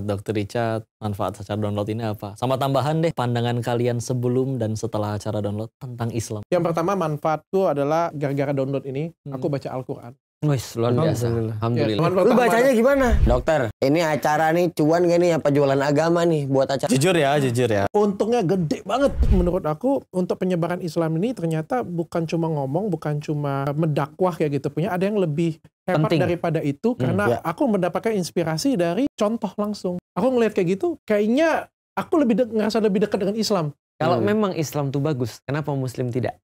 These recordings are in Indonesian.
manfaat Dr. Richard, manfaat acara download ini apa? Sama tambahan deh pandangan kalian sebelum dan setelah acara download tentang Islam. Yang pertama manfaatku adalah gara-gara download ini hmm. aku baca Al-Qur'an. Wih, luar biasa. Ya, Alhamdulillah. Alhamdulillah. Ya, Lu bacanya gimana? Dokter, ini acara nih cuan gini nih apa ya, jualan agama nih buat acara? Jujur ya, jujur ya. Untungnya gede banget. Menurut aku untuk penyebaran Islam ini ternyata bukan cuma ngomong, bukan cuma mendakwah kayak gitu. Punya ada yang lebih hebat Penting. daripada itu hmm. karena ya. aku mendapatkan inspirasi dari contoh langsung. Aku ngeliat kayak gitu, kayaknya aku lebih ngerasa lebih dekat dengan Islam. Kalau hmm. memang Islam tuh bagus, kenapa Muslim tidak?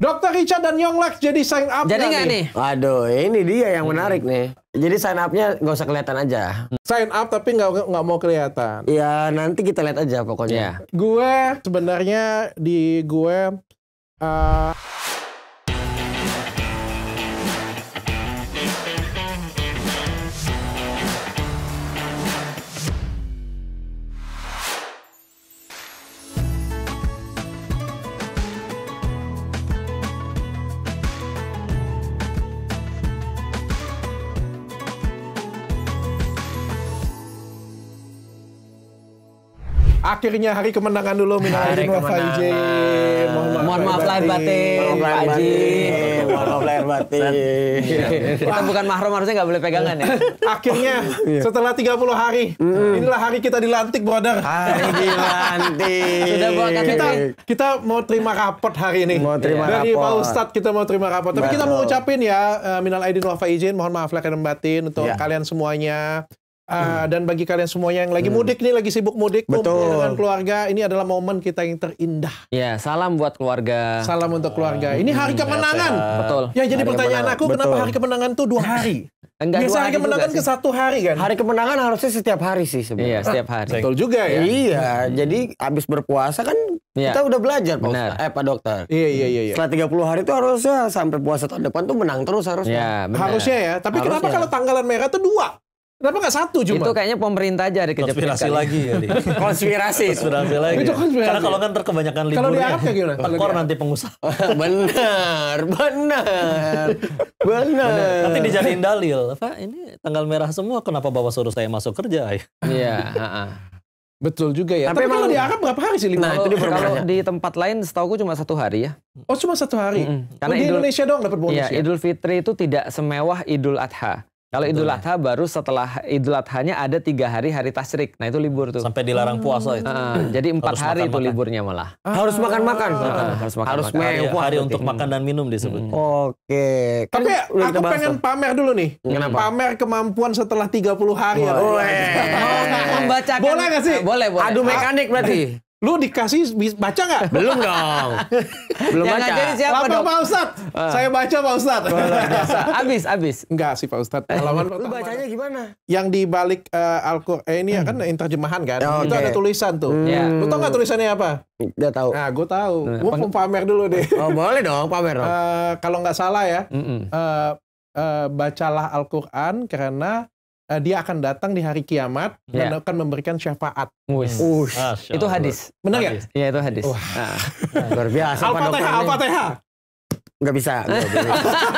Dokter Richard dan Yonglex jadi sign up Jadi nggak nih? Waduh, ini dia yang menarik hmm. nih. Jadi sign upnya nggak usah kelihatan aja. Sign up tapi nggak nggak mau kelihatan. Iya, nanti kita lihat aja pokoknya. Yeah. Gue sebenarnya di gue. Uh, Akhirnya hari kemenangan dulu minal aidin wal faizin. Mohon maaf lahir batin. Mohon maaf lahir batin. Mohon maaf lahir Kita bukan mahram harusnya nggak boleh pegangan ya. Akhirnya iya. setelah 30 hari, inilah hari kita dilantik brother. Hari dilantik. Sudah buat kan? kita kita mau terima rapot hari ini. Mau terima Dari Pak Ustadz kita mau terima rapot. Tapi kita mau ucapin ya eh, minal aidin wal faizin. Mohon maaf lahir batin untuk iya. kalian semuanya. Uh, Dan bagi kalian semuanya yang lagi hmm. mudik nih, lagi sibuk mudik, kumpul dengan keluarga, ini adalah momen kita yang terindah. Ya, salam buat keluarga. Salam untuk keluarga. Ini hmm, hari ya, kemenangan. Betul. Ya, jadi hari pertanyaan aku, Betul. kenapa hari kemenangan tuh dua hari? Enggak, Biasa hari kemenangan ke satu hari kan? Hari kemenangan harusnya setiap hari sih sebenarnya. Iya, setiap hari. betul juga iya. ya. Iya, jadi abis berpuasa kan iya. kita udah belajar Pak eh Pak Dokter. Iya, iya, iya. iya. Setelah 30 hari itu harusnya sampai puasa tahun depan tuh menang terus harusnya. Harusnya ya, tapi harusnya. kenapa ya. kalau tanggalan merah tuh dua? Kenapa nggak satu cuma? Itu kayaknya pemerintah aja ada kejepit. Konspirasi lagi ya. konspirasi. konspirasi lagi. Itu konspirasi. Karena kalau kan terkebanyakan libur. Kalau dianggap kayak gimana? Tekor nanti pengusaha. benar, benar, benar. Nanti dijadiin dalil. Pak, ini tanggal merah semua. Kenapa bawa suruh saya masuk kerja? Iya. Betul juga ya. Tapi, Tapi kalau di Arab berapa hari sih? nah, itu Kalau di tempat lain setahu gue cuma satu hari ya. Oh cuma satu hari? Mm -hmm. Karena oh, di Indonesia doang dapat bonus ya, ya? Idul Fitri itu tidak semewah Idul Adha. Kalau Idul Adha baru setelah Idul Adhanya ada tiga hari hari tasrik. Nah itu libur tuh. Sampai dilarang oh. puasa itu. Uh, jadi empat harus hari makan, itu makan. liburnya malah. Ah. Harus makan-makan. Uh, harus makan, harus makan. Hari, hari untuk hmm. makan dan minum disebut. Hmm. Oke. Okay. Tapi aku pengen tuh. pamer dulu nih. Kenapa? Pamer kemampuan setelah 30 hari. Boleh. ya. Boleh. Oh, membacakan. Boleh gak sih? Boleh, boleh. Adu mekanik berarti. Ah. Lu dikasih baca nggak? Belum dong. Belum yang baca. Siapa Lapa dong? Pak ustad Uh. Saya baca Pak ustad abis, abis. Enggak sih Pak Ustadz. Halaman Lu bacanya gimana? Yang di balik uh, eh, Alquran eh, ini hmm. kan interjemahan kan. Oh, Itu ada tulisan tuh. Hmm. Yeah. Lu tau nggak tulisannya apa? Gak tau. Nah, gue tau. Nah, hmm. gue mau pamer dulu deh. Oh, boleh dong, pamer dong. Uh, kalau nggak salah ya, mm -mm. Uh, uh, bacalah Al-Quran karena uh, dia akan datang di hari kiamat yeah. dan akan memberikan syafaat. Ush. Ush. Itu hadis. Benar nggak? Iya itu hadis. Wah. Nah, luar biasa. Apa teh Apa teh? Gak bisa.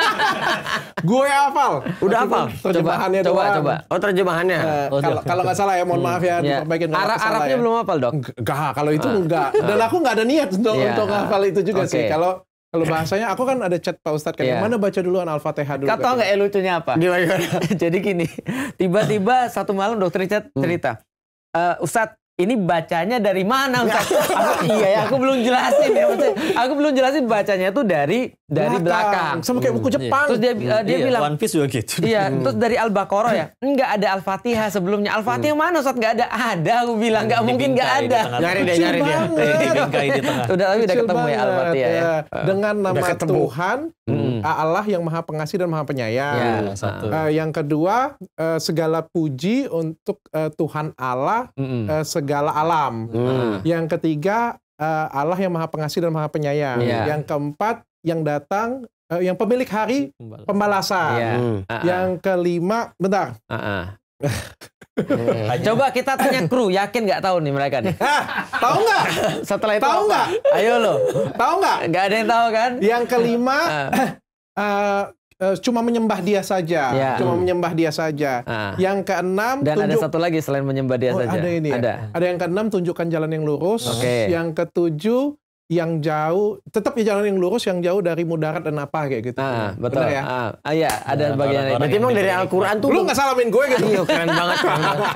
gue hafal. Udah hafal. Terjemahannya coba, coba, coba. Oh terjemahannya. Uh, kalau iya. kalau nggak salah ya, mohon hmm. maaf ya. Yeah. Perbaikin kalau Arab Arabnya ya. belum hafal dok. Enggak, kalau itu enggak. Ah. Dan ah. aku nggak ada niat untuk yeah. untuk hafal itu juga sih. Kalau kalau bahasanya aku kan ada chat Pak Ustadz kan, yeah. baca duluan Al-Fatihah dulu. Kau tahu nggak ya lucunya apa? Gimana, Jadi gini, tiba-tiba satu malam dokter chat hmm. cerita, hmm. Uh, Ustadz ini bacanya dari mana Ustaz? aku, iya ya, aku belum jelasin ya. Maksudnya, aku belum jelasin bacanya tuh dari dari belakang. belakang. Sama kayak buku hmm, iya. Jepang. Terus dia hmm, uh, dia iya, bilang One Piece juga gitu. Iya, hmm. terus dari Al-Baqarah ya. Enggak ada Al-Fatihah sebelumnya. Al-Fatihah hmm. mana Ustaz? Enggak ada. Ada aku bilang, enggak mungkin enggak ada. Nyari dia, nyari dia. Bingkai di tengah. Udah tapi udah ketemu ya Al-Fatihah ya. ya. Dengan nama Tuhan, hmm. Allah yang Maha Pengasih dan Maha Penyayang. Ya, iya, satu. Uh, yang kedua, uh, segala puji untuk uh, Tuhan Allah, uh, segala segala alam. Hmm. Yang ketiga eh, Allah yang maha pengasih dan maha penyayang. Yeah. Yang keempat yang datang uh, yang pemilik hari pembalasan. Yeah. Hmm. Uh -uh. Yang kelima bentar. Uh -uh. Hmm. Coba kita tanya kru, yakin nggak tahu nih mereka nih? tahu nggak? Setelah itu tahu nggak? Ayo lo, tahu nggak? Gak ada yang tahu kan? Yang kelima, uh. Uh, Eh, cuma menyembah dia saja, ya. cuma hmm. menyembah dia saja. Ah. Yang keenam dan tunjuk, ada satu lagi selain menyembah dia oh, saja. Ada ini. Ya. Ada. Ya? ada yang keenam tunjukkan jalan yang lurus. Okay. Yang ketujuh yang jauh tetap di jalan yang lurus yang jauh dari mudarat dan apa kayak gitu. Ah, betul. Benar ya? Ah, ah, iya, ada nah, bagian lain. Berarti emang dari Al-Qur'an tuh lu enggak salamin gue gitu. Iya, keren banget. Keren banget.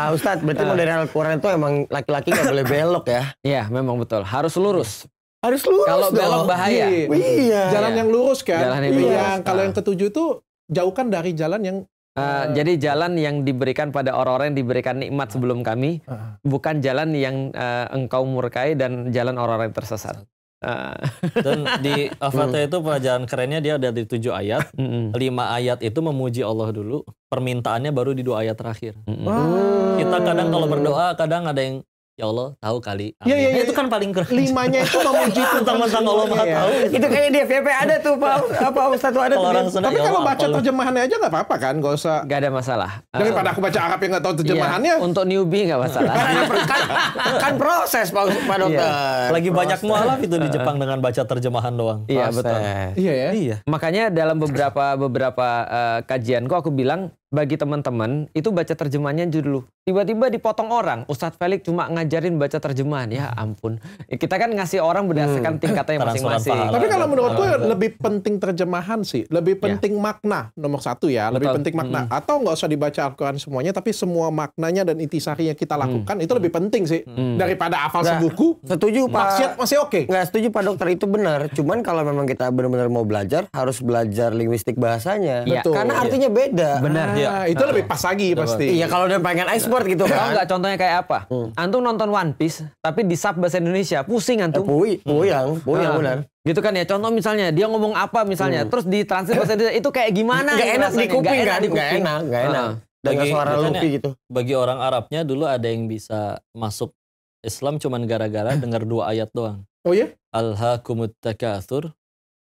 ah, Ustaz, berarti ah. dari Al-Qur'an itu emang laki-laki nggak boleh belok ya? Iya, memang betul. Harus lurus harus lurus kalau belok bahaya iya. iya jalan yang lurus kan jalan yang iya kalau yang ketujuh itu jauhkan dari jalan yang Uh, uh, jadi jalan yang diberikan pada orang-orang yang diberikan nikmat ah. sebelum kami uh, bukan jalan yang uh, engkau murkai dan jalan orang-orang yang tersesat. Uh. Dan di Avatar hmm. itu pelajaran kerennya dia ada di tujuh ayat. Lima ayat itu memuji Allah dulu, permintaannya baru di dua ayat terakhir. Wow. Kita kadang kalau berdoa kadang ada yang ya Allah tahu kali. Iya iya ya, itu kan paling keren. Limanya itu memuji gitu, tentang-tentang Allah Maha ya. tahu. Itu kayak dia, FYP ada tuh Pak apa Ustaz ada. Kalau orang Tapi ya kalau baca terjemahannya aja nggak apa-apa kan, nggak usah. Gak ada masalah. Daripada aku baca Arab yang nggak tahu iya. terjemahannya. ya, untuk newbie nggak masalah. Iya, kan, kan proses Pak, Pak iya. Dokter. ya, Lagi proses. banyak mualaf itu di Jepang dengan baca terjemahan doang. Iya betul. Iya ya. Iya. Makanya dalam beberapa beberapa uh, eh, kok aku bilang bagi teman-teman itu baca terjemahannya dulu. Tiba-tiba dipotong orang, Ustadz Felix cuma ngajarin baca terjemahan. Ya ampun. Kita kan ngasih orang berdasarkan hmm. tingkatnya masing-masing. Tapi kalau menurutku lebih penting terjemahan sih, lebih ya. penting ya. makna nomor satu ya, Betul. lebih penting makna. Hmm. Atau nggak usah dibaca Al-Quran semuanya, tapi semua maknanya dan intisarinya kita hmm. lakukan hmm. itu lebih penting sih hmm. daripada hafal sebuku. Setuju Pak. Maksiat masih oke. Okay. Nggak setuju Pak Dokter itu benar. Cuman kalau memang kita benar-benar mau belajar harus belajar linguistik bahasanya. Ya. Karena artinya beda. Benar. Iya, ah, itu lebih pas lagi iya, pasti. Iya kalau udah pengen ekspor gitu. Kan. Tahu nggak contohnya kayak apa? Hmm. Antum nonton One Piece tapi di sub bahasa Indonesia, pusing eh, antum. Puyang, puyang, puyang ah, benar gitu kan ya contoh misalnya dia ngomong apa misalnya hmm. terus di translate bahasa Indonesia itu kayak gimana gak gitu kan? enak di kuping gak enak, kan gak enak gak ah. enak dengan suara lupi gitu bagi orang Arabnya dulu ada yang bisa masuk Islam cuman gara-gara dengar dua ayat doang oh iya Alhaqumut takathur.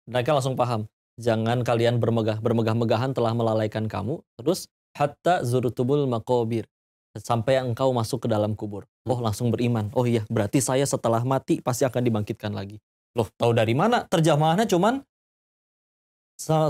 mereka langsung paham jangan kalian bermegah bermegah-megahan telah melalaikan kamu terus hatta zurutubul makobir sampai engkau masuk ke dalam kubur oh langsung beriman oh iya berarti saya setelah mati pasti akan dibangkitkan lagi loh tahu dari mana terjemahannya cuman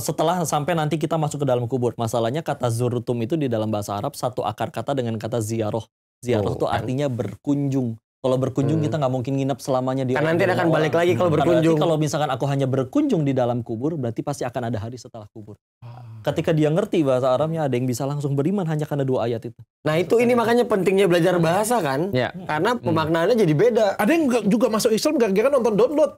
setelah sampai nanti kita masuk ke dalam kubur masalahnya kata zurutum itu di dalam bahasa Arab satu akar kata dengan kata ziaroh ziaroh oh, itu oh, artinya berkunjung kalau berkunjung hmm. kita nggak mungkin nginep selamanya di. Karena nanti akan orang. lagi kalau berkunjung. kalau misalkan aku hanya berkunjung di dalam kubur, berarti pasti akan ada hari setelah kubur. Ah. Ketika dia ngerti bahasa Arabnya, ada yang bisa langsung beriman hanya karena dua ayat itu. Nah itu ini makanya pentingnya belajar bahasa kan? Ya. Karena hmm. pemaknaannya jadi beda. Ada yang juga masuk Islam gara-gara nonton download.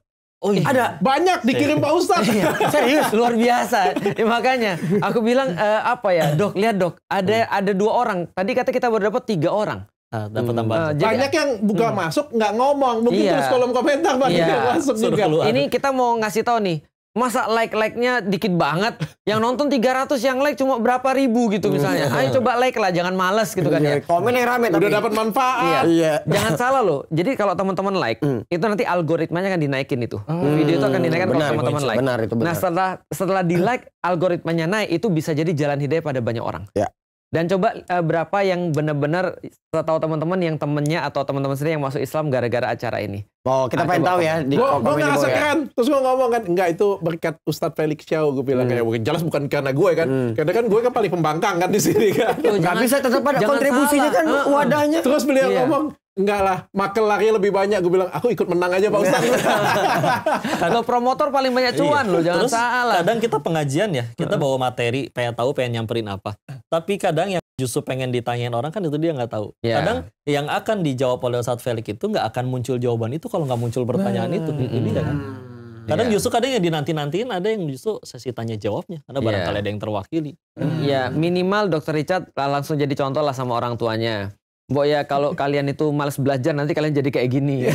Oh iya. Ada banyak dikirim Pak Ustadz. Iya, serius luar biasa. Ya, makanya aku bilang uh, apa ya, Dok, lihat Dok, ada hmm. ada dua orang. Tadi kata kita baru dapat tiga orang. Ah, dapat hmm. tambahan. Hmm. banyak yang buka hmm. masuk nggak ngomong, mungkin iya. terus kolom komentar banyak iya. masuk Suruh juga. Keluar. Ini kita mau ngasih tahu nih, masa like-like-nya dikit banget, yang nonton 300 yang like cuma berapa ribu gitu misalnya. Hmm. Ayo coba like lah, jangan males gitu kan ya. Iya, komen yang rame Udah dapat manfaat. Iya. iya. Jangan salah loh. Jadi kalau teman-teman like, hmm. itu nanti algoritmanya akan dinaikin itu. Hmm. Video itu akan dinaikin benar, kalau teman-teman like. Benar, itu benar. Nah, setelah setelah di-like, algoritmanya naik itu bisa jadi jalan hidayah pada banyak orang. Ya. Dan coba uh, berapa yang benar-benar tahu teman-teman yang temennya atau teman-teman sendiri yang masuk Islam gara-gara acara ini? Oh, kita ah, pengen tahu ya. Di gak rasa ya? keren. Terus gue ngomong kan, enggak itu berkat Ustadz Felix Chow. Gue bilang hmm. kayak, jelas bukan karena gue ya kan. Hmm. Karena kan gue kan paling pembangkang kan di sini kan. Tuh, jangan, bisa tetap ada kontribusinya salah. kan uh, uh. wadahnya. Terus beliau iya. ngomong, Enggak lah, lari lebih banyak. Gue bilang, aku ikut menang aja Pak Ustaz. Kalau promotor paling banyak iya. cuan iya. loh, jangan Terus, salah. Kadang kita pengajian ya, kita bawa materi, pengen tahu, pengen nyamperin apa. Tapi kadang yang justru pengen ditanyain orang kan itu dia nggak tahu. Yeah. Kadang yang akan dijawab oleh Ustadz Felix itu nggak akan muncul jawaban itu kalau nggak muncul pertanyaan nah. itu. Itu dia kan. Kadang iya. justru kadang yang dinanti-nantiin ada yang justru sesi tanya jawabnya karena barangkali yeah. ada yang terwakili. Iya, yeah, minimal Dokter Richard langsung jadi contoh lah sama orang tuanya. Boya ya kalau kalian itu males belajar nanti kalian jadi kayak gini.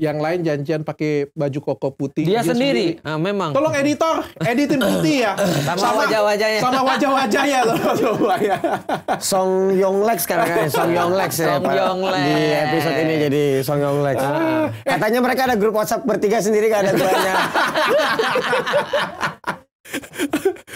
Yang lain janjian pakai baju koko putih. Dia, dia sendiri. sendiri. Ah, memang. Tolong editor, editin putih ya. Sama, sama wajah-wajahnya. Sama wajah-wajahnya loh. Ya. Song Yong Lex sekarang kan. kan? Song Yong Lex ya. Song Yong Lex. Di episode ini jadi Song Yong Lex. Ah, eh. Katanya mereka ada grup WhatsApp bertiga sendiri kan ada duanya.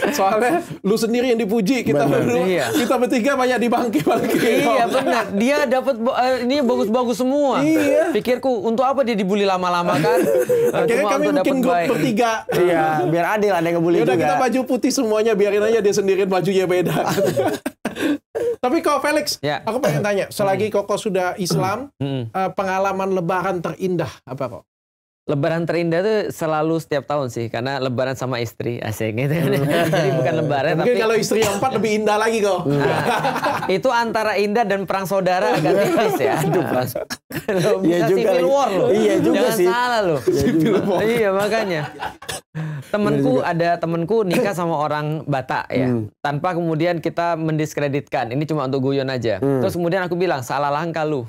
Soalnya lu sendiri yang dipuji kita berdua, iya. kita bertiga banyak dibangki-bangki. Iya benar. Dia dapat uh, ini bagus-bagus semua. Iya. Pikirku untuk apa dia dibully lama-lama kan? Eh, Akhirnya kami mungkin grup baik. bertiga. Iya, biar adil ada yang ngebully Yaudah, juga. kita baju putih semuanya, biarin aja dia sendirian bajunya beda. Tapi kok Felix, ya. aku pengen tanya, selagi hmm. Koko sudah Islam, hmm. eh, pengalaman lebaran terindah apa kok? Lebaran terindah itu selalu setiap tahun sih, karena lebaran sama istri asik gitu. Hmm. Jadi bukan lebaran Mungkin tapi... kalau istri yang empat lebih indah lagi kok. Hmm. Nah, itu antara indah dan perang saudara agak hmm. tipis ya. Aduh, perang iya bisa iya juga, civil war loh. Iya juga Jangan sih. salah loh. Iya civil war. Iya makanya. Temenku iya ada temenku nikah sama orang Batak ya. Hmm. Tanpa kemudian kita mendiskreditkan. Ini cuma untuk guyon aja. Hmm. Terus kemudian aku bilang salah langkah lu.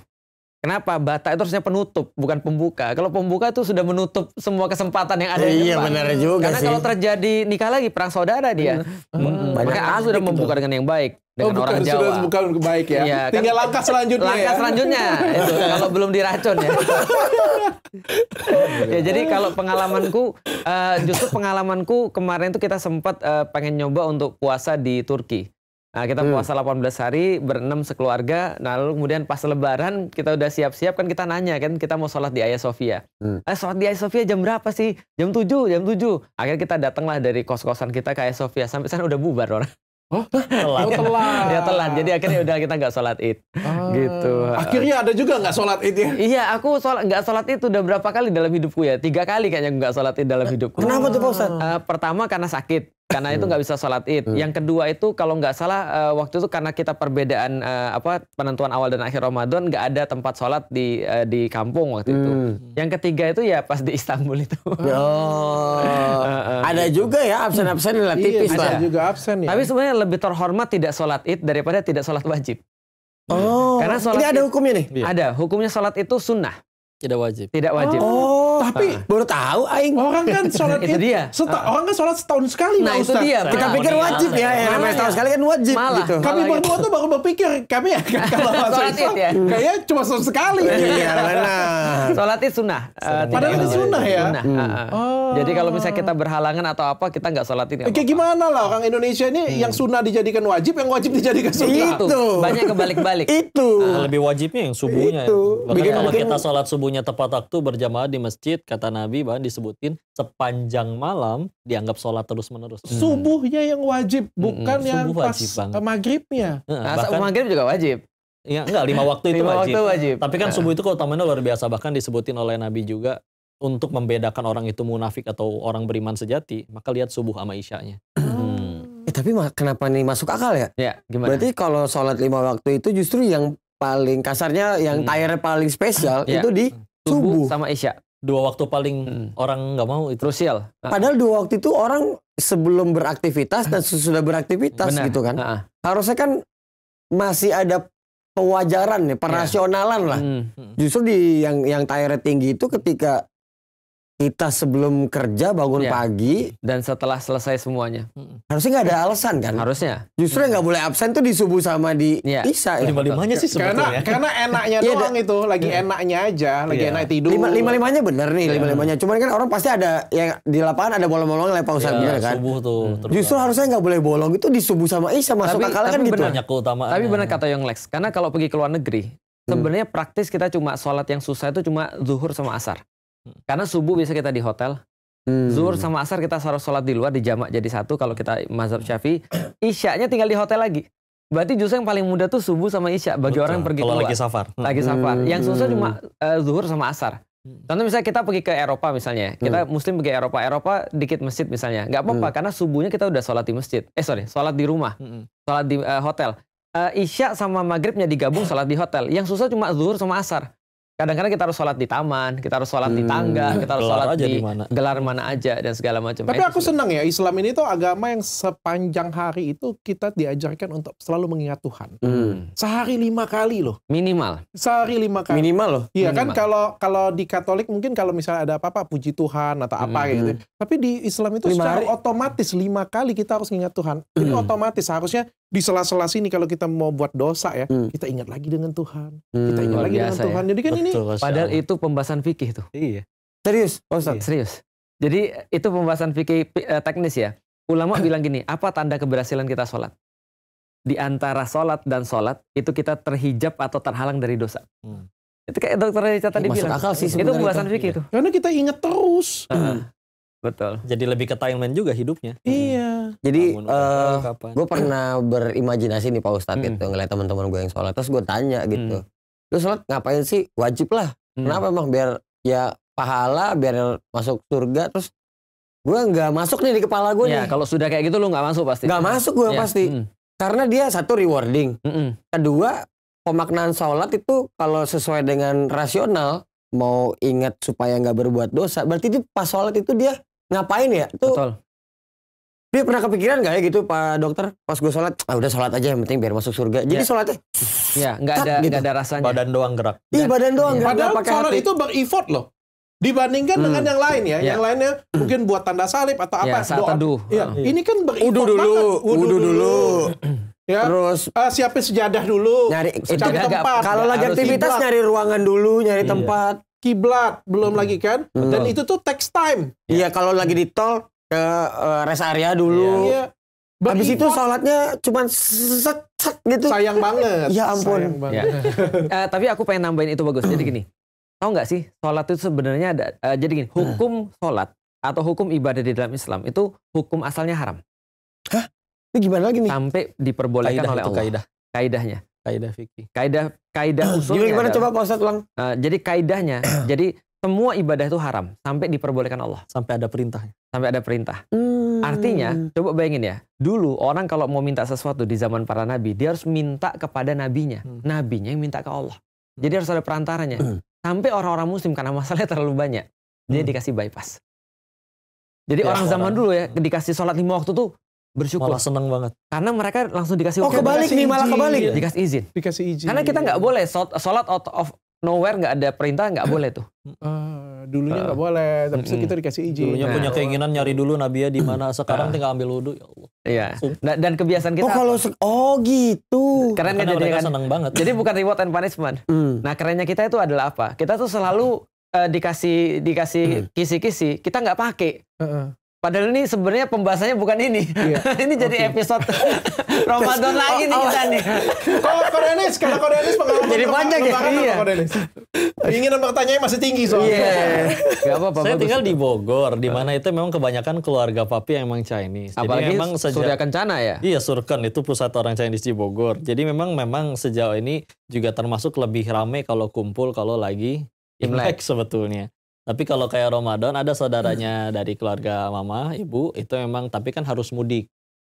Kenapa? Bata itu harusnya penutup, bukan pembuka. Kalau pembuka itu sudah menutup semua kesempatan yang ada Iya, benar juga Karena sih. kalau terjadi nikah lagi, perang saudara dia. Hmm, ah, Maka sudah membuka dengan yang baik. Oh, dengan oh, orang bukan, Jawa. Sudah bukan baik ya. ya Tinggal kan, langkah selanjutnya Langkah ya. selanjutnya. itu, kalau belum diracun ya. ya jadi kalau pengalamanku, uh, justru pengalamanku kemarin itu kita sempat uh, pengen nyoba untuk puasa di Turki. Nah, kita hmm. puasa 18 hari, berenam sekeluarga. Nah, lalu kemudian pas lebaran kita udah siap-siap kan kita nanya kan kita mau sholat di Ayah Sofia. Hmm. Eh, sholat di Ayah Sofia jam berapa sih? Jam 7, jam 7. Akhirnya kita datanglah dari kos-kosan kita ke Ayah Sofia. Sampai sana udah bubar orang. Oh, telat. Oh, telat. ya telat. Jadi akhirnya udah kita nggak sholat id. Ah. Gitu. Akhirnya ada juga nggak sholat id ya? Iya, aku sholat nggak sholat id udah berapa kali dalam hidupku ya? Tiga kali kayaknya nggak sholat id dalam hidupku. Kenapa tuh Pak Ustaz? Uh, eh, pertama karena sakit karena itu nggak hmm. bisa sholat id. Hmm. Yang kedua itu kalau nggak salah eh, waktu itu karena kita perbedaan eh, apa penentuan awal dan akhir Ramadan nggak ada tempat sholat di eh, di kampung waktu itu. Hmm. Yang ketiga itu ya pas di Istanbul itu. Oh. ada juga ya absen-absen lah iya, tipis lah. Ada juga absen ya. Tapi sebenarnya lebih terhormat tidak sholat id daripada tidak sholat wajib. Oh, karena sholat ini ada hukumnya nih. Ada hukumnya sholat itu sunnah. Tidak wajib. Tidak wajib. Oh. Oh. tapi ah. baru tahu aing. Orang kan sholat itu dia. Seta, ah. Orang kan sholat setahun sekali, Nah, itu dia. Kita pikir wajib ya, ya namanya setahun sekali kan wajib malah, gitu. Kami berdua gitu. tuh baru berpikir, kami ya kalau itu ya kayaknya cuma setahun sekali. Iya, benar. Sholat itu sunnah. Eh, Padahal itu sunnah ya. Hmm. Ah, oh. Jadi kalau misalnya kita berhalangan atau apa, kita nggak sholat ini. Kayak gimana lah orang Indonesia ini hmm. yang sunnah dijadikan wajib, yang wajib dijadikan sunnah. Itu. Banyak kebalik-balik. Itu. Nah, lebih wajibnya yang subuhnya. Itu. Bahkan kalau kita sholat subuhnya tepat waktu berjamaah di masjid masjid kata Nabi bahkan disebutin sepanjang malam dianggap sholat terus menerus. Hmm. Subuhnya yang wajib hmm, hmm. bukan hmm, yang pas banget. maghribnya. Nah, bahkan, maghrib juga wajib. Ya, enggak, lima waktu itu lima wajib. Waktu wajib. Tapi kan nah. subuh itu keutamanya luar biasa. Bahkan disebutin oleh Nabi juga untuk membedakan orang itu munafik atau orang beriman sejati, maka lihat subuh sama isyanya. Hmm. Eh, tapi kenapa nih masuk akal ya? Ya, gimana? Berarti kalau sholat lima waktu itu justru yang paling kasarnya yang hmm. tayar paling spesial ya. itu di subuh sama isya dua waktu paling hmm. orang nggak mau itu krusial. Ah. Padahal dua waktu itu orang sebelum beraktivitas dan sesudah beraktivitas Benar. gitu kan. Nah. Harusnya kan masih ada pewajaran nih, ya, perasionalan yeah. lah. Hmm. hmm. Justru di yang yang tire tinggi itu ketika kita sebelum kerja bangun ya. pagi dan setelah selesai semuanya harusnya nggak ada alasan kan harusnya justru nggak boleh absen tuh di subuh sama di iya. ya. isa lima limanya sih sebetulnya karena karena enaknya iya, doang itu lagi iya. enaknya aja lagi ya. enak tidur lima, lima limanya bener nih ya. lima limanya cuman kan orang pasti ada yang di lapangan ada bolong-bolong lepas usaha ya, bener kan tuh hmm. justru harusnya nggak boleh bolong itu di subuh sama isa masuk tapi, akal kan gitu banyak keutamaan tapi ya. benar kata yang Lex karena kalau pergi ke luar negeri hmm. sebenarnya praktis kita cuma sholat yang susah itu cuma zuhur sama asar Hmm. Karena subuh bisa kita di hotel, Hmm. Zuhur sama asar kita harus sholat di luar di jamak jadi satu kalau kita mazhab syafi'i. nya tinggal di hotel lagi. Berarti justru yang paling mudah tuh subuh sama isya bagi Betul. orang yang pergi kalau lagi safar. Hmm. Lagi safar. Yang susah hmm. cuma uh, zuhur sama asar. Contoh misalnya kita pergi ke Eropa misalnya, kita hmm. muslim pergi Eropa, Eropa dikit masjid misalnya, nggak apa-apa hmm. karena subuhnya kita udah sholat di masjid, eh sorry, sholat di rumah, hmm. sholat di uh, hotel, uh, isya sama maghribnya digabung sholat di hotel, yang susah cuma zuhur sama asar, kadang-kadang kita harus sholat di taman, kita harus sholat hmm, di tangga, kita harus sholat aja di mana. gelar mana aja dan segala macam. Tapi aku gitu. senang ya Islam ini tuh agama yang sepanjang hari itu kita diajarkan untuk selalu mengingat Tuhan. Hmm. Sehari lima kali loh. Minimal. Sehari lima kali. Minimal loh. Iya kan kalau kalau di Katolik mungkin kalau misalnya ada apa-apa puji Tuhan atau apa hmm. gitu. Tapi di Islam itu lima secara hari. otomatis lima kali kita harus mengingat Tuhan. Ini hmm. otomatis harusnya di sela-sela sini kalau kita mau buat dosa ya, hmm. kita ingat lagi dengan Tuhan. Hmm, kita ingat lagi dengan ya. Tuhan. Jadi kan Betul, ini padahal itu pembahasan fikih tuh. Iya. Serius, oh, Ustaz? Iya. Serius. Jadi itu pembahasan fikih eh, teknis ya. Ulama bilang gini, apa tanda keberhasilan kita sholat? Di antara sholat dan sholat itu kita terhijab atau terhalang dari dosa. Hmm. Itu kayak dokter Richard tadi Masuk bilang. itu pembahasan fikih itu. Iya. Karena kita ingat terus. Uh, Betul. Jadi lebih ke timeline juga hidupnya. Iya. Hmm. Jadi uh, eh, gue pernah berimajinasi nih Pak Ustadz hmm. gitu ngeliat teman-teman gue yang sholat terus gue tanya hmm. gitu. Hmm. Lu sholat ngapain sih? Wajib lah. Hmm. Kenapa emang biar ya pahala biar masuk surga terus gue nggak masuk nih di kepala gue ya, nih. kalau sudah kayak gitu lu nggak masuk pasti. Nggak masuk gue ya. pasti. Hmm. Karena dia satu rewarding. Hmm. Kedua pemaknaan sholat itu kalau sesuai dengan rasional mau ingat supaya nggak berbuat dosa berarti dia pas sholat itu dia ngapain ya tuh Betul. Dia pernah kepikiran gak ya gitu Pak Dokter pas gue sholat, ah udah sholat aja yang penting biar masuk surga. Jadi ya. sholatnya, ya nggak ada gitu. ada rasanya. Badan doang gerak. Iya badan doang. Iya. gerak. Padahal sholat hati. itu berefort loh. Dibandingkan hmm. dengan yang lain ya, ya yang lainnya hmm. mungkin buat tanda salib atau apa. ya, doa. teduh. Ya. Ini kan berefort Udu dulu. banget. Udu, dulu. Hmm. Ya. Terus uh, siapin sejadah dulu. Nyari cari tempat. Kalau lagi aktivitas nyari ruangan dulu, nyari iya. tempat kiblat belum hmm. lagi kan hmm. dan itu tuh text time iya yeah. kalau lagi di tol ke uh, rest area dulu yeah. Iya. Iya. Yeah. habis itu sholatnya cuman sesek gitu sayang banget ya ampun sayang banget. Ya. uh, tapi aku pengen nambahin itu bagus jadi gini tahu nggak sih sholat itu sebenarnya ada uh, jadi gini hukum sholat atau hukum ibadah di dalam Islam itu hukum asalnya haram Hah? ini gimana lagi nih sampai diperbolehkan kaedah oleh Allah kaidah kaidahnya Kaidah fikih. Kaidah kaidah ah, usulnya. Gimana adalah, coba Pak ulang? Uh, jadi kaidahnya, jadi semua ibadah itu haram sampai diperbolehkan Allah. Sampai ada perintahnya. Sampai ada perintah. Hmm. Artinya, coba bayangin ya. Dulu orang kalau mau minta sesuatu di zaman para nabi, dia harus minta kepada nabinya. Hmm. Nabinya yang minta ke Allah. Hmm. Jadi harus ada perantaranya. Hmm. Sampai orang-orang muslim karena masalahnya terlalu banyak, dia hmm. dikasih bypass. Jadi ya, orang zaman orang. dulu ya hmm. dikasih sholat lima waktu tuh bersyukur. Malah seneng banget. Karena mereka langsung dikasih Oh kebalik nih malah kebalik. Iya. Dikasih izin. Dikasih izin. Karena kita nggak boleh sholat out of nowhere nggak ada perintah nggak boleh tuh. Uh, dulunya eh. nggak boleh, tapi kita dikasih izin. Dulunya punya nah. keinginan nyari dulu Nabiya di mana, eh. sekarang uh, tinggal ambil wudhu ya Allah. Iya. Nah, dan kebiasaan oh, kita. Oh kalau oh gitu. Kan karena mereka jadi kan. banget. Jadi bukan reward and punishment. Mm. Nah kerennya kita itu adalah apa? Kita tuh selalu dikasih dikasih hmm. kisi-kisi, kita nggak pakai. Uh Padahal ini sebenarnya pembahasannya bukan ini. Yeah. ini jadi episode Ramadan lagi nih kita oh. nih. Oh, oh. Kalau Koreanis, kalau Koreanis pengalaman jadi banyak ya. Iya. Keinginan pertanyaan masih tinggi soalnya. Iya. Gak apa-apa. Saya tinggal di Bogor, di mana itu memang kebanyakan keluarga papi yang memang Chinese. Jadi Apalagi memang sejak Surya Kencana ya? Iya, Surken itu pusat orang Chinese di Bogor. Jadi memang memang sejauh ini juga termasuk lebih ramai kalau kumpul kalau lagi Imlek sebetulnya. Tapi kalau kayak Ramadan ada saudaranya dari keluarga mama, ibu itu memang tapi kan harus mudik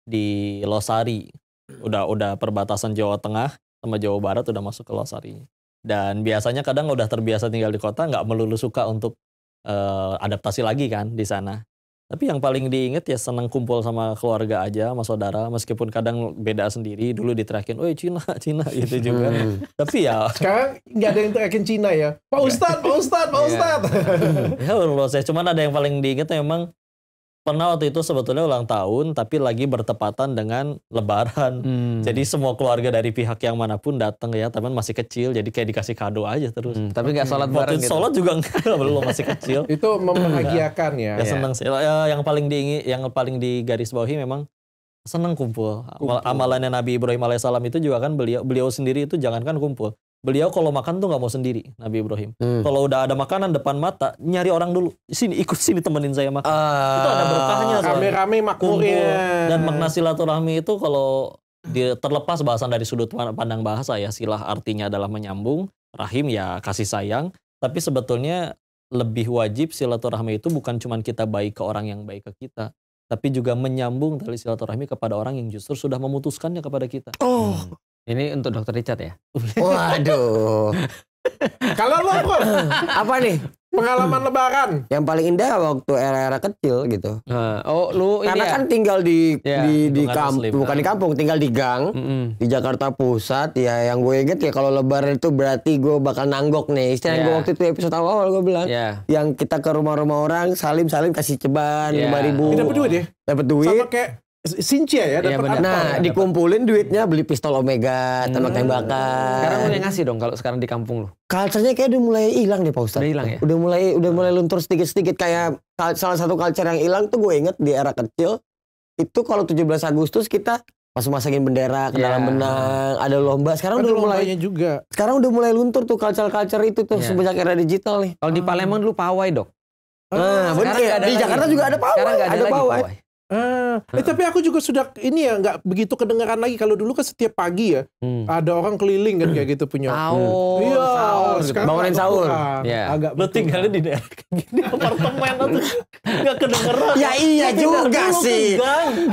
di Losari. Udah udah perbatasan Jawa Tengah sama Jawa Barat udah masuk ke Losari. Dan biasanya kadang udah terbiasa tinggal di kota nggak melulu suka untuk uh, adaptasi lagi kan di sana. Tapi yang paling diinget ya senang kumpul sama keluarga aja, sama saudara, meskipun kadang beda sendiri. Dulu diterakin, oh Cina, Cina" gitu juga. Hmm. Tapi ya sekarang nggak ada yang terakin Cina ya. Pak Ustadz, Pak Ustadz, Pak iya. Ustadz. ya ya, saya Cuman ada yang paling diinget ya, memang pernah waktu itu sebetulnya ulang tahun tapi lagi bertepatan dengan lebaran. Hmm. Jadi semua keluarga dari pihak yang manapun datang ya, teman masih kecil jadi kayak dikasih kado aja terus. Hmm, tapi nggak sholat bareng gitu. Sholat juga enggak, belum masih kecil. itu membahagiakan ya. Ya, ya. senang sih. Ya, yang paling di yang paling digaris bawahi memang senang kumpul. kumpul. Amalannya Nabi Ibrahim alaihissalam itu juga kan beliau beliau sendiri itu jangankan kumpul, Beliau kalau makan tuh nggak mau sendiri, Nabi Ibrahim. Hmm. Kalau udah ada makanan depan mata, nyari orang dulu. Sini ikut sini temenin saya makan. uh, itu ada berkahnya. Rame-rame makmurnya. Dan makna silaturahmi itu kalau terlepas bahasan dari sudut pandang bahasa ya, silah artinya adalah menyambung, rahim ya kasih sayang. Tapi sebetulnya lebih wajib silaturahmi itu bukan cuma kita baik ke orang yang baik ke kita, tapi juga menyambung tali silaturahmi kepada orang yang justru sudah memutuskannya kepada kita. Oh. Hmm. Ini untuk dokter Richard ya? Waduh. Kalau lo apa nih? Pengalaman lebaran. Yang paling indah waktu era-era kecil gitu. Uh, oh, lu ini Karena ya? kan tinggal di yeah, di di kampung, bukan di kampung, tinggal di gang mm -hmm. di Jakarta Pusat ya yang gue inget ya kalau lebaran itu berarti gue bakal nanggok nih. Istilah yeah. gue ya. waktu itu episode awal gue bilang yeah. yang kita ke rumah-rumah orang salim-salim kasih ceban yeah. 5000. Dapat duit ya? Dapat duit. Sama kayak Sincia ya ya, apa? Nah, ya, dikumpulin duitnya beli pistol Omega, tembak-tembakan. Hmm. Sekarang udah ngasih dong kalau sekarang di kampung lo. Culture-nya kayak udah mulai hilang deh Pak Ustaz. Udah hilang ya? Udah mulai udah mulai hmm. luntur sedikit-sedikit kayak salah satu culture yang hilang tuh gue inget di era kecil itu kalau 17 Agustus kita masuk masangin bendera ke dalam yeah. benang ada lomba sekarang udah mulai juga sekarang udah mulai luntur tuh culture culture itu tuh yeah. era digital nih kalau di ah. Palembang dulu pawai dok nah, nah sekarang bener, di Jakarta juga ada pawai ada, ada lagi pawai Ah, eh, tapi aku juga sudah ini ya nggak begitu kedengaran lagi kalau dulu kan setiap pagi ya hmm. ada orang keliling kan kayak gitu punya. Sahur, hmm. iya, sahur, gitu. sekarang bangunin sahur. Iya. Agak penting tinggalnya di daerah gini apartemen atau nggak kedengeran. Ya iya juga sih.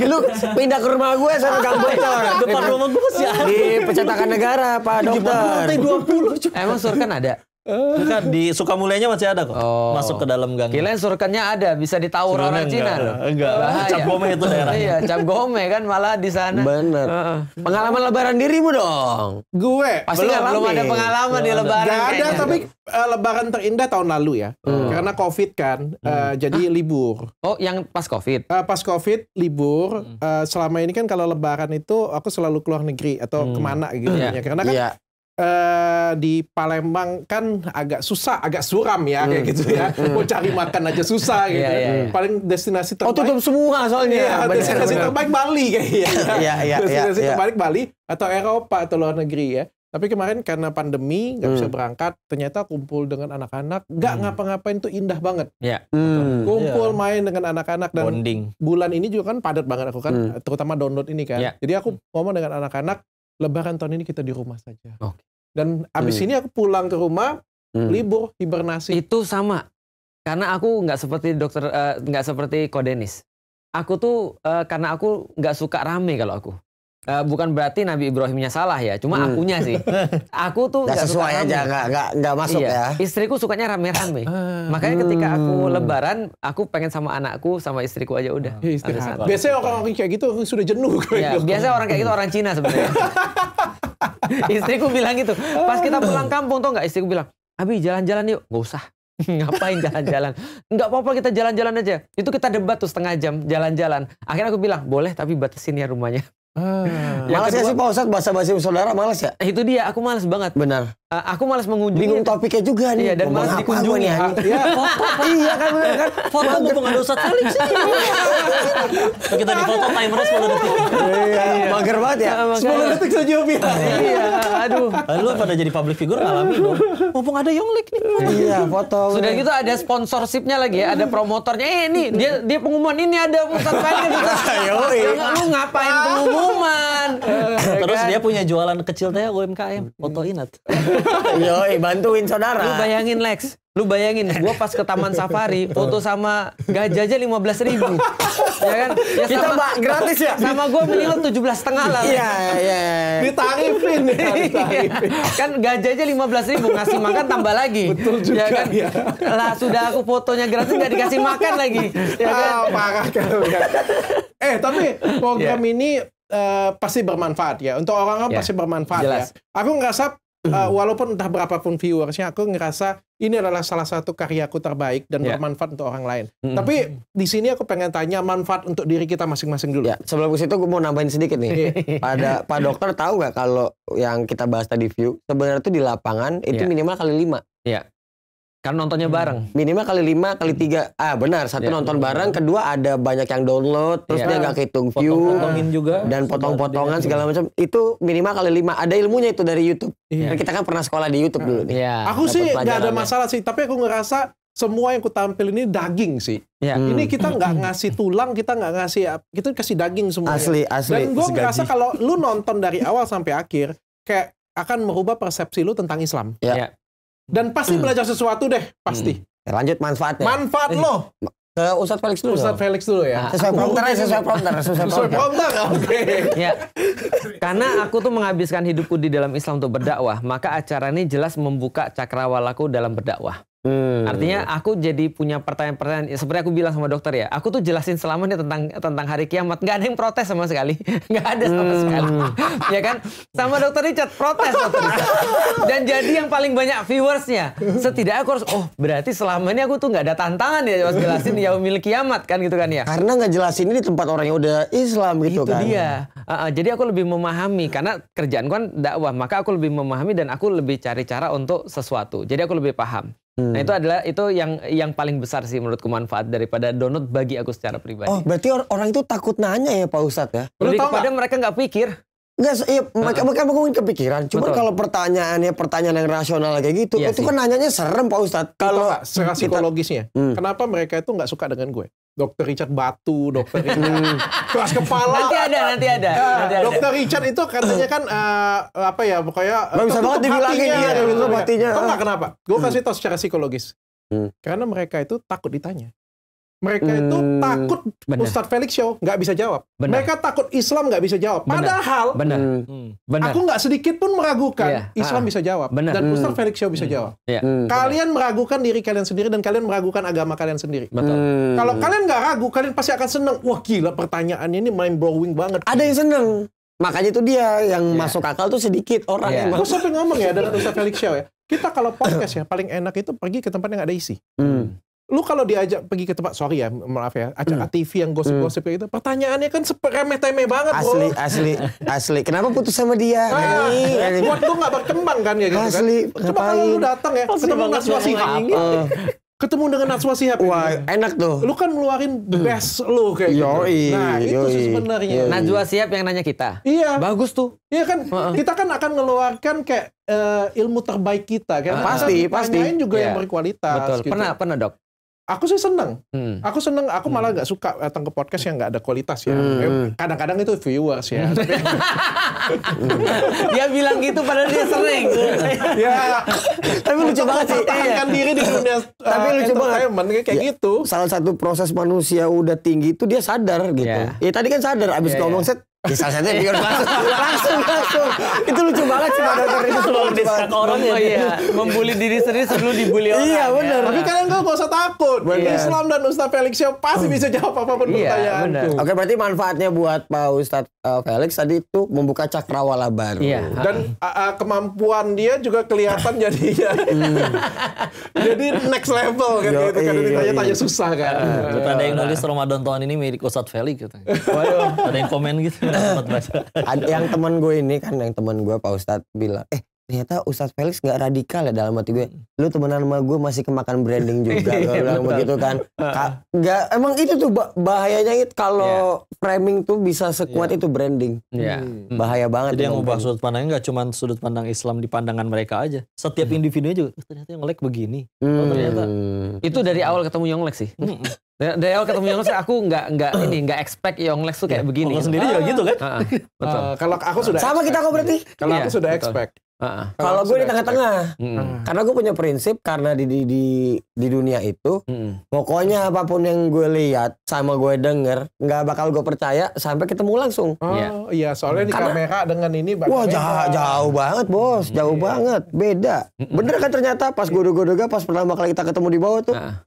Lu pindah ke rumah gue sana Gang Bocor. Ya? Depan rumah gue sih. Di pencetakan negara Pak Dokter. Emang sur kan ada? Bukan eh. di suka mulainya masih ada kok. Oh. Masuk ke dalam gang. kilen surkannya ada, bisa ditawur Sebenarnya orang Cina Enggak, Enggak. Bahaya. Cap Gome itu daerahnya. iya, Cap Gome kan malah di sana. Benar. Uh. Pengalaman lebaran dirimu dong. Gue pasti kan belum, belum ada pengalaman belum. di lebaran. Enggak ada, tapi uh, lebaran terindah tahun lalu ya. Hmm. Karena Covid kan, uh, hmm. jadi ah. libur. Oh, yang pas Covid. Uh, pas Covid libur. Uh, selama ini kan kalau lebaran itu aku selalu keluar negeri atau hmm. kemana gitu yeah. ya. Karena kan yeah. Uh, di Palembang kan agak susah, agak suram ya kayak hmm. gitu ya. Hmm. Mau cari makan aja susah iya, gitu. Yeah, iya. Paling destinasi terbaik. Oh tutup semua soalnya. Yeah, bener, destinasi bener. terbaik Bali kayaknya. Gitu. yeah, yeah, destinasi yeah, terbaik Bali atau Eropa atau luar negeri ya. Tapi kemarin karena pandemi nggak bisa hmm. berangkat, ternyata kumpul dengan anak-anak nggak ngapa-ngapain tuh indah banget. Yeah. Iya. Kumpul main dengan anak-anak dan bulan ini juga kan padat banget aku kan, terutama download ini kan. Yeah. Jadi aku ngomong dengan anak-anak Lebaran tahun ini kita di rumah saja. Okay. Oh. Dan abis hmm. ini aku pulang ke rumah, hmm. libur, hibernasi. Itu sama. Karena aku nggak seperti dokter, eh, nggak uh, seperti Kodenis. Aku tuh uh, karena aku nggak suka rame kalau aku. Uh, bukan berarti Nabi Ibrahimnya salah ya, cuma hmm. akunya sih. Aku tuh nggak sesuai aja, nggak nggak nggak masuk iya. ya. Istriku sukanya rame-rame, uh, makanya ketika aku hmm. Lebaran, aku pengen sama anakku sama istriku aja udah. Ya, ah. istirahat. Biasanya orang kayak gitu sudah jenuh. Ya, biasanya orang kayak gitu orang Cina sebenarnya. istriku bilang gitu. Pas kita ah. pulang kampung tuh nggak istriku bilang, Abi jalan-jalan yuk, nggak usah. ngapain jalan-jalan nggak apa-apa kita jalan-jalan aja itu kita debat tuh setengah jam jalan-jalan akhirnya aku bilang boleh tapi batasin ya rumahnya Ah. Malas ya sih Pak Ustadz bahasa-bahasa saudara malas ya? Eh, itu dia, aku malas banget. Benar. Uh, aku malas mengunjungi. Bingung topiknya juga nih. Iya, dan malas dikunjungi. Nih, iya, foto. iya kan benar kan. Foto mau ngomong ada Ustaz Salim sih. kita di foto timernya 10 detik. Iya, iya, mager banget ya. 10 detik saja bilang. Iya, aduh. Lalu eh, pada jadi public figure ngalami dong. Mumpung ada Young Yonglik nih. Iya, foto. Sudah gitu ada sponsorshipnya lagi ya, ada promotornya. Eh, ini dia dia pengumuman ini ada Ustaz Felix. Lu ngapain pengumuman? Terus kan? dia punya jualan kecil teh UMKM, fotoin at. Yo, bantuin saudara. Lu bayangin Lex, lu bayangin gue pas ke taman safari foto sama gajah aja lima belas ribu ya kan ya kita sama, gratis ya sama gue minimal tujuh belas setengah lah iya iya, iya. ditarifin iya. kan gajah aja lima belas ribu ngasih makan tambah lagi betul ya juga ya kan ya. lah sudah aku fotonya gratis nggak dikasih makan lagi ya ah, kan ah, parah kalau ya. eh tapi program yeah. ini Uh, pasti bermanfaat ya untuk orang-orang yeah. pasti bermanfaat ya. Jelas. ya. Aku ngerasa uh, walaupun entah berapapun viewersnya aku ngerasa ini adalah salah satu karyaku terbaik dan yeah. bermanfaat untuk orang lain. Mm. Tapi di sini aku pengen tanya manfaat untuk diri kita masing-masing dulu. Ya, sebelum ke situ aku mau nambahin sedikit nih. Iya. Pada Pak Dokter tahu nggak kalau yang kita bahas tadi view sebenarnya itu di lapangan itu yeah. minimal kali lima. Yeah. Kan nontonnya hmm. bareng. Minimal kali lima, kali tiga. Ah benar, satu ya, nonton bareng, kedua ada banyak yang download, terus ya. dia nggak kehitung view, potong juga, dan potong-potongan segala macam. Itu minimal kali lima. Ada ilmunya itu dari YouTube. Ya. kita kan pernah sekolah di YouTube dulu nih. Ya. Aku Dapet sih nggak ada masalah sih, tapi aku ngerasa semua yang kutampil tampil ini daging sih. Ya. Hmm. Ini kita nggak hmm. ngasih tulang, kita nggak ngasih kita kasih daging semua. Asli, asli. Dan gue ngerasa kalau lu nonton dari awal sampai akhir, kayak akan merubah persepsi lu tentang Islam. Ya. Dan pasti hmm. belajar sesuatu deh, pasti. Hmm. Ya, lanjut manfaatnya. Manfaat eh, lo. Ke Ustadz Felix dulu. Ustadz Felix dulu ya. Sesuai prompter aja, sesuai prompter, sesuai prompter. oke. Okay. ya. Karena aku tuh menghabiskan hidupku di dalam Islam untuk berdakwah, maka acara ini jelas membuka cakrawalaku dalam berdakwah. Hmm. Artinya aku jadi punya pertanyaan-pertanyaan. Ya, seperti aku bilang sama dokter ya, aku tuh jelasin selama ini tentang tentang hari kiamat. Gak ada yang protes sama sekali, gak ada sama hmm. sekali. ya kan? Sama dokter Richard protes dokter Richard. Dan jadi yang paling banyak viewersnya. Setidaknya aku harus, oh berarti selama ini aku tuh nggak ada tantangan ya mas jelasin ya milik kiamat kan gitu kan ya. Karena nggak jelasin ini di tempat orang yang udah Islam gitu Itu kan. Itu dia. Uh, uh, jadi aku lebih memahami karena kerjaanku kan dakwah, maka aku lebih memahami dan aku lebih cari cara untuk sesuatu. Jadi aku lebih paham. Hmm. Nah itu adalah itu yang yang paling besar sih menurutku manfaat daripada donut bagi aku secara pribadi. Oh berarti orang, orang itu takut nanya ya Pak Ustadz ya? Lebih kepada gak? mereka nggak pikir. Enggak, iya, mereka, uh, mereka mungkin kepikiran. Cuma kalau pertanyaannya pertanyaan yang rasional kayak gitu, iya itu sih. kan nanyanya serem Pak Ustadz. Kalau secara psikologisnya, hmm. kenapa mereka itu nggak suka dengan gue? Dokter Richard Batu, Dokter Richard keras kepala. Nanti ada, nanti ada. Ya, Dokter Richard itu katanya kan uh, apa ya pokoknya eh, Gak bisa banget dibilangin ya, tutup hatinya. Tahu nggak kenapa? Gue hmm. kasih tau secara psikologis. Hmm. Karena mereka itu takut ditanya. Mereka hmm, itu takut bener. Ustadz Felix Show nggak bisa jawab. Bener. Mereka takut Islam nggak bisa jawab. Bener. Padahal, bener. Hmm. Hmm. Bener. aku nggak sedikit pun meragukan yeah. Islam ah. bisa jawab bener. dan hmm. Ustadz Felix Show bisa hmm. jawab. Yeah. Hmm. Kalian meragukan diri kalian sendiri dan kalian meragukan agama kalian sendiri. Hmm. Kalau kalian nggak ragu, kalian pasti akan seneng. Wah gila pertanyaannya ini mind blowing banget. Ada yang seneng. Makanya itu dia yang yeah. masuk akal tuh sedikit orang yeah. Aku sampai ngomong ya dengan Ustadz Felix Show ya. Kita kalau podcast ya paling enak itu pergi ke tempat yang ada isi. Hmm lu kalau diajak pergi ke tempat sorry ya maaf ya acara hmm. TV yang gosip-gosip hmm. kayak gitu pertanyaannya kan remeh-temeh banget asli bro. asli asli kenapa putus sama dia ah, buat lu gak berkembang kan ya gitu kan. asli, kan coba kalau lu datang ya ketemu Naswa Sihab ketemu dengan Naswa Sihab wah ini. enak tuh lu kan ngeluarin the hmm. best lu kayak gitu nah yoi, itu sebenarnya Naswa Sihab yang nanya kita iya bagus tuh iya kan kita kan akan ngeluarkan kayak uh, ilmu terbaik kita kan pasti pasti juga yang iya. berkualitas betul gitu. pernah pernah dok aku sih seneng. Hmm. Aku seneng. Aku malah hmm. nggak suka datang ke podcast yang nggak ada kualitas ya. Hmm. Kadang-kadang hmm. itu viewers ya. Hmm. dia bilang gitu padahal dia sering. ya. Tapi lucu banget sih. kan diri di dunia. Tapi uh, lucu banget. Kayak ya, gitu. Salah satu proses manusia udah tinggi itu dia sadar gitu. Ya, ya tadi kan sadar. Abis ya, ngomong ya. set di ya, salah satunya langsung, langsung, langsung. Itu lucu banget sih pada itu sebelum di orang ya. Oh, iya, membuli diri sendiri sebelum dibully orang. Iya ya. benar. Tapi kalian kok gak usah takut. Bagi Islam dan Ustaz Felix Show ya, pasti bisa jawab apa iya, pertanyaan. Oke, berarti manfaatnya buat Pak Ustaz uh, eh, Felix tadi itu membuka cakrawala baru. Iya. Dan uh, kemampuan dia juga kelihatan jadinya. Hmm. Jadi next level kan yo, gitu. Karena ditanya-tanya susah kan. Uh, ada yang nulis Ramadan tahun ini mirip Ustaz Felix katanya. Waduh. Ada yang komen gitu. Ada yang teman gue ini kan yang teman gue Pak Ustadz bilang, eh ternyata Ustadz Felix nggak radikal ya dalam hati gue. Lu temenan sama gue masih kemakan branding juga. Iya, gue begitu kan. Ka gak, emang itu tuh bah bahayanya itu kalau yeah. framing tuh bisa sekuat yeah. itu branding. Yeah. Hmm. hmm. Bahaya banget. Jadi yang ubah sudut pandangnya nggak cuma sudut pandang Islam di pandangan mereka aja. Setiap hmm. individu juga eh, ternyata yang lek begini. Hmm. Oh, ternyata itu dari awal ketemu yang lek sih. Hmm. Ya, Dari ketemu Yonglex aku nggak nggak ini nggak expect Yonglex tuh kayak ya, begini. Kalau gitu. sendiri juga gitu kan? Uh, betul. Uh, kalau aku sudah sama expect. kita kok berarti. Kalau aku iya, sudah betul. expect. Uh, Kalau gue di tengah-tengah, mm. karena gue punya prinsip karena di di di, di dunia itu, mm. pokoknya apapun yang gue lihat sama gue denger, nggak bakal gue percaya sampai ketemu langsung. Oh iya, soalnya soalnya di karena, kamera dengan ini, wah jauh, jauh banget bos, jauh yeah. banget, beda. Bener kan ternyata pas gue duga-duga pas pertama kali kita ketemu di bawah tuh, Uh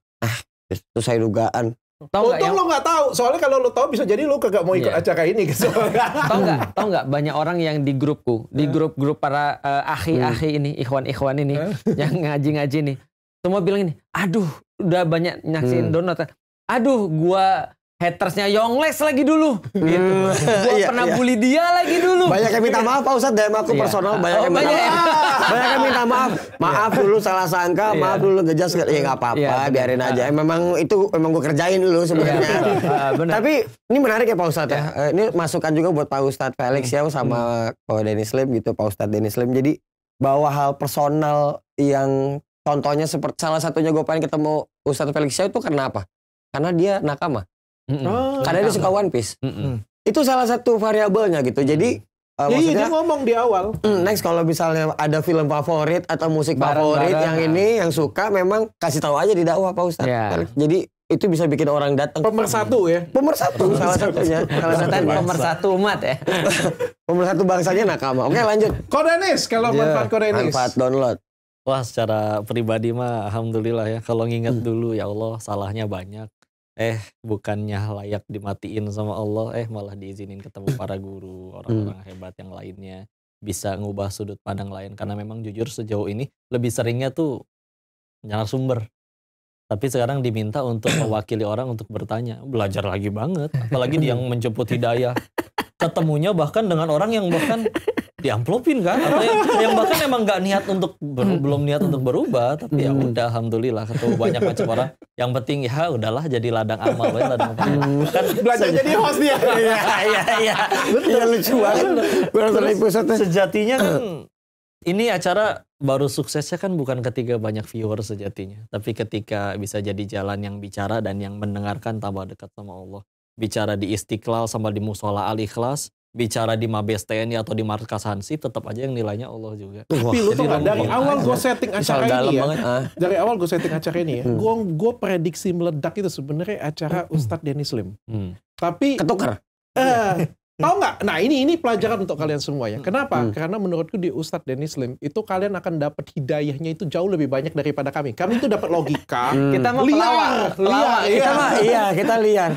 itu saya dugaan Tau Untung yang... lo gak tahu, soalnya kalau lo tahu bisa jadi lo kagak mau ikut yeah. acara ini. Gitu. tahu gak, hmm. Tahu gak Banyak orang yang di grupku, di eh. grup-grup para uh, ahi-ahi hmm. ini, ikhwan-ikhwan ini, eh. yang ngaji-ngaji nih, semua bilang ini, aduh, udah banyak nyaksiin hmm. donat. Aduh, gua hatersnya Yongles lagi dulu gitu. Hmm. Gua iya, pernah iya. bully dia lagi dulu. Banyak yang minta maaf Pak Ustadz DM aku iya. personal banyak oh, yang minta banyak. maaf. banyak yang minta maaf. Maaf iya. dulu salah sangka, iya. maaf dulu ngejas ya nggak apa-apa, iya, biarin aja. Iya. Memang itu memang gue kerjain dulu sebenarnya. Iya, Tapi ini menarik ya Pak Ustadz ya. Eh, ini masukan juga buat Pak Ustadz Felix ya sama Pak hmm. oh, Denny Slim gitu, Pak Ustadz Denny Slim. Jadi bahwa hal personal yang contohnya seperti salah satunya gue pengen ketemu Ustadz Felix itu karena apa? Karena dia nakama. Mm -mm. Karena dia suka One Piece. Mm -mm. Itu salah satu variabelnya gitu. Jadi Uh, iya, dia ngomong di awal. Mm, next kalau misalnya ada film favorit atau musik favorit yang ah. ini yang suka memang kasih tahu aja di dakwah Pak Ustaz. Yeah. Jadi itu bisa bikin orang datang. Pemersatu ya. Pemersatu, satu. salah satunya. Salah satunya pemersatu umat ya. pemersatu bangsanya nakama. Oke, lanjut. korenis. kalau yeah. manfaat Korenis. Manfaat download. Wah, secara pribadi mah alhamdulillah ya. Kalau nginget hmm. dulu ya Allah, salahnya banyak eh bukannya layak dimatiin sama Allah eh malah diizinin ketemu para guru hmm. orang-orang hebat yang lainnya bisa ngubah sudut pandang lain karena memang jujur sejauh ini lebih seringnya tuh sumber, tapi sekarang diminta untuk mewakili orang untuk bertanya belajar lagi banget apalagi yang menjemput hidayah ketemunya bahkan dengan orang yang bahkan diamplopin kan atau yang, yang bahkan emang nggak niat untuk hmm. belum niat untuk berubah tapi ya hmm. udah alhamdulillah ketemu banyak macam orang yang penting ya udahlah jadi ladang amal ya ladang kan belajar jadi host dia. Iya iya iya. Betul iya, lucu banget. sejatinya kan ini acara baru suksesnya kan bukan ketika banyak viewer sejatinya, tapi ketika bisa jadi jalan yang bicara dan yang mendengarkan tambah dekat sama Allah. Bicara di Istiqlal sama di Musola Al Ikhlas, bicara di Mabes TNI atau di markas Hansi tetap aja yang nilainya Allah juga. Tapi lu tuh ya, ah. dari awal gue setting acara ini ya. Dari awal hmm. gue setting acara ini ya. Gue gue prediksi meledak itu sebenarnya acara hmm. Ustadz Denny Slim. Hmm. Tapi ketukar. Eh, iya. Tahu nggak? Nah ini ini pelajaran untuk kalian semua ya. Kenapa? Karena menurutku di Ustadz Denis Slim itu kalian akan dapat hidayahnya itu jauh lebih banyak daripada kami. Kami itu dapat logika. Kita mau liar, liar, Iya. Kita mah iya, kita liar.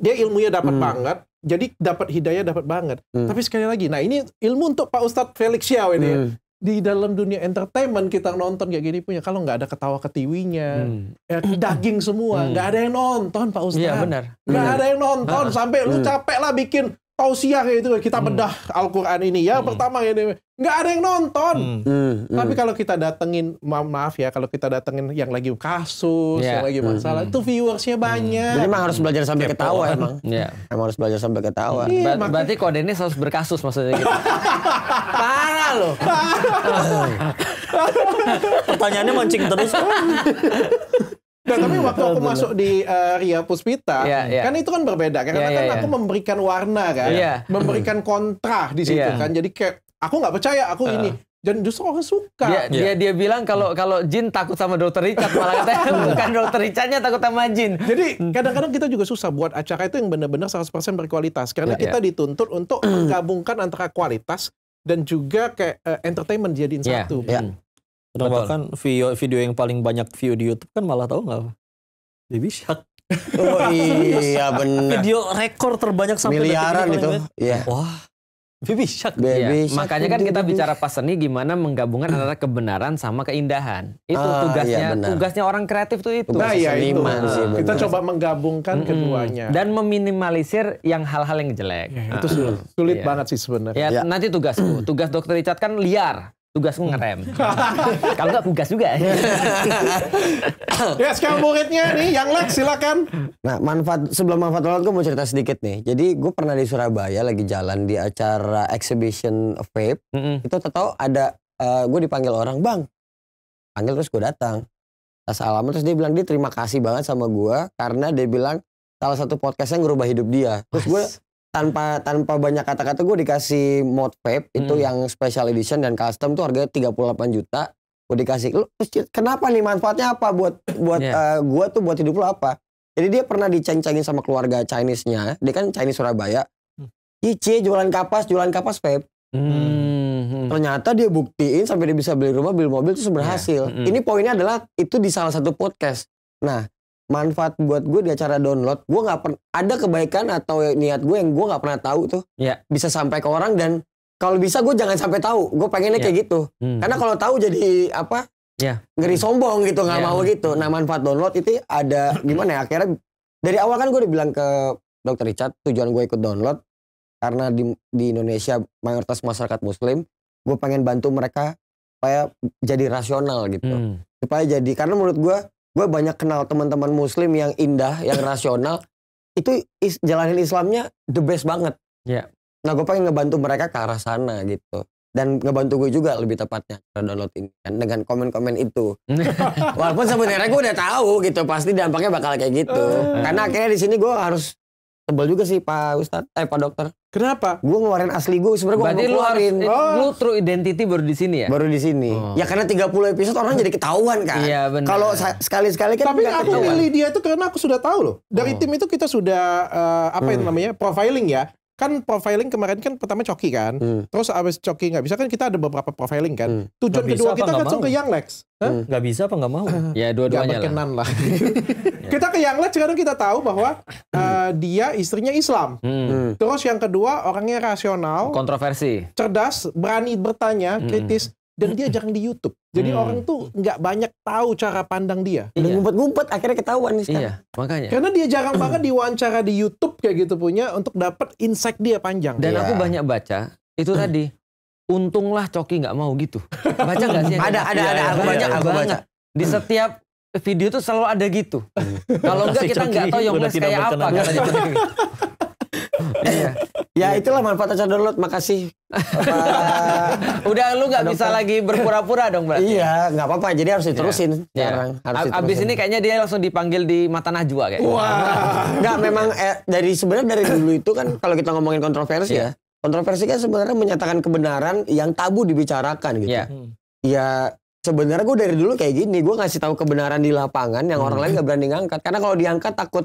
Dia ilmunya dapat banget, jadi dapat hidayah dapat banget. Hmm. Tapi sekali lagi, nah ini ilmu untuk Pak Ustadz Felix Xiao ini ya. hmm. Di dalam dunia entertainment kita nonton kayak gini punya kalau nggak ada ketawa ketiwinya, hmm. ya, daging semua, hmm. nggak hmm. ada yang nonton Pak iya, Ustadz. Iya benar. Nggak ada yang nonton sampai lu hmm. capek lah bikin tausiah kayak itu kita hmm. bedah hmm. Al-Qur'an ini ya hmm. pertama ini nggak ada yang nonton. Hmm. hmm. Hmm. Tapi kalau kita datengin ma maaf ya kalau kita datengin yang lagi kasus, yeah. yang lagi hmm, masalah hmm. itu viewersnya banyak. Jadi emang harus belajar sampai ketawa emang. Yeah. Emang harus belajar sampai ketawa. Yeah, Ber berarti kode ini harus berkasus maksudnya gitu. Parah loh. Pertanyaannya mancing terus. Nah, tapi iya, waktu aku masuk di uh, Ria Puspita, yeah, yeah. kan itu kan berbeda kan? karena yeah, kan iya, aku iya. memberikan warna kan, yeah. memberikan kontra di situ yeah. kan. Jadi kayak aku nggak percaya aku uh. ini ah. dan justru orang suka. Dia yeah. dia, dia bilang kalau kalau Jin takut sama Dokter Richard malah katanya bukan Dokter Richardnya takut sama Jin. Jadi kadang-kadang kita juga susah buat acara itu yang benar-benar 100% berkualitas karena yeah, kita yeah. dituntut untuk menggabungkan antara kualitas dan juga kayak uh, entertainment jadiin yeah, satu. Yeah. Hmm. Kenapa Betul. kan video, video yang paling banyak view di YouTube kan malah tahu nggak? Baby Shark. Oh iya benar. Video rekor terbanyak sampai miliaran itu. Iya. Wah. Baby Shark. Baby ya. Shark Makanya kan kita baby. bicara pas seni gimana menggabungkan antara kebenaran sama keindahan. Itu ah, iya, tugasnya. iya, tugasnya orang kreatif tuh itu. Nah, ya itu. sih, kita coba menggabungkan mm -hmm. keduanya dan meminimalisir yang hal-hal yang jelek. Ya, itu ah. sulit, sulit ya. banget sih sebenarnya. Ya, ya. nanti tugasku. Tugas Dokter Richard kan liar tugas ngerem. Kalau nggak tugas juga. ya sekarang muridnya nih, yang Lex silakan. Nah manfaat sebelum manfaat olahraga gue mau cerita sedikit nih. Jadi gue pernah di Surabaya lagi jalan di acara exhibition of vape. Mm -hmm. Itu tahu ada uh, eh, gue dipanggil orang bang. Panggil terus gue datang. Assalamualaikum terus dia bilang dia terima kasih banget sama gue karena dia bilang salah satu podcastnya ngerubah hidup dia. Terus gue tanpa tanpa banyak kata-kata gue dikasih mod vape hmm. itu yang special edition dan custom tuh harganya 38 juta gue dikasih lu kenapa nih manfaatnya apa buat buat yeah. Iya. uh, gue tuh buat hidup lu apa jadi dia pernah diceng sama keluarga Chinese-nya dia kan Chinese Surabaya hmm. Ici jualan kapas jualan kapas vape hmm, hmm. Ternyata dia buktiin sampai dia bisa beli rumah, beli mobil itu berhasil. Yeah. -hmm. Ini poinnya adalah itu di salah satu podcast. Nah, manfaat buat gue di acara download gue nggak pernah ada kebaikan atau niat gue yang gue nggak pernah tahu tuh yeah. bisa sampai ke orang dan kalau bisa gue jangan sampai tahu gue pengennya yeah. kayak gitu hmm. karena kalau tahu jadi apa yeah. ngeri sombong gitu nggak yeah. mau gitu nah manfaat download itu ada gimana ya akhirnya dari awal kan gue dibilang ke dokter Richard tujuan gue ikut download karena di di Indonesia mayoritas masyarakat Muslim gue pengen bantu mereka supaya jadi rasional gitu hmm. supaya jadi karena menurut gue gue banyak kenal teman-teman muslim yang indah, yang rasional, itu is, jalanin Islamnya the best banget. Yeah. Nah gue pengen ngebantu mereka ke arah sana gitu. Dan ngebantu gue juga lebih tepatnya download ini kan dengan komen-komen itu. Walaupun sebenarnya gue udah tahu gitu pasti dampaknya bakal kayak gitu. Eh. Karena akhirnya di sini gue harus tebal juga sih Pak Ustad, eh Pak Dokter. Kenapa? Gue ngeluarin asli gue sebenarnya gue Berarti lu ngeluarin. Harus, oh. Lu true identity baru di sini ya? Baru di sini. Oh. Ya karena 30 episode orang jadi ketahuan kan. Iya benar. Kalau sekali-sekali kan Tapi aku pilih dia tuh karena aku sudah tahu loh. Dari oh. tim itu kita sudah uh, apa hmm. itu namanya? profiling ya kan profiling kemarin kan pertama coki kan hmm. terus abis coki nggak bisa kan kita ada beberapa profiling kan hmm. tujuan gak kedua kita kan langsung ke Lex hmm. nggak hmm. bisa apa nggak mau ya dua-duanya lah, lah. Ya. kita ke Young Lex sekarang kita tahu bahwa uh, dia istrinya Islam hmm. hmm. terus yang kedua orangnya rasional kontroversi cerdas berani bertanya hmm. kritis dan dia jarang di YouTube. Jadi hmm. orang tuh nggak banyak tahu cara pandang dia. Iya. ngumpet-ngumpet akhirnya ketahuan nih sekarang. Iya, makanya. Karena dia jarang banget diwawancara di YouTube kayak gitu punya untuk dapat insight dia panjang. Dan iya. aku banyak baca itu hmm. tadi. Untunglah Coki nggak mau gitu. Baca nggak sih? ada, ada, ada. Aku iya, baca, iya, aku baca. Di hmm. setiap video tuh selalu ada gitu. Hmm. Kalau enggak kita nggak tahu yang kayak apa. iya. Ya iya, itulah manfaat acara download. Makasih. Udah lu nggak bisa lagi berpura-pura dong berarti. Iya, ya? nggak apa-apa. Jadi harus iya. diterusin. Ya. harus diterusin. Abis ini kayaknya dia langsung dipanggil di Mata Najwa kayak. Wah. Wow. Nggak memang eh, dari sebenarnya dari dulu itu kan kalau kita ngomongin kontroversi iya. ya. Kontroversi kan sebenarnya menyatakan kebenaran yang tabu dibicarakan gitu. Iya. Hmm. Ya sebenarnya gue dari dulu kayak gini gue ngasih tahu kebenaran di lapangan yang hmm. orang lain gak berani ngangkat karena kalau diangkat takut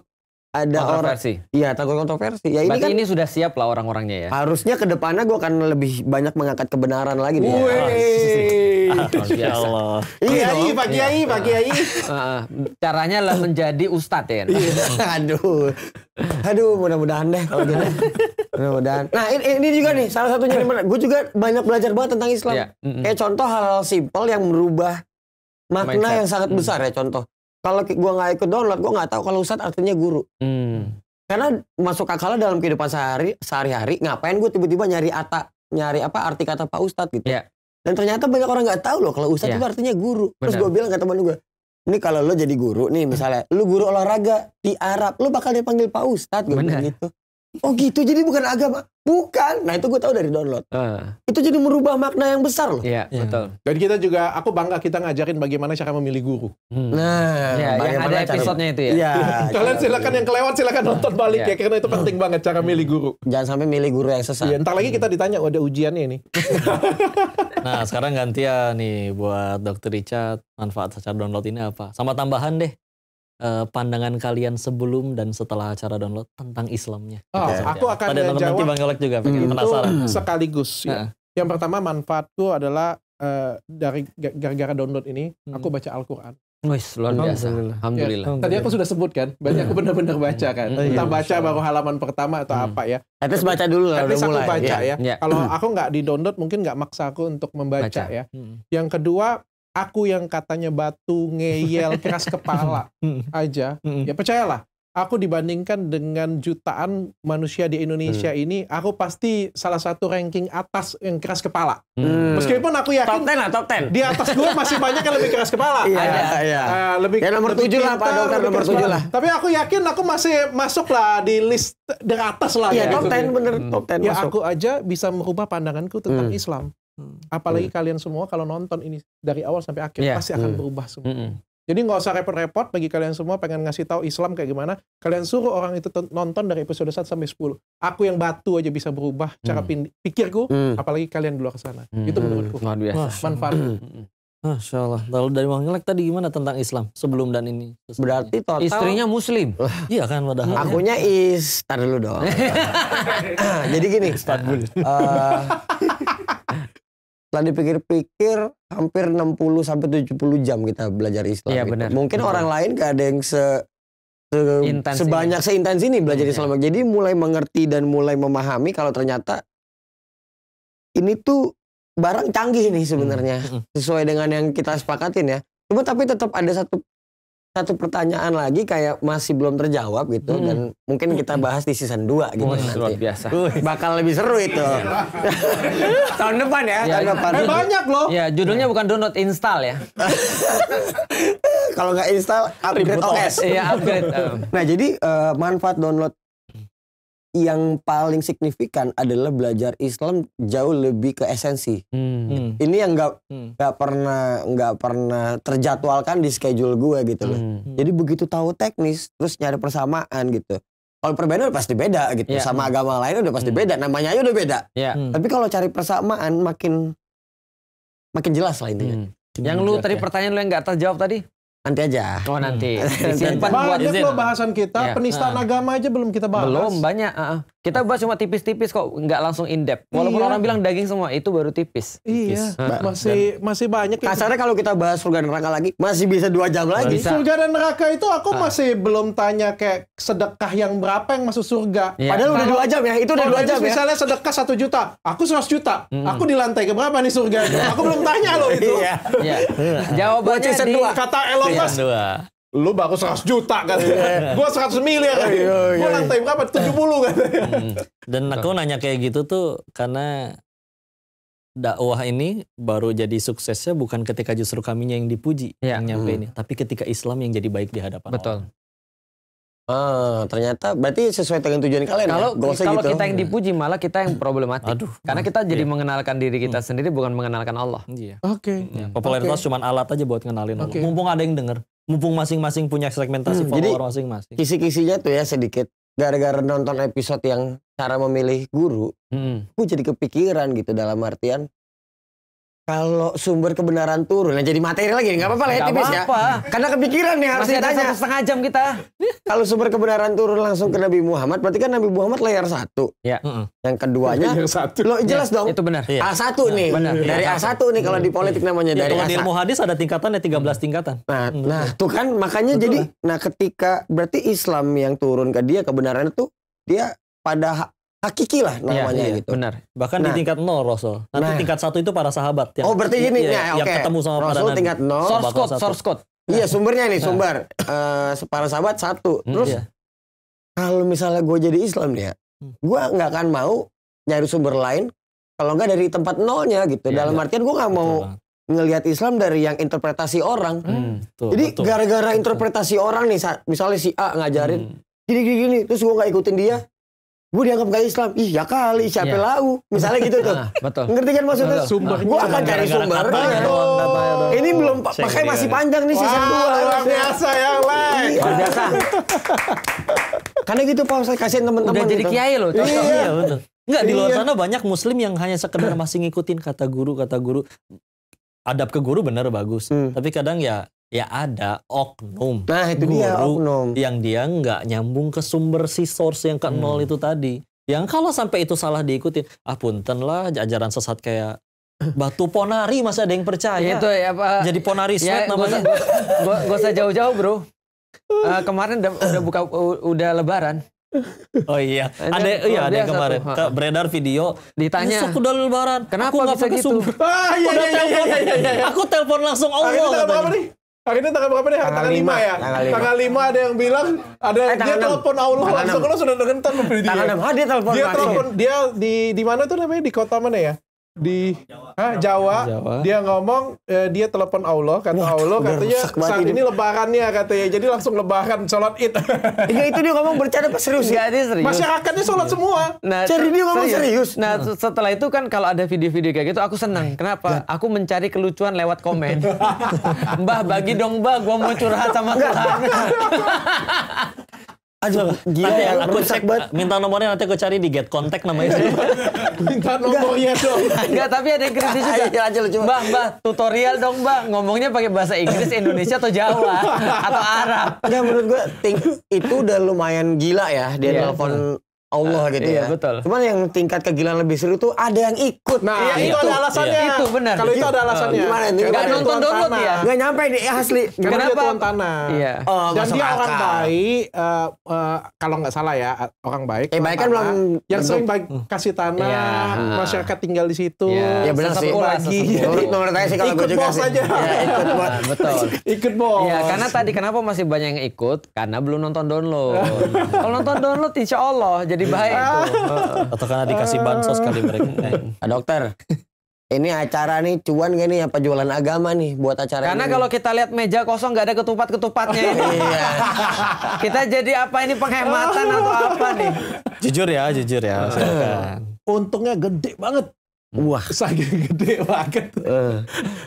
ada kontroversi. orang iya takut kontroversi ya Berarti ini kan ini sudah siap lah orang-orangnya ya harusnya kedepannya gue akan lebih banyak mengangkat kebenaran lagi nih ya Allah iya, iya Pak Kiai Pak iya. Kiai ah, caranya lah menjadi ustadz ya iya. aduh aduh mudah-mudahan deh kalau gitu mudah-mudahan nah ini, ini juga nih salah satunya gue juga banyak belajar banget tentang Islam Ya. mm -hmm. kayak contoh hal-hal simpel yang merubah makna Mindset. yang sangat besar mm. ya contoh kalau gue nggak ikut download gue nggak tahu kalau ustad artinya guru hmm. karena masuk akalnya dalam kehidupan sehari sehari-hari ngapain gue tiba-tiba nyari ata nyari apa arti kata pak ustadz gitu yeah. dan ternyata banyak orang nggak tahu loh kalau ustad yeah. itu artinya guru terus gue bilang ke teman gue ini kalau lo jadi guru nih misalnya lo guru olahraga di Arab lo bakal dipanggil Pak Ustadz gitu Oh gitu, jadi bukan agama. Bukan. Nah itu gue tahu dari download. Uh. Itu jadi merubah makna yang besar loh. Iya, yeah, betul. Jadi kita juga, aku bangga kita ngajarin bagaimana cara memilih guru. Hmm. Nah, iya, bagaimana yang ada episode-nya itu ya. Iya. Kalian silakan yang kelewat silakan nonton balik ya. ya, karena itu penting banget cara milih guru. Jangan sampai milih guru yang sesat. Ya, ntar lagi kita ditanya, oh, ada ujiannya ini. nah sekarang gantian nih buat Dr. Richard, manfaat secara download ini apa? Sama tambahan deh Eh, pandangan kalian sebelum dan setelah acara download tentang Islamnya. Oh, aku akan Pada menjawab. Nanti Bang Yolek juga pengen hmm. penasaran. Sekaligus. Ya. Yang pertama manfaat tuh adalah uh, dari gara-gara download ini hmm. aku baca Al-Qur'an. Wis, luar biasa. Alhamdulillah. Alhamdulillah. Ya, tadi aku sudah sebut kan, berarti aku benar-benar hmm. baca kan. Kita oh, iya. baca baru halaman pertama atau hmm. apa ya. Tapi baca dulu lah. Tapi aku baca iya, ya. ya. ya. Kalau aku nggak di download mungkin nggak maksa aku untuk membaca baca. ya. Hmm. Yang kedua aku yang katanya batu ngeyel keras kepala hmm. aja hmm. ya percayalah aku dibandingkan dengan jutaan manusia di Indonesia hmm. ini, aku pasti salah satu ranking atas yang keras kepala. Hmm. Meskipun aku yakin top 10 lah, top 10. Di atas gua masih banyak yang lebih keras kepala. Iya, Iya. Uh, lebih ya, nomor 7 lah Pak Dokter, nomor 7 lah. Tapi aku yakin aku masih masuk lah di list dari atas lah. Iya, ya, top 10 bener, hmm. top 10 ya, masuk. aku aja bisa merubah pandanganku tentang hmm. Islam. Hmm. Apalagi hmm. kalian semua kalau nonton ini dari awal sampai akhir yeah. pasti akan hmm. berubah semua. Hmm. Jadi nggak usah repot-repot bagi kalian semua pengen ngasih tahu Islam kayak gimana. Kalian suruh orang itu nonton dari episode 1 sampai 10. Aku yang batu aja bisa berubah hmm. cara pikirku, hmm. apalagi kalian di luar sana. Hmm. Itu menurutku luar biasa. manfaat. Hmm. Masya Allah. Lalu dari Bang Ngelek tadi gimana tentang Islam sebelum dan ini? Sesuanya. Berarti total. Istrinya Muslim. iya kan padahal. Akunya is. Tadi dulu dong. Jadi gini. Istanbul. Uh, eh, setelah dipikir-pikir hampir 60 sampai 70 jam kita belajar Islam. Iya, gitu. Mungkin benar. orang lain gak ada yang se, se sebanyak ini. seintens ini belajar Islam. Ya. Jadi mulai mengerti dan mulai memahami kalau ternyata ini tuh barang canggih nih sebenarnya hmm. sesuai dengan yang kita sepakatin ya. Cuma tapi tetap ada satu satu pertanyaan lagi kayak masih belum terjawab gitu hmm. dan mungkin kita hmm. bahas di season 2 gitu oh, nanti. biasa. Bakal lebih seru itu. Iya. tahun depan ya, ya tahun depan. Eh, banyak loh. Ya, judulnya bukan download install ya. Kalau nggak install upgrade OS. Iya, upgrade. Eh. Nah, jadi uh, manfaat download yang paling signifikan adalah belajar Islam jauh lebih ke esensi. Hmm. hmm. Ini yang nggak hmm. nggak hmm. pernah nggak pernah terjadwalkan di schedule gue gitu loh. Hmm. hmm. Jadi begitu tahu teknis, terus nyari persamaan gitu. Kalau perbedaan pasti beda gitu, yeah. sama agama lain udah pasti hmm. beda, namanya aja udah beda. Yeah. Hmm. Tapi kalau cari persamaan makin makin jelas lah intinya. Hmm. Yang lu tadi ya. pertanyaan lu yang nggak terjawab tadi, Nanti aja. Oh nanti. nanti Simpan Banyak loh bahasan kita, ya. penistaan uh. agama aja belum kita bahas. Belum, banyak. Uh -uh. Kita bahas cuma tipis-tipis kok, nggak langsung in depth. Walaupun iya. orang bilang daging semua itu baru tipis. Iya, nah, masih dan, masih banyak. Kasarnya kalau kita bahas surga dan neraka lagi, masih bisa dua jam lagi. Bisa. Surga dan neraka itu aku ah. masih belum tanya kayak sedekah yang berapa yang masuk surga. Iya. Padahal nah, udah dua jam ya, itu udah dua jam ya. Misalnya sedekah satu juta, aku seratus juta, mm. aku di lantai berapa nih surga? aku belum tanya loh itu. Iya. Iya. iya. Jawabannya di... Kata Elon iya. Musk, lu baru 100 juta kan iya. gua 100 miliar kan iya, yeah, yeah, gua iya. lantai berapa 70 kan hmm. dan nah. aku nanya kayak gitu tuh karena dakwah ini baru jadi suksesnya bukan ketika justru kaminya yang dipuji ya. yang nyampe hmm. ini tapi ketika Islam yang jadi baik di hadapan betul orang. Ah, ternyata berarti sesuai dengan tujuan kalian. Kalau ya? kalau gitu. kita yang dipuji malah kita yang problematik. Aduh. Karena kita jadi iya. mengenalkan diri kita hmm. sendiri bukan mengenalkan Allah. Iya. Oke. Okay. Ya, popularitas okay. cuma alat aja buat ngenalin okay. Allah. Mumpung ada yang denger mumpung masing-masing punya segmentasi hmm, follower masing-masing. Kisi-kisinya tuh ya sedikit gara-gara nonton episode yang cara memilih guru, hmm. gue jadi kepikiran gitu dalam artian kalau sumber kebenaran turun, nah jadi materi lagi nggak apa-apa lah ya tipis ya. Karena kepikiran nih harus ditanya. Masih setengah jam kita. kalau sumber kebenaran turun langsung ke Nabi Muhammad, berarti kan Nabi Muhammad layar satu. Ya. Yang keduanya. Yang satu. Lo jelas ya, dong. Itu benar. A1 iya. nih. Benar. Dari A1 iya, nih kalau di politik iya. namanya ya, dari kalau A1. Di ilmu hadis ada tingkatannya 13 tingkatan. Nah, hmm. nah tuh kan makanya Betul jadi lah. nah ketika berarti Islam yang turun ke dia kebenaran itu dia pada hakiki lah iya, namanya iya, iya, gitu. Benar. Bahkan nah, di tingkat nol Rasul. Nanti nah, tingkat satu itu para sahabat yang Oh, berarti ini ya, nah, yang okay. ketemu sama Rasul para tingkat nol. Source code, source code. Iya, nah. sumbernya nih, nah. sumber. Nah. Uh, para sahabat satu. Hmm, terus iya. kalau misalnya gue jadi Islam nih ya, hmm. gue nggak akan mau nyari sumber lain kalau nggak dari tempat nolnya gitu. Iya, Dalam iya. artian gue nggak mau Betul ngelihat Islam dari yang interpretasi orang. Hmm, tuh, Jadi gara-gara interpretasi orang nih, misalnya si A ngajarin hmm. gini-gini, terus gue nggak ikutin dia, gue dianggap gak Islam ih ya kali siapa yeah. lau misalnya gitu tuh ah, betul. ngerti kan maksudnya sumber gue akan cari sumber iya, iya, iya, ini belum pakai masih panjang nih season 2 luar biasa yang lain luar biasa karena gitu Pak saya kasihan teman-teman udah jadi gitu. kiai loh iya. Enggak, di luar sana banyak muslim yang hanya sekedar masih ngikutin kata guru, kata guru. Adab ke guru benar bagus. Hmm. Tapi kadang ya ya ada oknum nah itu guru dia oknum yang dia nggak nyambung ke sumber si source yang ke nol hmm. itu tadi yang kalau sampai itu salah diikuti, ah punten lah ajaran sesat kayak Batu ponari masa ada yang percaya. itu ya apa? Jadi ponari ya, sweat ya, namanya. Gue usah jauh-jauh bro. Uh, kemarin udah, udah buka udah lebaran. Oh iya, ada iya ada yang kemarin Ke, beredar video ditanya. aku udah lebaran. Kenapa aku bisa gitu? Sumber. Ah, iya, iya, iya, iya Aku telepon langsung Allah. Hari ini tanggal berapa nih? Tanggal, tanggal 5, 5 ya? Tanggal 5. tanggal 5 ada yang bilang ada eh, dia telepon Allah langsung lo sudah dengan tanpa dia. Tanggal 6. Ah, dia telepon. Dia telepon dia di di mana tuh namanya? Di kota mana ya? di Jawa, ha, Jawa, Jawa. dia ngomong eh, dia telepon Allah kata Wah, Allah katanya saat ini lebarannya katanya jadi langsung lebaran sholat id ya, itu dia ngomong bercanda apa serius ya serius masyarakatnya sholat iya. semua nah jadi dia ngomong serius. serius nah setelah itu kan kalau ada video-video kayak gitu aku senang nah, kenapa gak. Nah. aku mencari kelucuan lewat komen mbah bagi dong mbah gua mau curhat sama Tuhan Aduh, gila nanti ya, aku cek, banget. Minta nomornya nanti aku cari di get contact namanya sih. minta nomornya dong. Enggak, tapi ada yang kritis juga. Ayo, aja coba. Bang, bang, tutorial dong bang. Ngomongnya pakai bahasa Inggris, Indonesia atau Jawa atau Arab. Enggak, menurut gue itu udah lumayan gila ya dia yeah, telepon Allah nah, gitu iya, ya. betul. Cuman yang tingkat kegilaan lebih seru itu ada yang ikut. Nah, iya, itu, itu ada alasannya. Iya. Itu benar. Kalau itu gitu. ada alasannya. Uh, Gimana ini? Gak Enggak nonton download ya. Enggak nyampe nih asli. Karena Kenapa? Dia tuan tanah. Iya. Oh, Dan dia akal. orang baik uh, uh, kalau nggak salah ya, orang baik. Eh, baik kan belum yang sering baik, kasih tanah, ya. masyarakat tinggal di situ. Iya, ya benar sih. Lagi. Jadi nomor saya sih kalau gue juga sih. Aja. Ya, ikut bos. Betul. Ikut bos. Iya, karena tadi kenapa masih banyak yang ikut? Karena belum nonton download. Kalau nonton download insya Allah jadi lebih iya, baik atau karena dikasih bansos kali mereka eh. nah, dokter ini acara nih cuan gak nih apa jualan agama nih buat acara Karena kalau kita lihat meja kosong gak ada ketupat-ketupatnya ini. iya. kita jadi apa ini penghematan atau apa nih? Jujur ya, jujur ya. Untungnya gede banget Wah. Saking gede banget. Uh. Eh.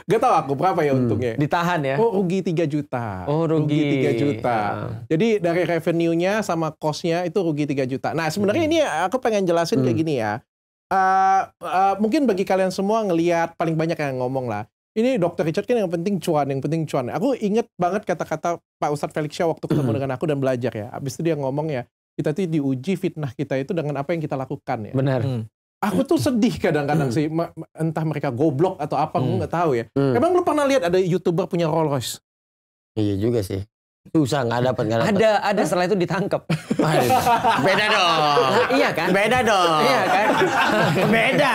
Gak tau aku berapa ya hmm. untungnya. Hmm. Ditahan ya? Oh rugi 3 juta. Oh rugi. rugi 3 juta. Uh. Jadi dari revenue-nya sama cost-nya itu rugi 3 juta. Nah sebenarnya hmm. ini aku pengen jelasin hmm. kayak gini ya. Uh, uh, mungkin bagi kalian semua ngelihat paling banyak yang ngomong lah. Ini dokter Richard kan yang penting cuan, yang penting cuan. Aku inget banget kata-kata Pak Ustadz Felix Shaw waktu ketemu dengan aku dan belajar ya. Abis itu dia ngomong ya, kita tuh diuji fitnah kita itu dengan apa yang kita lakukan ya. Benar. Hmm. Aku tuh sedih kadang-kadang sih, entah mereka goblok atau apa, hmm. gue gak tahu ya. Hmm. Emang lu pernah lihat ada youtuber punya Rolls Royce? Iya juga sih. Susah nggak dapat nggak dapat. Ada ada setelah itu ditangkap. Beda dong. iya kan? Beda dong. Iya kan? Beda.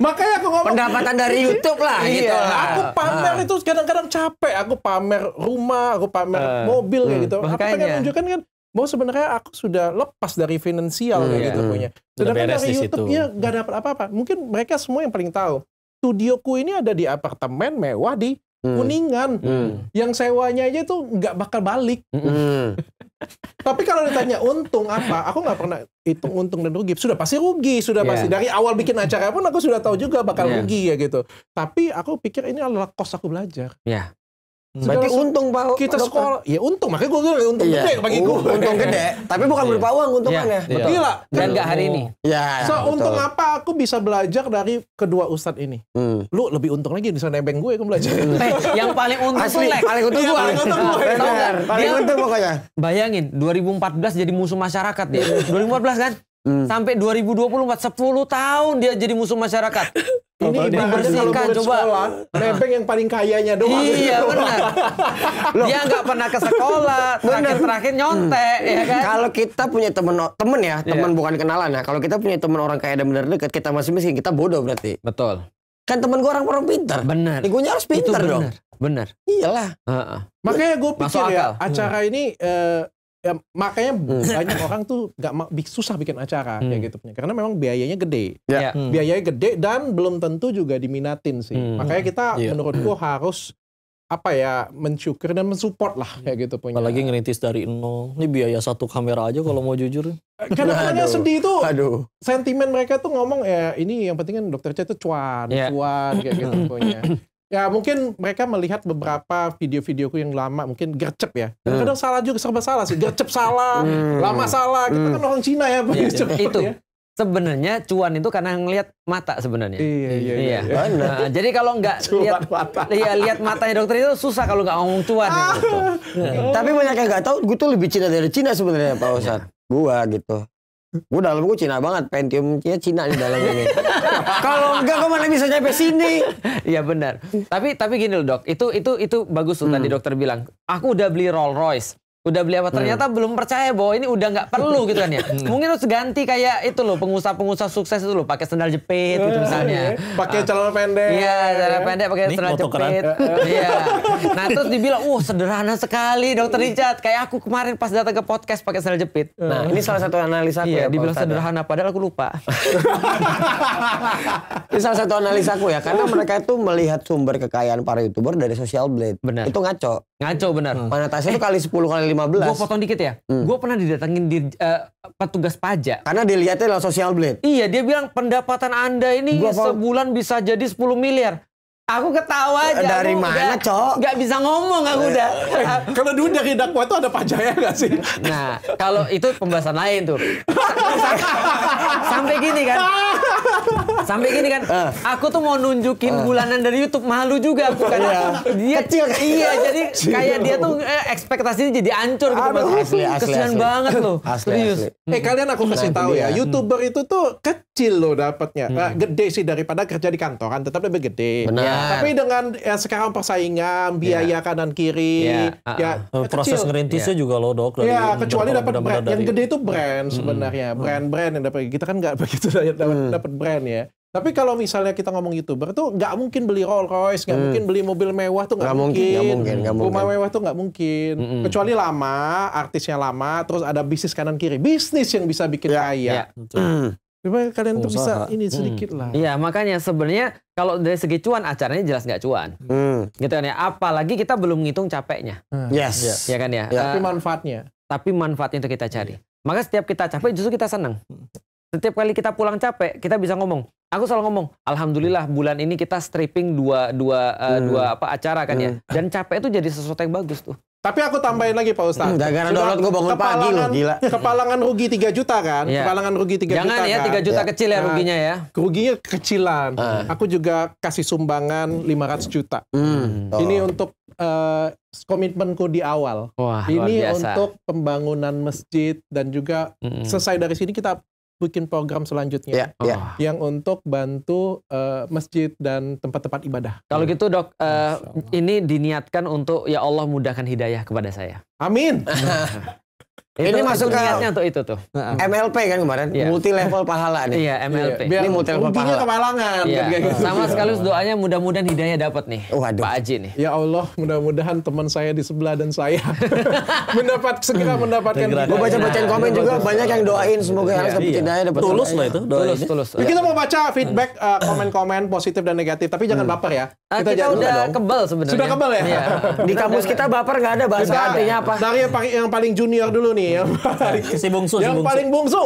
Makanya aku ngomong pendapatan dari YouTube lah iya, gitu. Iya. Aku pamer ah. itu kadang-kadang capek. Aku pamer rumah, aku pamer ah. mobil kayak gitu. Makanya. Aku pengen tunjukkan kan bahwa sebenarnya aku sudah lepas dari finansial hmm, kayak iya. gitu hmm. punya. Sedangkan dari YouTube ya gak dapat apa-apa. Mungkin mereka semua yang paling tahu. Studioku ini ada di apartemen mewah di hmm. Kuningan. Hmm. Yang sewanya aja itu nggak bakal balik. Hmm. Tapi kalau ditanya untung apa, aku nggak pernah hitung untung dan rugi. Sudah pasti rugi, sudah yeah. pasti. Iya. Dari awal bikin acara pun aku sudah tahu juga bakal yeah. rugi ya gitu. Tapi aku pikir ini adalah kos aku belajar. Yeah. Hmm. Berarti untung Pak. Kita dokter. sekolah, ya untung. Makanya gue bilang ya, untung iya. gede bagi gue. untung gede, tapi bukan berupa iya. uang untungannya. Iya. Betul. Gila. Dan gak hari ini. Ya. So iya, betul. untung apa aku bisa belajar dari kedua ustad ini. Hmm. Lu lebih untung lagi bisa nebeng gue aku belajar. yang paling untung Asli, tuh Paling untung iya, gue. Paling untung gue. Paling untung pokoknya. Bayangin 2014 jadi musuh masyarakat dia. 2014 hmm. kan? Hmm. Sampai 2024 10 tahun dia jadi musuh masyarakat ini dibersihkan coba nebeng yang paling kayanya doang iya benar dia nggak pernah ke sekolah terakhir terakhir nyontek hmm. ya kan kalau kita punya temen temen ya iya. temen yeah. bukan kenalan ya kalau kita punya temen orang kaya dan benar dekat kita masih miskin kita bodoh berarti betul kan temen gue orang orang pinter. benar gue harus pinter dong benar iyalah uh -uh. makanya gue pikir ya acara hmm. ini uh, ya makanya hmm. banyak orang tuh nggak susah bikin acara hmm. kayak gitu karena memang biayanya gede yeah. Ya. hmm. biayanya gede dan belum tentu juga diminatin sih hmm. makanya kita hmm. yeah. menurutku hmm. harus apa ya mensyukur dan mensupport lah kayak gitu punya. Apalagi ngerintis dari nol, ini biaya satu kamera aja kalau mau jujur. karena kadang sedih itu, aduh. sentimen mereka tuh ngomong ya ini yang penting kan dokter C itu cuan, yeah. cuan kayak gitu punya. ya mungkin mereka melihat beberapa video-videoku yang lama mungkin gercep ya kadang, -kadang hmm. salah juga serba salah sih gercep salah hmm. lama salah kita kan hmm. orang Cina ya, ya, ya. itu ya. sebenarnya cuan itu karena ngelihat mata sebenarnya iya iya, iya. iya. Nah, jadi kalau nggak lihat mata iya lihat matanya dokter itu susah kalau nggak ngomong cuan gitu. ah. gitu. Oh. tapi banyak yang nggak tahu gue tuh lebih Cina dari Cina sebenarnya Pak Ustadz oh. gua gitu Gue dalam gue Cina banget, Pentiumnya Cina di dalam ini Kalau enggak kok mana bisa nyampe sini? Iya benar. Tapi tapi gini loh dok, itu itu itu bagus tuh hmm. tadi dokter bilang. Aku udah beli Rolls Royce, Udah beli apa? Hmm. Ternyata hmm. belum percaya bahwa ini udah nggak perlu gitu kan ya. Hmm. Mungkin harus ganti kayak itu loh pengusaha-pengusaha sukses itu loh pakai sandal jepit gitu hmm. misalnya. Pakai ah. celana pendek. Iya, celana iya. pendek pakai sandal jepit. Iya. Nah, terus dibilang, "Uh, sederhana sekali Dokter Richard. Kayak aku kemarin pas datang ke podcast pakai sandal jepit." Nah, ini salah satu analisa aku iya, ya. dibilang ya. sederhana padahal aku lupa. ini salah satu analisa aku ya, karena mereka itu melihat sumber kekayaan para YouTuber dari social blade. Benar. Itu ngaco. Ngaco benar. monetasinya tasnya itu kali 10 kali 15. Gue potong dikit ya. Hmm. Gue pernah didatengin di uh, petugas pajak. Karena dilihatnya lewat social blade. Iya, dia bilang pendapatan Anda ini gua sebulan bisa jadi 10 miliar. Aku ketawa aja. Dari aku mana, Cok? Gak bisa ngomong aku udah. kalau dulu dari dakwa itu ada pajaya gak sih? Nah, kalau itu pembahasan lain tuh. Sampai gini kan. Sampai gini kan. Eh. Aku tuh mau nunjukin eh. bulanan dari YouTube malu juga aku kan. Dia kecil. Iya, jadi kayak dia tuh eh, ekspektasinya jadi ancur gitu. Aduh, asli, asli, Kesian asli. banget loh. Asli, Serius. Asli. Eh, kalian aku kasih tahu ya, YouTuber itu tuh kecil loh dapatnya. Hmm. gede sih daripada kerja di kantoran, tetap lebih gede. Benar. Tapi dengan ya, sekarang persaingan iya. biaya yeah. kanan kiri yeah. uh, ya, ah, ah. ya oh, proses kecil. ngerintisnya yeah. juga loh dok. Dari ya kecuali dapat brand yang gede itu brand hmm. sebenarnya brand-brand hmm. yang dapat kita kan nggak begitu dapat hmm. brand ya. Tapi kalau misalnya kita ngomong youtuber tuh nggak mungkin beli Rolls Royce, nggak hmm. mungkin beli mobil mewah tuh nggak mungkin. Gak mungkin gak mungkin. Rumah mewah tuh nggak mungkin. Mm -mm. Kecuali lama, artisnya lama, terus ada bisnis kanan kiri, bisnis yang bisa bikin yeah, kaya. Yeah. Ya, Supaya kalian tuh bisa ini hmm. sedikit lah. Iya, makanya sebenarnya kalau dari segi cuan acaranya jelas nggak cuan. Hmm. Gitu kan ya. Apalagi kita belum ngitung capeknya. Hmm. Yes. Iya yes. Ya kan ya. ya. Uh, tapi manfaatnya. Tapi manfaatnya itu kita cari. Maka setiap kita capek justru kita senang. Hmm. Setiap kali kita pulang capek, kita bisa ngomong. Aku selalu ngomong, alhamdulillah bulan ini kita stripping dua dua uh, hmm. dua apa acara kan ya? hmm. ya. Dan capek itu jadi sesuatu yang bagus tuh. Tapi aku tambahin lagi Pak Ustaz. Hmm, dagangan download gue bangun pagi loh, gila. Kepalangan rugi 3 juta kan? Yeah. Kepalangan rugi 3 Jangan juta ya, kan? 3 juta yeah. kecil ya nah, ruginya ya. Ruginya kecilan. Uh. Ah. Aku juga kasih sumbangan 500 juta. Hmm. Oh. Ini untuk uh, komitmenku di awal. Wah, Ini untuk pembangunan masjid dan juga -hmm. selesai dari sini kita bikin program selanjutnya yeah, ya. oh. yang untuk bantu uh, masjid dan tempat-tempat ibadah. Kalau iya. gitu dok, uh, ini diniatkan untuk ya Allah mudahkan hidayah kepada saya. Amin. Itu ini kan masuk ke untuk itu tuh. MLP kan kemarin, yeah. multi level pahala nih. Iya, yeah, MLP. Biar ini multi level pahala. kemalangan. Yeah. Gitu. Sama sekali doanya mudah-mudahan hidayah dapat nih. Waduh. Pak Aji nih. Ya Allah, mudah-mudahan teman saya di sebelah dan saya mendapat segera mendapatkan Gue baca-bacain komen iya. juga banyak yang doain semoga harus dapat iya. hidayah dapat. Tulus loh itu Tulus, tulus. Kita mau baca feedback eh, komen-komen positif dan negatif, tapi jangan hmm. baper ya. Eh, kita, kita udah kebal sebenarnya. Sudah kebal ya? Iya. Di kamus kita baper nggak ada bahasa artinya apa. Dari yang paling junior dulu nih nih yang paling si bungsu, yang si paling bungsu.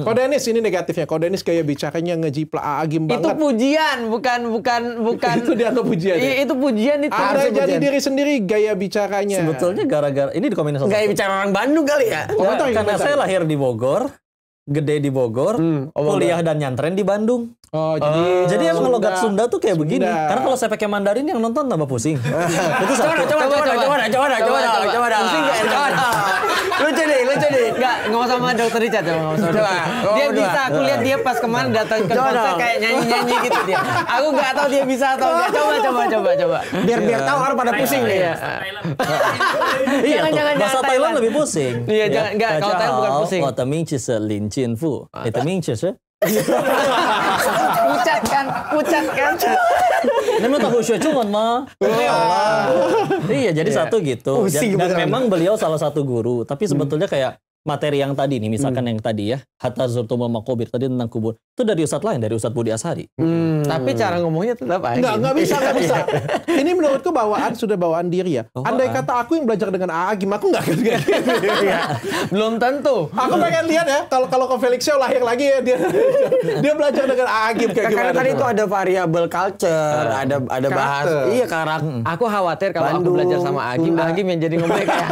Hmm. Kodenis ini negatifnya. Kau Dennis kayak bicaranya ngejiplak ah, agim banget. Itu pujian, bukan bukan bukan. itu dianggap pujian. Ya? Itu pujian itu. Ada jadi pujian. diri sendiri gaya bicaranya. Sebetulnya gara-gara ini di komentar. Gaya bicara orang Bandung kali ya. Komentar, ya, karena komentar. saya lahir di Bogor, gede di Bogor, hmm, kuliah dan nyantren di Bandung. Oh, jadi uh, jadi emang Sunda, logat Sunda tuh kayak Sunda. begini. Karena kalau saya pakai Mandarin yang nonton tambah pusing. Itu coba, coba, coba, coba, coba, coba, coba, coba, coba, pusing gak? Coba, lucu deh, lucu deh. Enggak ngomong sama dokter Richard, ya, ngomong sama coba. Dia bisa, aku lihat dia pas kemarin datang ke konser kayak nyanyi-nyanyi gitu dia. Aku nggak tahu dia bisa atau enggak. Coba, coba, coba, coba. Biar biar tahu orang pada pusing nih. Iya. iya, jangan bahasa Thailand lebih pusing. Iya, jangan enggak iya. kalau Thailand bukan pusing. Oh, teming cisa lin Chin fu. Teming cisa pucat kan? Nama tahu usia cuman mah. Oh, iya. iya, jadi iya. satu gitu. dan memang beliau salah satu guru, tapi sebetulnya kayak materi yang tadi nih, misalkan hmm. yang tadi ya, hatta zurtumul makobir tadi tentang kubur, itu dari ustadz lain, dari ustadz Budi Asari. Hmm. Tapi cara ngomongnya tetap aja. Nggak nggak bisa, nggak bisa. Ini menurutku bawaan sudah bawaan diri ya. Oh, Andai ah. kata aku yang belajar dengan AA, gimana aku nggak kayak gitu. Iya. Belum tentu. Aku pengen lihat ya, kalau kalau ke Felixio lahir lagi ya dia dia belajar dengan AA gitu, kayak gimana. Karena tadi itu ada variabel culture, ah. ada ada bahas. Iya, karakter. Hmm. Aku khawatir kalau aku belajar sama Agim, hmm. Agim yang jadi ngomongnya kayak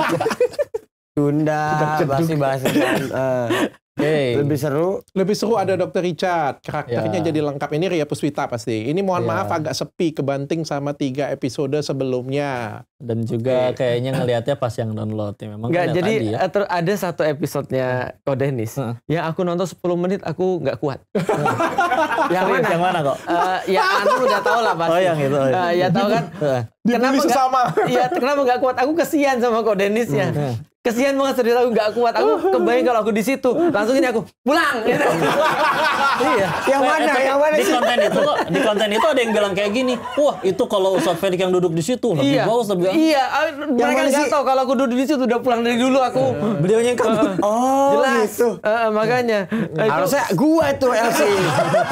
Tunda, basi-basi. Kan. Hey. Eh, Lebih seru. Lebih seru ada Dokter Richard. Karakternya yeah. jadi lengkap. Ini Ria Puswita pasti. Ini mohon yeah. maaf agak sepi kebanting sama tiga episode sebelumnya. Dan juga okay. kayaknya ngelihatnya pas yang download ya. Memang gak, jadi tadi ya. Eh, ada satu episodenya kok Hmm. yang aku nonton 10 menit aku nggak kuat. yang mana? Yang mana kok? Uh, ya Anu udah tau lah pasti. Oh yang itu. Uh, ya tahu kan. kenapa gak, sama. Iya, kenapa nggak kuat? Aku kesian sama kok ya. Hmm kesian banget serius aku nggak kuat aku kebayang kalau aku di situ langsung ini aku pulang gitu. iya yang mana yang mana di konten itu di konten itu ada yang bilang kayak gini wah itu kalau Ustadz Fedik yang duduk di situ lebih iya. bagus lebih iya ah, mereka nggak tahu kalau aku duduk di situ udah pulang dari dulu aku eh, beliaunya kamu. uh, oh jelas gitu. uh, makanya hmm. harusnya gua itu LC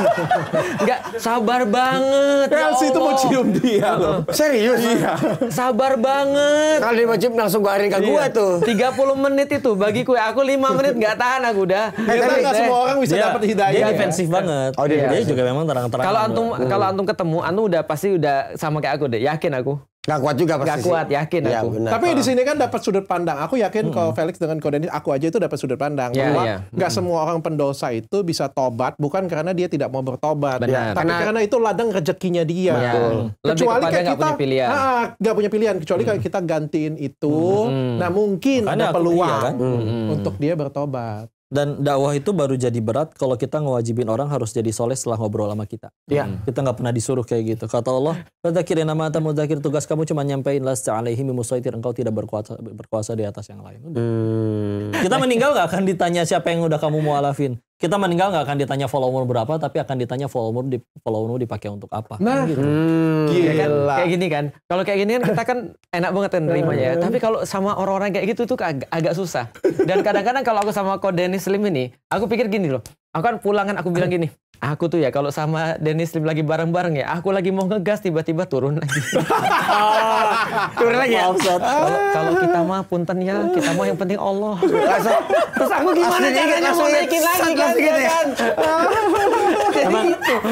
nggak sabar banget ya LC itu mau cium dia loh serius iya sabar banget kalau dia cium langsung gua arin ke iya. gua tuh tiga 30 menit itu bagi kue aku 5 menit nggak tahan aku udah. Hey, eh, tapi nggak semua orang bisa iya. dapat hidayah. Dia ya. defensif banget. Oh, dia, dia juga memang terang-terang. Kalau antum kalau antum ketemu, antum udah pasti udah sama kayak aku deh, yakin aku. Gak kuat juga pasti. Gak kuat yakin ya, aku. Benar. Tapi oh. di sini kan dapat sudut pandang. Aku yakin hmm. kalau Felix dengan Kodenis, aku aja itu dapat sudut pandang yeah, bahwa yeah. nggak hmm. semua orang pendosa itu bisa tobat bukan karena dia tidak mau bertobat, benar. tapi karena, karena itu ladang rezekinya dia. Ya. Lebih kecuali kayak kita nggak punya pilihan. Ah, gak punya pilihan kecuali hmm. kalau kita gantiin itu. Hmm. Nah mungkin Makanya ada peluang iya, kan? Hmm. untuk dia bertobat. Dan dakwah itu baru jadi berat kalau kita ngewajibin orang harus jadi soleh setelah ngobrol sama kita. Iya. Hmm. Kita nggak pernah disuruh kayak gitu. Kata Allah, "Fadzakir nama atau dzakir tugas kamu cuma nyampein lasta alaihi mimusaitir engkau tidak berkuasa berkuasa di atas yang lain." Hmm. Kita meninggal nggak akan ditanya siapa yang udah kamu mualafin kita meninggal nggak akan ditanya follower berapa tapi akan ditanya follower di followermu dipakai untuk apa kan nah gitu. hmm, iya kan? gila. kan, kayak gini kan kalau kayak gini kan kita kan enak banget kan nerimanya ya hmm. tapi kalau sama orang-orang kayak gitu tuh ag agak susah dan kadang-kadang kalau aku sama kau Dennis Slim ini aku pikir gini loh aku kan pulang kan aku bilang gini Aku tuh ya kalau sama Dennis lagi bareng-bareng ya, aku lagi mau ngegas tiba-tiba turun lagi. oh, turun lagi ya? Kalau, kita mah punten ya, kita mau yang penting Allah. Terus aku gimana caranya mau naikin lagi kan? kan? Gitu ya? jadi, Emang,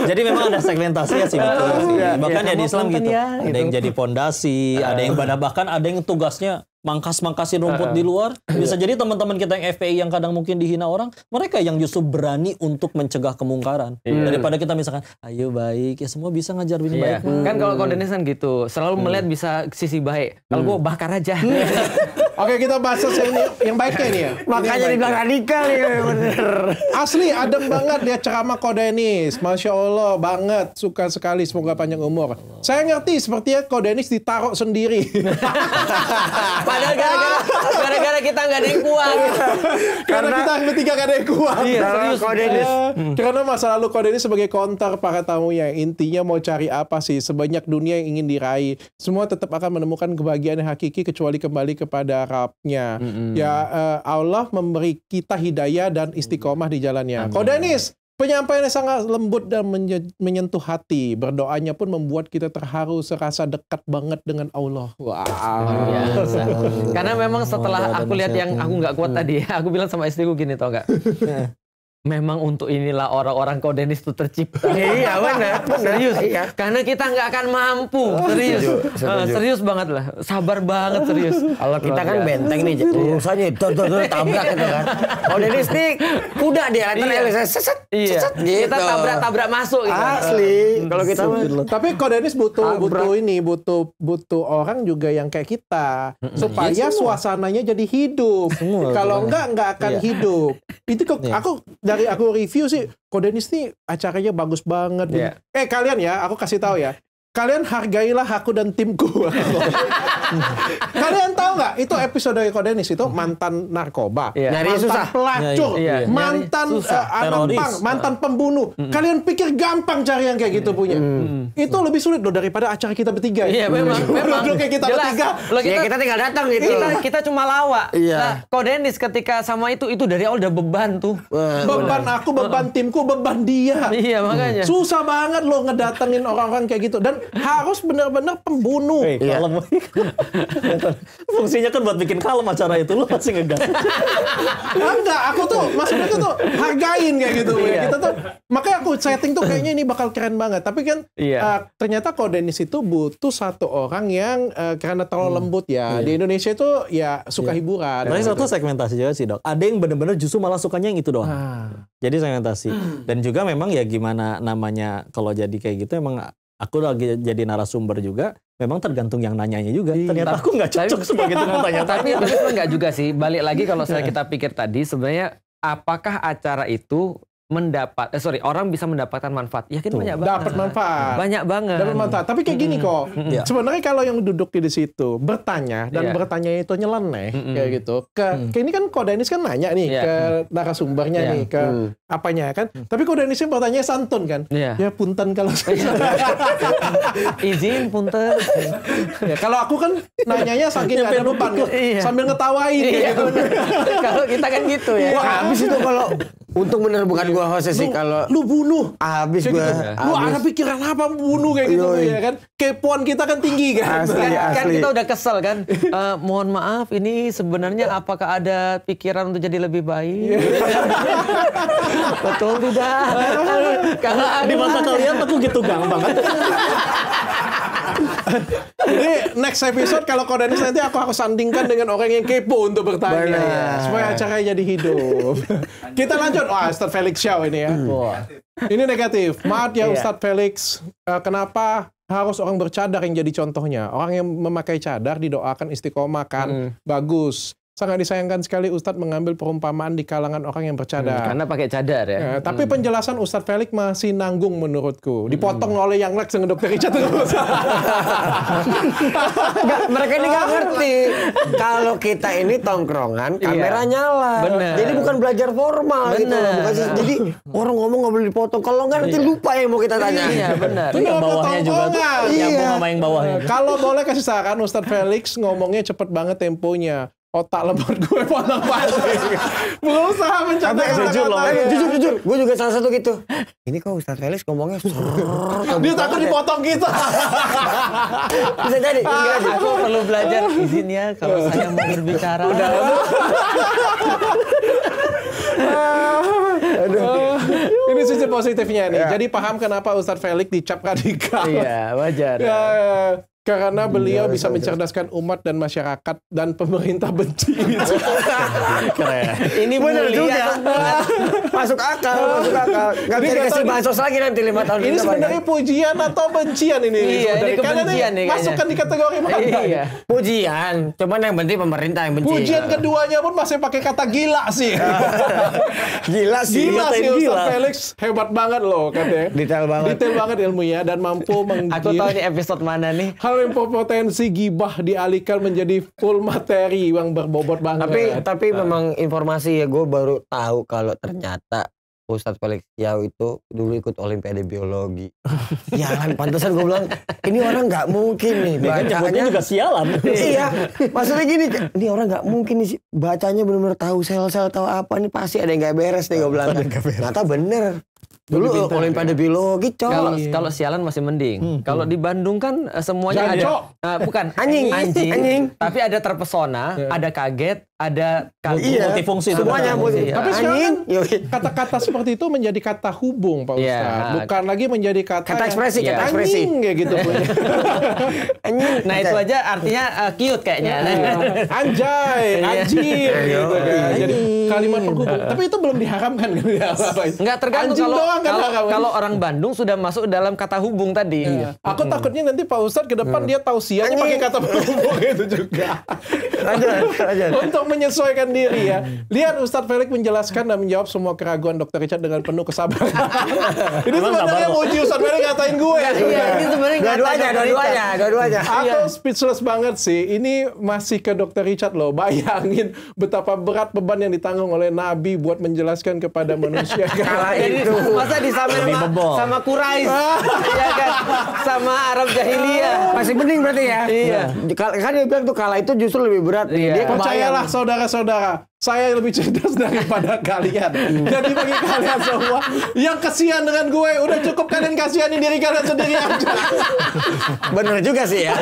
jadi memang ada segmentasinya sih betul. Iya, sih. Iya. Bahkan ya, ya di Islam gitu. Ya, gitu. Ada yang gitu. jadi pondasi, ada yang pada bahkan ada yang tugasnya mangkas-mangkasin rumput di luar. Bisa iya. jadi teman-teman kita yang FPI yang kadang mungkin dihina orang, mereka yang justru berani untuk mencegah kemungkaran. Hmm. Daripada kita misalkan, ayo baik, ya semua bisa ngajar ini yeah. baik. Hmm. Kan kalau kondenesan gitu, selalu hmm. melihat bisa sisi baik. Kalau hmm. gua bakar aja. Hmm. Oke kita bahas yang, yang baiknya nih ya. Makanya dibilang radikal ya bener. Asli adem banget dia ceramah Kodenis. Masya Allah banget. Suka sekali semoga panjang umur. Saya ngerti sepertinya Kodenis ditaruh sendiri. Padahal iya. gara-gara gara-gara kita nggak ada yang kuat. Iya. karena, karena kita bertiga nggak ada yang kuat. Iya, serius. Iya. Hmm. Karena masa lalu kode ini sebagai konter para tamu yang Intinya mau cari apa sih? Sebanyak dunia yang ingin diraih. Semua tetap akan menemukan kebahagiaan yang hakiki kecuali kembali kepada Rabbnya. Mm Ya eh, Allah memberi kita hidayah dan istiqomah di jalannya. Kodenis, Penyampaiannya sangat lembut dan menyentuh hati. Berdoanya pun membuat kita terharu, serasa dekat banget dengan Allah. Wow. Ya, Karena memang setelah aku lihat yang aku nggak kuat hmm. tadi, aku bilang sama istriku gini tau nggak? memang untuk inilah orang-orang kodenis itu tercipta. iya, iya benar, serius. Iya. Karena kita nggak akan mampu, oh, serius. Setuju, eh, setuju. Uh, serius banget lah, sabar banget serius. Kalau kita kan benteng nih, urusannya dor dor dor tabrak gitu kan. Kodenis nih kuda dia, iya. nanti iya. seset, iya. gitu. Kita tabrak tabrak masuk gitu. Asli. Hmm. Kalau kita tapi kodenis butuh tabrak. butuh ini, butuh butuh orang juga yang kayak kita supaya iya, suasananya jadi hidup. Kalau enggak nggak akan hidup. Itu kok aku dari aku review sih Kodenis nih acaranya bagus banget. Yeah. Eh kalian ya, aku kasih tahu ya kalian hargailah aku dan timku. kalian tahu nggak? Itu episode Kodenis itu mantan narkoba, iya. mantan susah. pelacur, iya, iya. mantan susah. Uh, eh, anak mantan ah. pembunuh. Mm -mm. Kalian pikir gampang cari yang kayak gitu punya? Mm -mm. Itu lebih sulit loh daripada acara kita bertiga. Ya. Iya memang. memang. kayak kita Jelas. bertiga. Loh, kita, ya, kita tinggal datang gitu. Kita, kita cuma lawa. Iya. Nah, Kodenis ketika sama itu itu dari awal udah beban tuh. beban aku, beban timku, beban dia. Iya makanya. Susah banget loh ngedatengin orang-orang kayak gitu dan harus benar-benar pembunuh. Hey, eh, iya. kalem. Fungsinya kan buat bikin kalem acara itu lo masih ngegas. Ah, enggak, aku tuh maksudnya tuh, tuh hargain kayak gitu. Iya. Kita tuh makanya aku setting tuh kayaknya ini bakal keren banget. Tapi kan iya. uh, ternyata kalau Dennis itu butuh satu orang yang uh, karena terlalu hmm. lembut ya. Iya. Di Indonesia itu ya suka iya. hiburan. Tapi satu gitu. segmentasi juga sih, Dok. Ada yang benar-benar justru malah sukanya yang itu doang. Ah. Jadi segmentasi. Dan juga memang ya gimana namanya kalau jadi kayak gitu emang aku lagi jadi narasumber juga memang tergantung yang nanyanya juga iya. ternyata aku nggak cocok sebagai tukang tanya tapi tapi nggak juga sih balik lagi kalau saya iya. kita pikir tadi sebenarnya apakah acara itu mendapat eh, sorry orang bisa mendapatkan manfaat yakin Tuh. banyak banget dapat manfaat banyak banget dapat manfaat tapi kayak gini kok yeah. sebenarnya kalau yang duduk di situ bertanya dan yeah. bertanya itu nyeleneh mm -hmm. kayak gitu ke, mm. kayak ini kan ini kan nanya nih yeah. ke narasumbernya yeah. nih ke mm. apanya kan mm. tapi sih bertanya santun kan yeah. ya punten kalau izin punten ya, kalau aku kan nanyanya saking gak ada lupa sambil ngetawain iya. gitu kalau kita kan gitu ya iya. wah habis itu kalau Untung bener bukan gua host sih kalau lu bunuh. Habis gua. Gitu. Lu ada pikiran apa bunuh kayak gitu Yoi. ya kan? Kepoan kita kan tinggi kan. Asli, kan, kan kita udah kesel kan. Uh, mohon maaf ini sebenarnya apakah ada pikiran untuk jadi lebih baik? Iya. Betul tidak? Karena di mata kalian aku gitu gampang kan. Jadi next episode kalau kau Dennis nanti aku harus sandingkan dengan orang yang kepo untuk bertanya. Benar. Supaya acaranya jadi hidup. Kita lanjut. Wah, Ustadz Felix Shaw ini ya. Hmm. Wah. Ini negatif. Maaf ya iya. Ustadz Felix. Eh, kenapa harus orang bercadar yang jadi contohnya? Orang yang memakai cadar didoakan istiqomah kan. Hmm. Bagus. Sangat disayangkan sekali Ustadz mengambil perumpamaan di kalangan orang yang bercadar. Hmm, karena pakai cadar ya. ya tapi hmm. penjelasan Ustadz Felix masih nanggung menurutku. Dipotong hmm. oleh yang Lex dokter Richard terus. mereka ini gak ngerti. Kalau kita ini tongkrongan, iya. kamera iya. nyala. Bener. Jadi bukan belajar formal bener. gitu. Bukan, Jadi orang ngomong gak boleh dipotong. Kalau gak nanti iya. lupa yang mau kita tanya. Iya, iya benar. yang bawahnya juga tuh. Iya. Yang sama bawahnya. Kalau boleh kasih saran Ustadz Felix ngomongnya cepet banget temponya otak lebar gue potong balik. Berusaha mencari kata jujur loh, eh, jujur jujur, gue juga salah satu gitu. Ini kok Ustadz Felix ngomongnya Dia takut dipotong gitu. Bisa jadi. Enggak, aku perlu belajar izin ya kalau iya. saya mau berbicara. Udah. Aduh. Uh, ini sisi positifnya nih. Ya. Jadi paham kenapa Ustadz Felix dicap kadika. Iya, wajar. ya. ya karena iya, beliau bisa iya, iya. mencerdaskan umat dan masyarakat dan pemerintah benci gitu. Ini benar juga. masuk akal, masuk akal. Gak bisa dikasih bansos lagi nanti lima tahun. Ini sebenarnya ya. pujian atau bencian ini? Iya, ini kebencian nih. Masukkan di kategori mana? Iya. Pujian. Cuman yang penting pemerintah yang benci. Pujian ah. keduanya pun masih pakai kata gila sih. Ah. gila sih. Gila sih Ustaz Felix. Hebat banget loh katanya. Detail banget. Detail banget ilmunya dan mampu menggil. Aku tahu ini episode mana nih kalau yang potensi gibah dialihkan menjadi full materi yang berbobot banget. Tapi tapi nah. memang informasi ya gue baru tahu kalau ternyata Ustadz Felix Yau itu dulu ikut Olimpiade Biologi. Sialan, ya pantesan gue bilang ini orang nggak mungkin nih kan bacanya. juga sialan. iya, maksudnya gini, ini orang nggak mungkin nih bacanya benar-benar tahu sel-sel tahu apa nih pasti ada yang nggak beres nih gue bilang. Ternyata bener, Dulu Olimpiade ya. biologi, gitu. cok. Kalau iya. kalau sialan masih mending. Hmm. Kalau hmm. di Bandung kan eh, semuanya Jangan ada. Uh, bukan anjing. anjing, anjing. Tapi ada terpesona, ya. ada kaget, ada iya, kaget. Iya. Multifungsi semuanya multifungsi. Ya. Tapi anjing. Kan kata-kata seperti itu menjadi kata hubung, Pak iya, Ustaz. Yeah. Bukan lagi menjadi kata kata ekspresi, yang, kata ekspresi. Anjing kayak gitu anjing. Nah, itu aja artinya uh, cute kayaknya. Iya. Anjay, anjing gitu kan. Jadi kalimat penghubung. Tapi itu belum diharamkan Enggak gitu tergantung doang kan, kalau, kalau, kalau orang Bandung sudah masuk dalam kata hubung tadi. Iya. Hmm. Aku hmm. takutnya nanti Pak Ustadz ke depan hmm. dia tausiahnya pakai kata hubung itu juga. Untuk menyesuaikan diri ya. Lihat Ustadz Felix menjelaskan dan menjawab semua keraguan Dokter Richard dengan penuh kesabaran. ini sebenarnya uji Ustadz Felix ngatain gue. Iya, ini sebenarnya dua-duanya, dua-duanya, dua-duanya. Aku speechless banget sih. Ini masih ke Dokter Richard loh. Bayangin betapa berat beban yang ditanggung oleh Nabi buat menjelaskan kepada manusia Kalau itu masa disamain sama, sama Kurais ya kan sama Arab jahiliyah masih bening berarti ya iya, iya. kan dia bilang tuh kalah itu justru lebih berat iya. dia percayalah saudara-saudara saya lebih cerdas daripada kalian. Hmm. Jadi bagi kalian semua yang kasihan dengan gue, udah cukup kalian kasihanin diri kalian sendiri aja. Bener juga sih ya.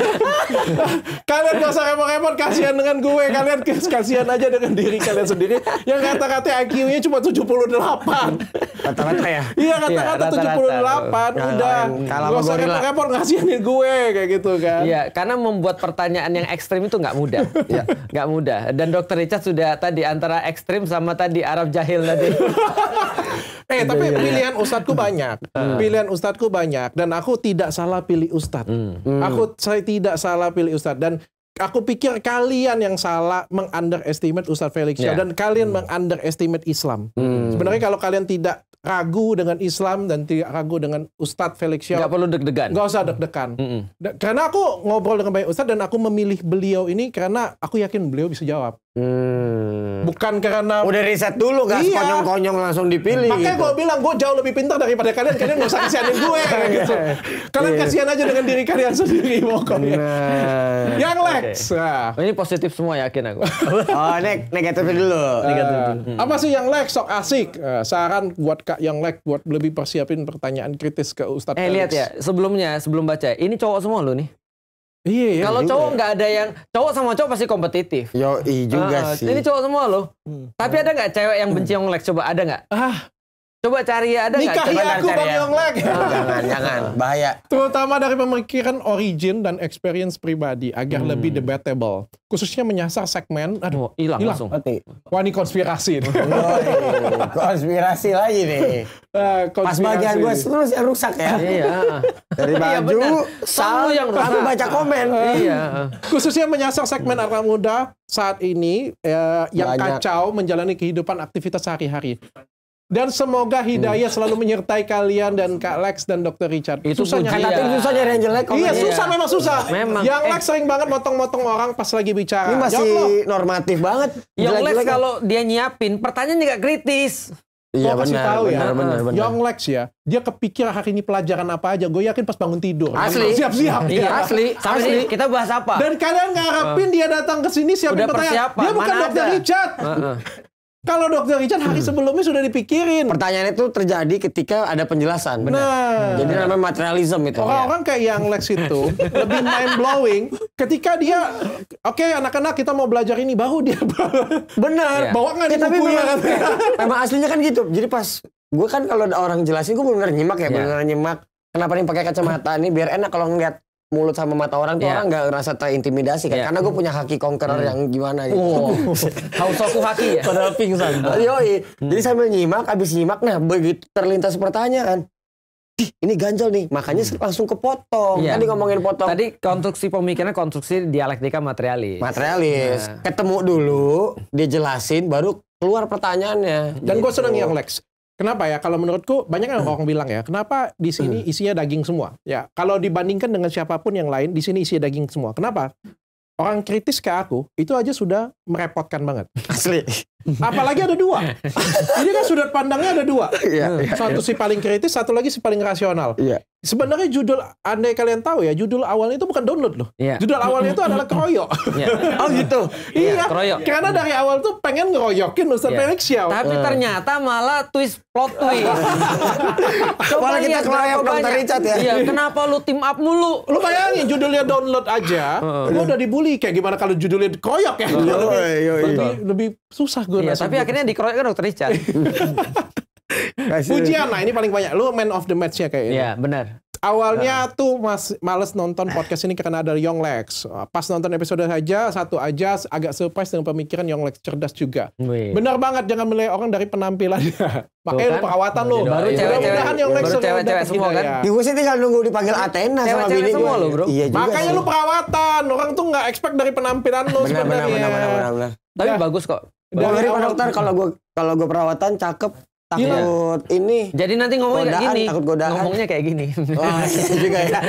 kalian gak usah repot-repot kasihan dengan gue. Kalian kasihan aja dengan diri kalian sendiri. Yang kata-kata IQ-nya cuma 78. Kata-kata ya? Iya, kata-kata ya, 78. Udah. Kalau gak usah repot-repot kasihanin gue. Kayak gitu kan. Iya, karena membuat pertanyaan yang ekstrim itu gak mudah. Iya. Nggak gak mudah. Dan Dokter Richard sudah tadi antara ekstrim sama tadi Arab jahil tadi. eh iya, tapi iya, iya. pilihan ustadku banyak, hmm. pilihan ustadku banyak dan aku tidak salah pilih ustad. Hmm. Hmm. Aku saya tidak salah pilih ustad dan aku pikir kalian yang salah mengunderestimate Ustad Felix yeah. dan kalian hmm. mengunderestimate Islam. Sebenarnya kalau kalian tidak ragu dengan Islam dan tidak ragu dengan Ustadz Felix Shaw. Gak perlu deg-degan. Gak usah deg-degan. Mm -mm. Karena aku ngobrol dengan banyak Ustadz dan aku memilih beliau ini karena aku yakin beliau bisa jawab. Hmm. Bukan karena udah riset dulu kan? iya. konyong-konyong langsung dipilih. Makanya gitu. gue bilang gue jauh lebih pintar daripada kalian. Kalian nggak usah kasihanin gue iya. gitu. Kalian iya. kasihan aja dengan diri kalian sendiri pokoknya. Nah. Yang Lex. Okay. Nah. Ini positif semua yakin aku. oh, ne negatif dulu. Eh, negatif dulu. hmm. Apa sih yang Lex sok asik? Uh, saran buat Kak yang Lex buat lebih persiapin pertanyaan kritis ke Ustadz. Eh Alex. lihat ya, sebelumnya sebelum baca, ini cowok semua lo nih. Iya, iya Kalau iya. cowok nggak ada yang cowok sama cowok pasti kompetitif. Yo, juga uh, sih. Ini cowok semua loh. Hmm. Tapi ada nggak cewek yang benci hmm. yang coba ada nggak? Ah, Coba cari ya ada Nikahi aku Bang ya. Yonglek. Oh, jangan, jangan. Bahaya. Terutama dari pemikiran origin dan experience pribadi agar hmm. lebih debatable. Khususnya menyasar segmen aduh oh, hilang oh, langsung. Mati. Wah, ini konspirasi. Oh, konspirasi lagi nih. Uh, konspirasi. Pas bagian gue terus rusak ya. Iya. iya. dari iya, baju, iya, sal yang rusak. Aku baca komen. Uh, iya. Khususnya menyasar segmen anak muda saat ini eh, yang Banyak. kacau menjalani kehidupan aktivitas sehari-hari. Dan semoga hidayah selalu menyertai kalian dan Kak Lex dan Dr. Richard. Itu susah nyari. Ya. Kata susah nyari yang jelek. Iya, susah memang susah. Memang. Yang Lex eh. sering banget motong-motong orang pas lagi bicara. Ini masih normatif banget. Yang Lex kan? kalau dia nyiapin, pertanyaannya nggak kritis. Iya benar, tahu ya. benar, Young Lex ya, dia kepikir hari ini pelajaran apa aja. Gue yakin pas bangun tidur. Asli. Siap-siap. Iya, asli. Asli. Kita bahas apa? Dan kalian ngarapin uh. dia datang ke sini siapin Dia bukan Dr. dokter Richard. Kalau dokter Richard hari hmm. sebelumnya sudah dipikirin. Pertanyaan itu terjadi ketika ada penjelasan. Benar. Nah, Jadi namanya materialism itu. Orang-orang iya. kayak yang Lex itu lebih mind blowing ketika dia oke okay, anak-anak kita mau belajar ini baru dia benar ya. bawa nggak ya, tapi memang, ya. memang aslinya kan gitu. Jadi pas gue kan kalau ada orang jelasin gue benar nyimak ya, ya. benar nyimak. Kenapa nih pakai kacamata nih biar enak kalau ngeliat mulut sama mata orang tuh yeah. orang nggak ngerasa terintimidasi kan yeah. karena gue punya haki conqueror mm. yang gimana gitu. Wow. Oh. Haus aku haki ya. Padahal pingsan. Ah. Yoi. Hmm. Jadi sambil nyimak abis nyimak nah begitu terlintas pertanyaan. Ih, ini ganjel nih. Makanya hmm. langsung kepotong. Yeah. Tadi ngomongin potong. Tadi konstruksi pemikirannya konstruksi dialektika materialis. Materialis. Nah. Ketemu dulu, dijelasin baru keluar pertanyaannya. Hmm. Dan gitu. gue seneng yang Lex. Kenapa ya? Kalau menurutku banyak yang hmm. orang bilang ya, kenapa di sini hmm. isinya daging semua? Ya, kalau dibandingkan dengan siapapun yang lain, di sini isinya daging semua. Kenapa? Orang kritis kayak aku itu aja sudah merepotkan banget. Asli. Apalagi ada dua. Ini kan sudut pandangnya ada dua. Yeah, iya, satu yeah. si paling kritis, satu lagi si paling rasional. Yeah. Sebenarnya judul andai kalian tahu ya, judul awalnya itu bukan download loh. Yeah. Judul awalnya itu adalah keroyok. Yeah. oh gitu. iya. Yeah, keroyok. Karena hmm. dari awal tuh pengen ngeroyokin Ustaz iya. yeah. Felix ya. Tapi uh. ternyata malah twist plot twist. Coba kita keroyok Dr. Richard ya. Iya, kenapa lu tim up mulu? Lu bayangin judulnya download aja, lu oh. udah dibully kayak gimana kalau judulnya keroyok ya? Oh. lebih, lebih, susah gue. yeah, tapi akhirnya dikeroyok kan Dr. Richard. Pujian lah ini paling banyak. Lu man of the match ya kayaknya. Iya, benar. Awalnya nah. tuh mas males nonton podcast ini karena ada Young Lex. Pas nonton episode saja satu aja agak surprise dengan pemikiran Young Lex cerdas juga. Wih. Bener banget jangan menilai orang dari penampilan. Makanya lu kan? perawatan lu. Baru cewek-cewek. Young Lex cewek-cewek semua gitu kan. Ya. Di gue sih tinggal nunggu dipanggil Athena sama bini semua lo, Bro. Iya juga. Makanya lu perawatan. Orang tuh nggak expect dari penampilan lu sebenarnya. Benar benar benar benar. Tapi bagus kok. Dari dokter kalau gue kalau gue perawatan cakep takut iya. ini. Jadi nanti ngomongnya godaan, kayak gini. Takut godaan. Ngomongnya kayak gini. Wah, oh, iya juga ya.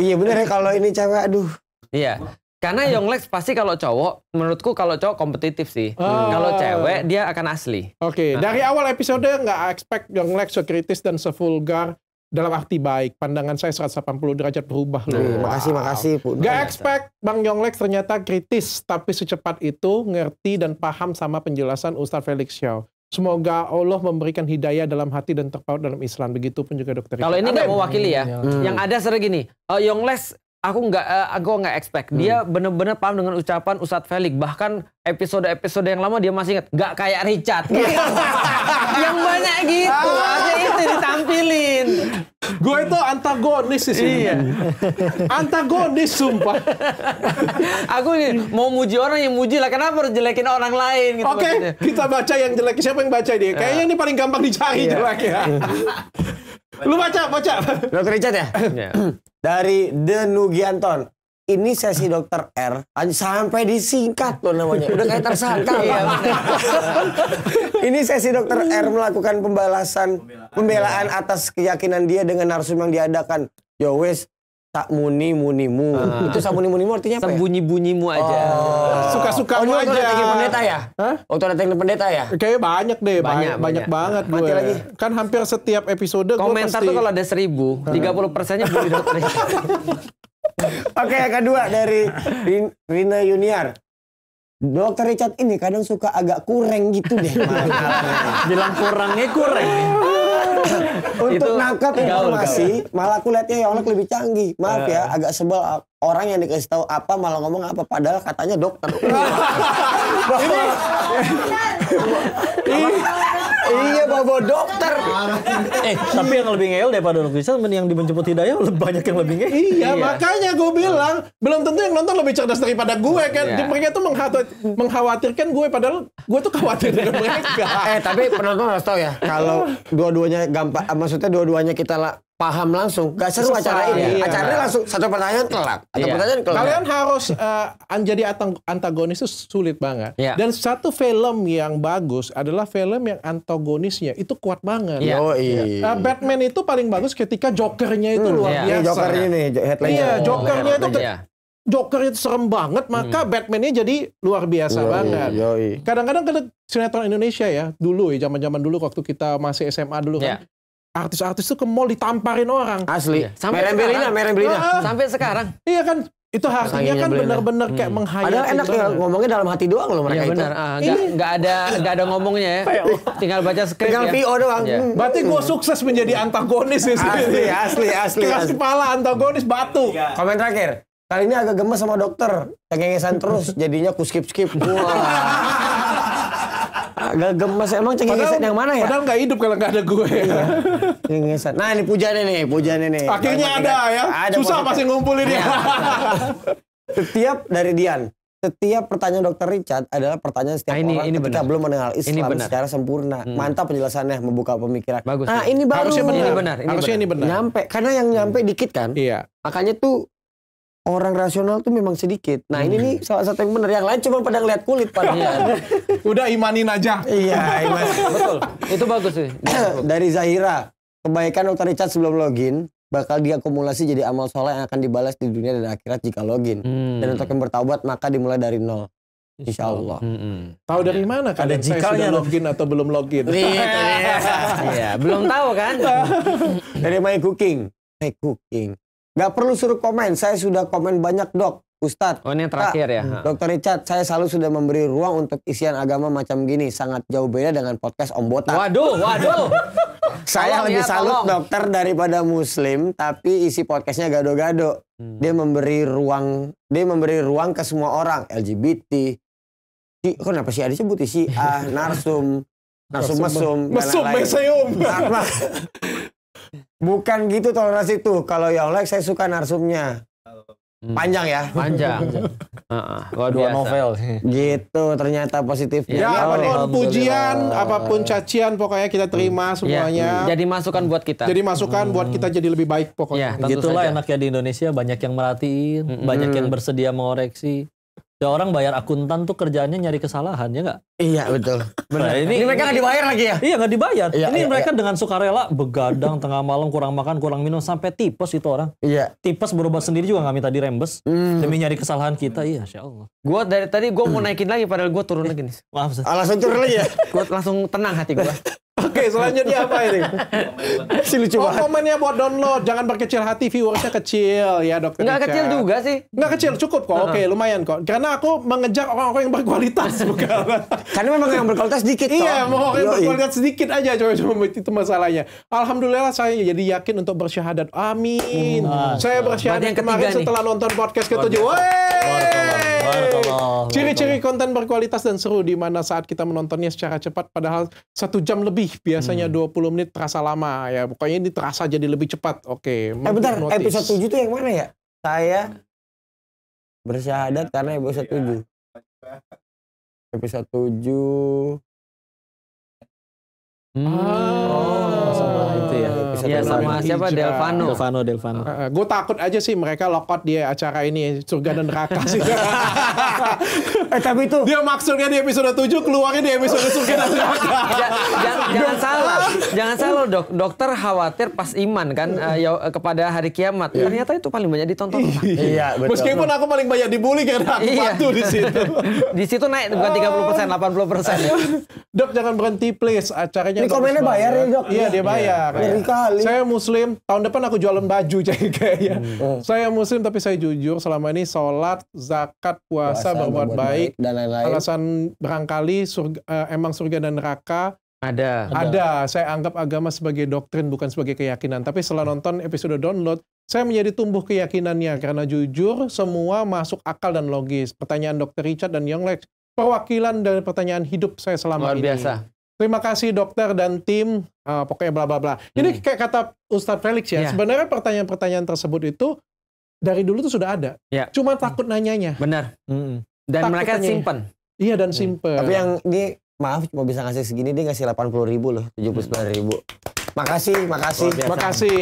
iya bener ya kalau ini cewek aduh. Iya. Karena Yonglex pasti kalau cowok, menurutku kalau cowok kompetitif sih. Oh. Kalau cewek dia akan asli. Oke, okay. Nah. dari awal episode nggak expect Yonglex sekritis dan sevulgar dalam arti baik. Pandangan saya 180 derajat berubah loh. Hmm, wow. Makasih, makasih. Pun. Gak expect Bang Yonglex ternyata kritis, tapi secepat itu ngerti dan paham sama penjelasan Ustaz Felix Xiao. Semoga Allah memberikan hidayah dalam hati dan terpaut dalam Islam. Begitu pun juga dokter. Kalau ini nggak mewakili ya. Hmm. Yang ada sering gini, uh, eh, Yongles aku nggak eh, aku nggak expect hmm. dia bener-bener paham dengan ucapan Ustadz Felix bahkan episode-episode yang lama dia masih inget nggak kayak Richard yang banyak gitu aja ah. itu ditampilin gue itu antagonis sih iya. antagonis sumpah aku ini mau muji orang yang muji lah kenapa harus jelekin orang lain gitu oke okay, kita baca yang jelek siapa yang baca dia kayaknya ah. ini paling gampang dicari iya. jeleknya Lu baca, baca. Dokter Richard ya? Iya. Dari The Nugianton. Ini sesi dokter R sampai disingkat loh namanya. Udah kayak tersangka. Iya, ini sesi dokter R melakukan pembalasan pembelaan atas keyakinan dia dengan narsum yang diadakan. Yo wes, Tak muni munimu. Ah. Itu samuni mu artinya apa? Sembunyi ya? mu aja. Suka suka oh, aja. Oh, oh teknik pendeta ya? Hah? Oh, ada pendeta ya? Kayaknya banyak deh, banyak, banyak, banyak banget nah. gue. lagi. Kan hampir setiap episode Komentar pasti... tuh kalau ada seribu, tiga puluh persennya bunyi dokter. Oke, yang kedua dari Rina Yuniar. Dokter Richard ini kadang suka agak kurang gitu deh. Bilang kurangnya kurang untuk nangkap informasi gaul. malah aku lihatnya Yolek lebih canggih maaf ya eh. agak sebel eh, orang yang dikasih tahu apa malah ngomong apa padahal katanya dokter ini Iya bawa dokter. eh tapi yang lebih ngeyel daripada Nurkisah yang di Hidayah hidayah banyak yang lebih ngeyel. Iya, iya. makanya gue bilang belum tentu yang nonton lebih cerdas daripada gue kan. Yeah. Mereka tuh mengkhawatirkan gue padahal gue tuh khawatir dengan mereka. eh tapi penonton harus tahu ya kalau dua-duanya gampang maksudnya dua-duanya kita lah paham langsung. Gak seru Susah, acara ini. Iya. Acara langsung satu pertanyaan kelak. Satu iya. pertanyaan kelak. Kalian harus uh, jadi antagonis itu sulit banget. Iya. Dan satu film yang bagus adalah film yang antagonisnya itu kuat banget. Iya. Oh, iya. Uh, Batman itu paling bagus ketika Jokernya itu hmm, luar iya. biasa. Joker ini iya. headline. Iya, iya, Jokernya oh, itu iya. Joker itu serem banget, maka hmm. Batman-nya jadi luar biasa yoi, banget. Kadang-kadang kadang sinetron Indonesia ya, dulu ya, zaman-zaman dulu waktu kita masih SMA dulu kan, yeah artis-artis tuh ke mall ditamparin orang. Asli. Ya. Sampai Meren Belina. Uh, Sampai sekarang. Iya kan? Itu hatinya kan benar-benar hmm. kayak menghayati. Padahal enak ya ngomongnya dalam hati doang loh mereka ya, bener. itu. Iya. gak, ada enggak ada ngomongnya ya. Tinggal baca skrip Tinggal ya. VO doang. Ya. Berarti gue sukses menjadi antagonis di sini. Asli, asli, asli. Keras kepala antagonis batu. Ya. Komen terakhir. Kali ini agak gemes sama dokter. Kengesan terus jadinya ku skip-skip. Wow. Agak gemes emang cengengesan yang mana ya? Padahal gak hidup kalau gak ada gue. Iya. Nah ini pujian nih, pujian nih. Akhirnya ada ya. Ada Susah pasti ngumpulin ya. Iya. Setiap dari Dian, setiap pertanyaan dokter Richard adalah pertanyaan setiap nah, ini, orang ini ketika benar. belum mengenal Islam ini benar. secara sempurna. Hmm. Mantap penjelasannya membuka pemikiran. Bagus. Nah, ini baru. Harusnya benar. Ini benar. Ini Harusnya benar. ini benar. Nyampe karena yang nyampe hmm. dikit kan. Iya. Makanya tuh orang rasional tuh memang sedikit. Nah ini nih salah satu yang benar. Yang lain cuma pada ngeliat kulit padahal. Iya. Udah imanin aja. Iya iman. Betul. Itu bagus sih. Dari Zahira, kebaikan Dr. Richard sebelum login bakal diakumulasi jadi amal soleh yang akan dibalas di dunia dan akhirat jika login. Hmm. Dan untuk yang bertaubat maka dimulai dari nol. Insya Allah. Mm -hmm. Tahu dari mana kan? Ada jikalnya login atau belum login? Iya, iya. iya belum tahu kan? dari main Cooking. My Cooking. Gak perlu suruh komen, saya sudah komen banyak dok, Ustad. Oh ini yang terakhir ya? Dokter Richard, saya selalu sudah memberi ruang untuk isian agama macam gini. Sangat jauh beda dengan podcast Om Botak. Waduh, waduh. saya lebih ya, salut tolong. dokter daripada muslim, tapi isi podcastnya gado-gado. Hmm. Dia memberi ruang, dia memberi ruang ke semua orang. LGBT, si, kok kenapa sih ada sebut ya? sih ah, narsum, narsum mesum, mesum, mesum, nah, nah. mesum, Bukan gitu toleransi tuh Kalau Yaolek saya suka narsumnya. Hmm. Panjang ya? Panjang. Heeh. uh, dua novel sih. Gitu ternyata positif Ya, ya apapun pujian, apapun cacian pokoknya kita terima hmm. semuanya. Ya, jadi masukan buat kita. Jadi masukan hmm. buat kita jadi lebih baik pokoknya. Ya, Gitulah enaknya di Indonesia banyak yang merhatiin, hmm. banyak yang hmm. bersedia mengoreksi. Ya orang bayar akuntan tuh kerjaannya nyari kesalahan ya nggak? Iya betul. Benar. Nah, ini, ini mereka nggak dibayar lagi ya? Iya nggak dibayar. Iya, ini iya, mereka iya. dengan sukarela begadang tengah malam kurang makan kurang minum sampai tipes itu orang. Iya. Tipes berubah sendiri juga nggak minta dirembes. mm. demi nyari kesalahan kita. Iya, insya Allah. Gue dari tadi gue mau hmm. naikin lagi padahal gue turun lagi nih. Maaf. Sir. Alasan turun lagi ya? gue langsung tenang hati gue. Oke, selanjutnya apa ini? si lucu oh, banget. komennya buat download. Jangan berkecil hati, viewersnya kecil ya, Dokter Nggak kecil juga sih. Nggak kecil, cukup kok. Oke, lumayan kok. Karena aku mengejar orang-orang yang berkualitas. bukan. Karena memang yang berkualitas sedikit. iya, mau orang yang berkualitas sedikit aja. Coba, coba itu masalahnya. Alhamdulillah saya jadi yakin untuk bersyahadat. Amin. Hmm. Saya bersyahadat kemarin nih. setelah nonton podcast ketujuh. Wey! Ciri-ciri konten berkualitas dan seru di mana saat kita menontonnya secara cepat padahal satu jam lebih biasanya hmm. 20 menit terasa lama ya. Pokoknya ini terasa jadi lebih cepat. Oke. Okay, eh bentar, notice. episode 7 itu yang mana ya? Saya bersyahadat karena episode 7. Iya. Episode 7 Hmm. Oh, sama itu ya. Ya sama siapa iya. Delvano. Delvano, Delvano. Uh, gue takut aja sih mereka lokot di acara ini surga dan neraka sih. eh tapi itu dia maksudnya di episode 7 keluarnya di episode surga dan neraka. jangan, jangan salah, jangan salah dok. Dokter khawatir pas iman kan uh, ya, kepada hari kiamat. Yeah. Ternyata itu paling banyak ditonton. Iya, iya betul. Meskipun aku paling banyak dibully karena aku iya. di situ. di situ naik bukan 30 persen, 80 ah. persen. dok jangan berhenti please acaranya ini komennya bayar ya dok? Iya dia iya. bayar. Ya. Kali. Saya muslim, tahun depan aku jualan baju kayak ya. Hmm. hmm. Saya muslim tapi saya jujur selama ini sholat, zakat, puasa, puasa berbuat baik, dan lain-lain. Alasan berangkali surga, uh, emang surga dan neraka ada. Ada. Saya anggap agama sebagai doktrin bukan sebagai keyakinan. Tapi setelah nonton episode download, saya menjadi tumbuh keyakinannya karena jujur semua masuk akal dan logis. Pertanyaan dokter Richard dan Young Lex, perwakilan dari pertanyaan hidup saya selama Luar biasa. ini. Terima kasih dokter dan tim, uh, pokoknya bla bla bla. Ini hmm. kayak kata Ustadz Felix ya, yeah. sebenarnya pertanyaan-pertanyaan tersebut itu dari dulu tuh sudah ada. Yeah. Cuma takut nanyanya. Benar. Hmm. Dan takut mereka simpen. Iya dan hmm. simpen. Hmm. Tapi yang ini maaf mau bisa ngasih segini dia ngasih 80 ribu loh, 79 ribu. Hmm. Makasih, makasih. Makasih.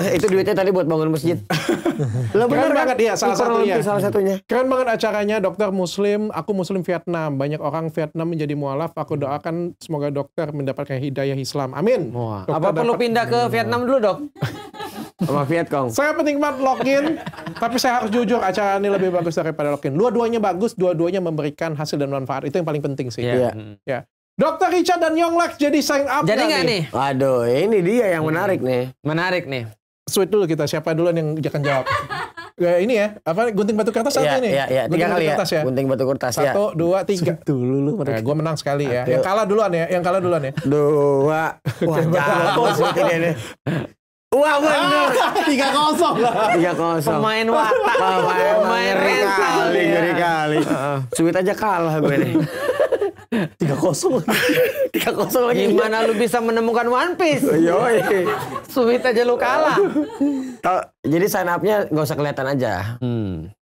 Eh, itu duitnya tadi buat bangun masjid. Lo bener Keren kan? banget ya salah satunya. salah satunya. Keren banget acaranya dokter muslim, aku muslim Vietnam. Banyak orang Vietnam menjadi mualaf. Aku hmm. doakan semoga dokter mendapatkan hidayah Islam. Amin. Wah, apa dapat... perlu pindah ke Vietnam dulu, Dok? sama Vietcong. Saya penting banget login, tapi saya harus jujur acara ini lebih bagus daripada login. Dua-duanya bagus, dua-duanya memberikan hasil dan manfaat. Itu yang paling penting sih. Iya. Yeah. Hmm. Yeah. Dokter Richard dan Yonglex jadi sign up Jadi nggak nih? Waduh, ini dia yang hmm. menarik nih. Menarik nih. Sweet dulu kita, siapa duluan yang akan jawab? ya, ini ya, apa gunting batu kertas satu ya, ini? Iya, iya, tiga kali ya. Kertas, ya. ya. Gunting batu kertas satu, ya. Satu, dua, tiga. Sweet dulu lu. Nah, eh, gue menang sekali ya. Yang kalah duluan ya, yang kalah duluan ya. Dua. Wah, jago sih ini. Wah bener tiga kosong tiga kosong pemain watak pemain rental kali kali sulit aja kalah gue nih tiga kosong tiga kosong lagi gimana lu bisa menemukan One Piece yoi sulit aja lu kalah jadi sign upnya gak usah kelihatan aja hmm.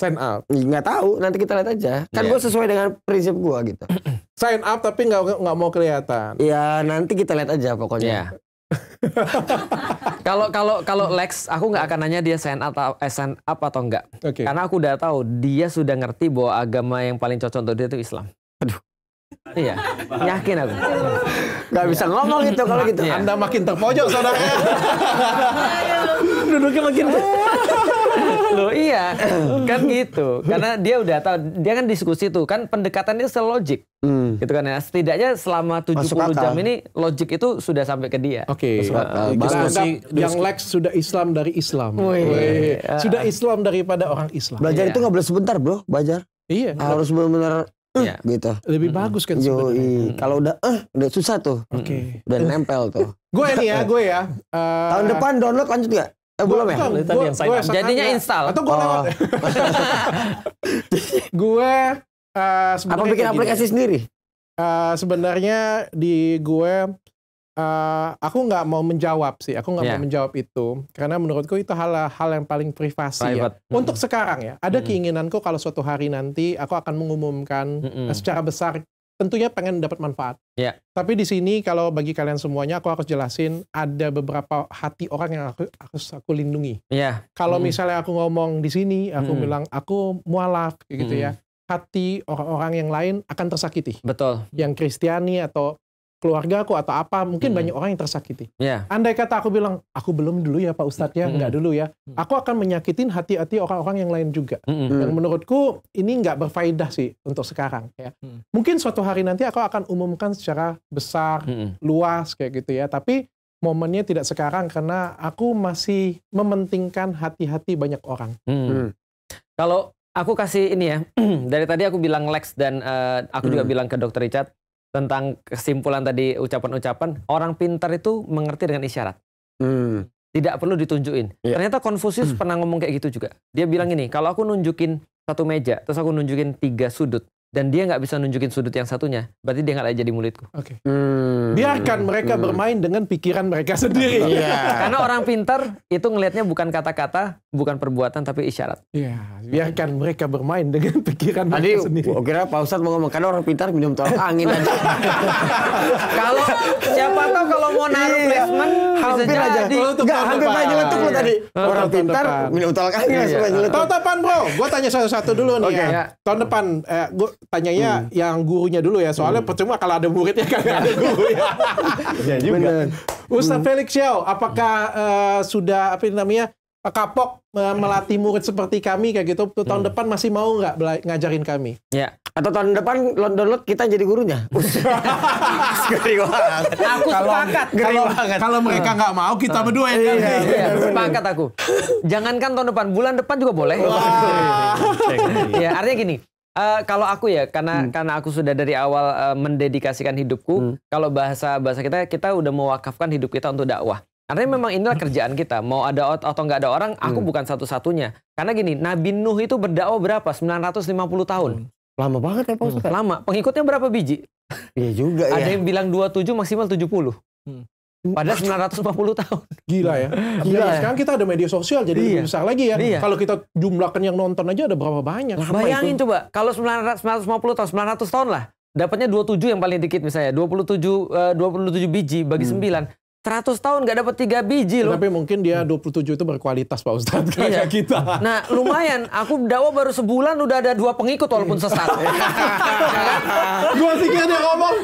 sign up nggak tahu nanti kita lihat aja kan yeah. gue sesuai dengan prinsip gue gitu sign up tapi nggak nggak mau kelihatan ya nanti kita lihat aja pokoknya yeah. Kalau kalau kalau Lex, aku nggak akan nanya dia sign atau eh, sign up atau enggak. Okay. Karena aku udah tahu dia sudah ngerti bahwa agama yang paling cocok untuk dia itu Islam. Aduh. Iya, yakin aku. Gak bisa ngomong gitu kalau gitu. Iya. Anda makin terpojok saudara. Duduknya makin Lo iya, kan gitu. Karena dia udah tahu, dia kan diskusi tuh, kan pendekatannya selogik. Hmm. Gitu kan ya. Setidaknya selama 70 jam ini logik itu sudah sampai ke dia. Oke. Okay. Uh, yang Lex sudah Islam dari Islam. Sudah iya. Islam daripada orang Islam. Belajar iya. itu nggak boleh sebentar, Bro. Belajar. Iya. Harus benar-benar Iya, gitu. Lebih -hmm. bagus kan sebenarnya. Kalau udah eh udah susah tuh. Oke. Okay. Udah nempel tuh. gue ini ya, eh. gue ya. Uh, Tahun depan download lanjut gak? Eh, belum ya? Gua, tadi yang sign up. Jadinya install. Atau gue ya? oh. gue uh, sebenarnya Apa bikin aplikasi gini. Ya. sendiri? Uh, sebenarnya di gue Eh, aku nggak mau menjawab sih, aku nggak yeah. mau iya. menjawab itu karena menurutku itu hal hal yang paling privasi ya. Untuk mm sekarang ya, ada mm keinginanku kalau suatu hari nanti aku akan mengumumkan mm -hmm. secara besar, tentunya pengen dapat manfaat. Yeah. Tapi di sini kalau bagi kalian semuanya aku harus jelasin ada beberapa hati orang yang aku harus aku lindungi. Yeah. Kalau mm misalnya aku ngomong di sini, aku mm bilang aku mualaf gitu mm ya hati orang-orang yang lain akan tersakiti. Betul. Yang Kristiani atau keluarga aku atau apa mungkin hmm. banyak orang yang tersakiti. Yeah. Andai kata aku bilang aku belum dulu ya Pak Ustadz ya, hmm. dulu ya, hmm. aku akan menyakitin hati-hati orang-orang yang lain juga. Hmm. Yang hmm. menurutku ini nggak berfaedah sih untuk sekarang ya. Hmm. Mungkin suatu hari nanti aku akan umumkan secara besar, hmm. luas kayak gitu ya. Tapi momennya tidak sekarang karena aku masih mementingkan hati-hati banyak orang. Hmm. Hmm. Kalau aku kasih ini ya, dari tadi aku bilang Lex dan uh, aku hmm. juga bilang ke Dokter Richard tentang kesimpulan tadi ucapan-ucapan orang pintar itu mengerti dengan isyarat hmm. tidak perlu ditunjukin yeah. ternyata Konfusius hmm. pernah ngomong kayak gitu juga dia bilang ini kalau aku nunjukin satu meja terus aku nunjukin tiga sudut dan dia nggak bisa nunjukin sudut yang satunya, berarti dia nggak jadi muridku. Oke. Okay. Hmm. Biarkan mereka hmm. bermain dengan pikiran mereka sendiri. Yeah. Karena orang pintar itu ngelihatnya bukan kata-kata, bukan perbuatan, tapi isyarat. Iya. Yeah. Biarkan mereka bermain dengan pikiran Tadi, mereka sendiri. Tadi kira Pak Ustadz mau ngomong karena orang pintar minum tolak angin aja. kalau siapa tahu kalau mau naruh yeah. placement hampir aja. jadi. Enggak, hampir aja nyeletuk lo iya. tadi. Orang, pintar minum tolak angin. Tahu Tahun depan bro, gue tanya satu-satu dulu nih ya. Iya. Tahun depan, eh, tanyanya hmm. yang gurunya dulu ya soalnya hmm. percuma kalau ada muridnya kan ada guru ya. ya juga. Bener. Ustaz hmm. Felix Xiao, apakah uh, sudah apa namanya kapok uh, melatih murid seperti kami kayak gitu tahun hmm. depan masih mau nggak ngajarin kami? Ya. Atau tahun depan download kita jadi gurunya. Geri banget. Aku kalau, sepakat. Geri banget. Kalau mereka nggak mau kita ah. berdua yang iya, iya, iya, Sepakat aku. Jangankan tahun depan, bulan depan juga boleh. Wow. ya, artinya gini, Uh, kalau aku ya, karena hmm. karena aku sudah dari awal uh, mendedikasikan hidupku. Hmm. Kalau bahasa bahasa kita, kita udah mewakafkan hidup kita untuk dakwah. Artinya hmm. memang inilah kerjaan kita. Mau ada atau nggak ada orang, aku hmm. bukan satu-satunya. Karena gini, Nabi Nuh itu berdakwah berapa? 950 tahun. Hmm. Lama banget ya Pak Ustaz. Lama. Pengikutnya berapa biji? Iya juga ya. Ada yang bilang 27, maksimal 70. Hmm. Padahal 950 tahun. Gila ya. Gila ya. sekarang kita ada media sosial jadi iya. besar lagi ya. Iya. Kalau kita jumlahkan yang nonton aja ada berapa banyak. Nah, bayangin itu? coba kalau 950 tahun 900 tahun lah. Dapatnya 27 yang paling dikit misalnya. 27 uh, 27 biji bagi hmm. 9 100 tahun gak dapat tiga biji loh. Tapi mungkin dia 27 itu berkualitas Pak Ustadz. Kayak iya. kita. Nah lumayan, aku dawa baru sebulan udah ada dua pengikut walaupun sesat. Gua sih dia ngomong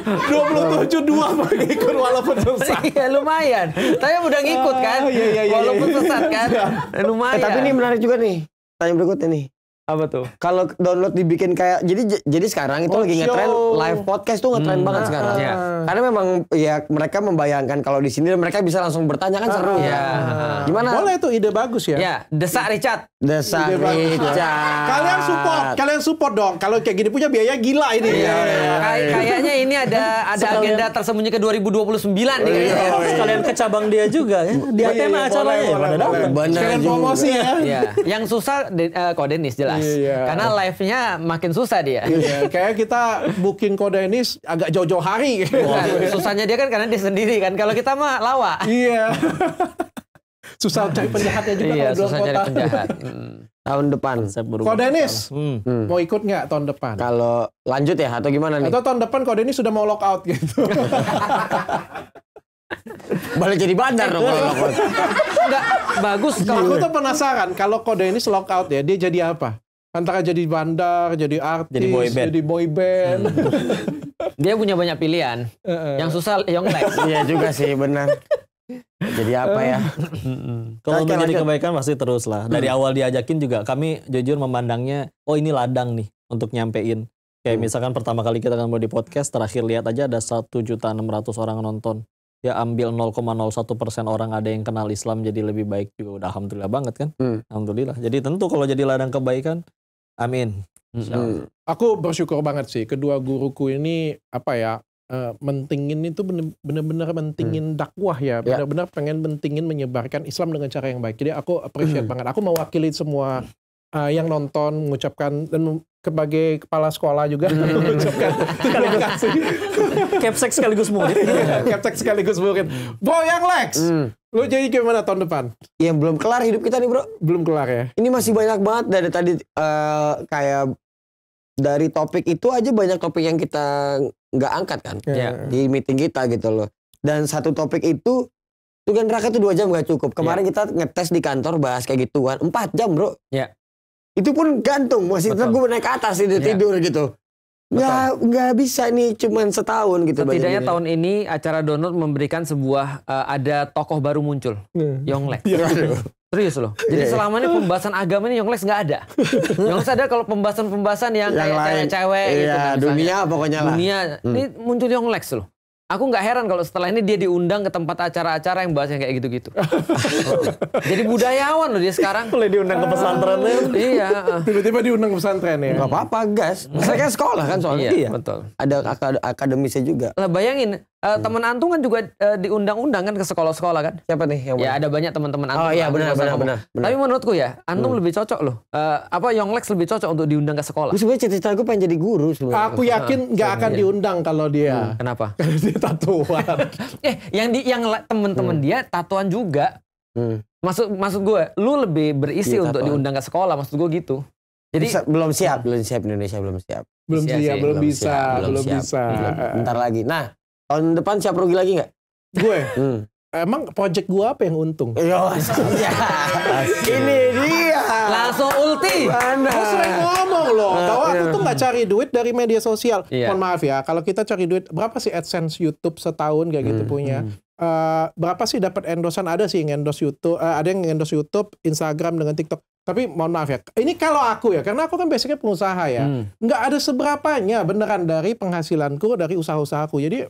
27 dua pengikut walaupun sesat. iya lumayan. Tapi udah ngikut kan. Ah, iya, iya, iya, walaupun sesat kan. Lumayan. Eh, tapi ini menarik juga nih. Tanya berikut ini. Apa tuh? Kalau download dibikin kayak jadi jadi sekarang itu oh, lagi ngetren live podcast tuh ngetren hmm. banget sekarang. Yeah. Karena memang ya mereka membayangkan kalau di sini mereka bisa langsung bertanya kan seru. Yeah. kan? Gimana? Boleh tuh ide bagus ya. Ya, desak Richard. Desak ya. Richard. Kalian support, kalian support dong. Kalau kayak gini punya biaya gila ini. Iya. Yeah. Kay kayaknya ini ada ada Sekalian. agenda tersembunyi ke 2029 nih. Iya. Oh, iya. Sekalian ke cabang dia juga ya. Dia tema acaranya. Benar. Sekalian promosi ya. Iya. Yang susah uh, eh, Dennis jelas jelas. Iya. Karena live-nya makin susah dia. Iya, kayak kita booking kode ini agak jauh-jauh hari. Wow. Susahnya dia kan karena dia sendiri kan. Kalau kita mah lawa. Iya. susah cari penjahatnya juga iya, kalau susah kota. cari penjahat. Hmm. Tahun depan saya berubah. Kode ini hmm. hmm. mau ikut nggak tahun depan? Kalau lanjut ya atau gimana nih? Atau tahun depan Kode ini sudah mau lock out gitu. Balik jadi bandar dong kalau out. Enggak, bagus kalau. Aku tuh penasaran kalau kode ini out ya, dia jadi apa? antara jadi bandar, jadi artis, jadi boy band. Jadi boy band. Hmm. Dia punya banyak pilihan. Uh -uh. Yang susah Yonglek. iya juga sih, benar. Jadi apa ya? Hmm. Kalau untuk jadi kebaikan pasti terus lah. Dari hmm. awal diajakin juga kami jujur memandangnya, oh ini ladang nih untuk nyampein. Kayak hmm. misalkan pertama kali kita kan di podcast, terakhir lihat aja ada satu juta enam ratus orang nonton. Ya ambil 0,01 persen orang ada yang kenal Islam jadi lebih baik juga. Udah alhamdulillah banget kan? Hmm. Alhamdulillah. Jadi tentu kalau jadi ladang kebaikan, Amin. So. Hmm. Aku bersyukur banget sih kedua guruku ini apa ya uh, mentingin itu benar-benar mentingin hmm. dakwah ya, ya. benar-benar yeah. pengen mentingin menyebarkan Islam dengan cara yang baik. Jadi aku appreciate hmm. banget. Aku mewakili semua uh, yang nonton mengucapkan dan sebagai kepala sekolah juga mengucapkan terima kasih. Capsek sekaligus murid. Iya, capsek sekaligus murid. Hmm. yang Lex, mm. lu jadi gimana tahun depan? Ya belum kelar hidup kita nih bro. Belum kelar ya. Ini masih banyak banget dari tadi uh, kayak dari topik itu aja banyak topik yang kita nggak angkat kan yeah. di meeting kita gitu loh. Dan satu topik itu tuh kan neraka tuh dua jam gak cukup. Kemarin yeah. kita ngetes di kantor bahas kayak gituan empat jam bro. Yeah. Itu pun gantung, masih tetap gue naik ke atas itu ya. tidur gitu. Nggak, ya, nggak bisa nih cuman setahun gitu. Setidaknya tahun ini acara donut memberikan sebuah uh, ada tokoh baru muncul, hmm. Iya. Yonglek. Ya, Serius loh. Jadi yeah. Iya. selama ini pembahasan agama ini Yongleks nggak ada. Yongleks ada kalau pembahasan-pembahasan yang, yang kayak, cewek cewek yeah, gitu iya, kan, Dunia pokoknya lah. Dunia. Hmm. Ini muncul Yongleks loh. Aku nggak heran kalau setelah ini dia diundang ke tempat acara-acara yang bahasnya kayak gitu-gitu. Jadi budayawan loh dia sekarang. Boleh diundang ke pesantren ya. Iya. Tiba-tiba diundang ke pesantren ya. Gak apa-apa, gas. Saya kan sekolah kan soalnya. Iya, iya. betul. Ada akademisnya juga. Lah bayangin, Uh, hmm. Teman Antung kan juga uh, diundang-undang kan ke sekolah-sekolah kan? Siapa nih? Yang ya ada banyak teman-teman Antung. Oh iya benar benar, benar benar. Tapi menurutku ya Antung hmm. lebih cocok loh. Uh, apa Yonglex lebih cocok untuk diundang ke sekolah? Gue sebenarnya cita-cita gue pengen jadi guru sebenarnya. Aku yakin ah, nggak akan iya. diundang kalau dia. Hmm. Kenapa? Karena dia tatuan. eh yang di yang teman-teman hmm. dia tatoan juga. Hmm. Maksud maksud gue, lu lebih berisi ya, untuk diundang ke sekolah. Maksud gue gitu. Jadi bisa, belum siap, belum siap Indonesia belum siap. Belum iya siap, belum, bisa, belum, hmm. bisa. bentar lagi. Nah, Tahun depan siap rugi lagi nggak? Gue. Hmm. Emang project gue apa yang untung? Iya ini dia. Langsung ulti. Mana? Gue sering ngomong loh, nah, bahwa aku iya. tuh nggak cari duit dari media sosial. Iya. Mohon maaf ya, kalau kita cari duit berapa sih AdSense YouTube setahun kayak gitu hmm. punya? Hmm. Uh, berapa sih dapat endosan? Ada sih yang endos YouTube, uh, ada yang ngendos YouTube, Instagram dengan TikTok. Tapi mohon maaf ya, ini kalau aku ya, karena aku kan basicnya pengusaha ya, hmm. nggak ada seberapanya beneran dari penghasilanku dari usaha-usahaku. Jadi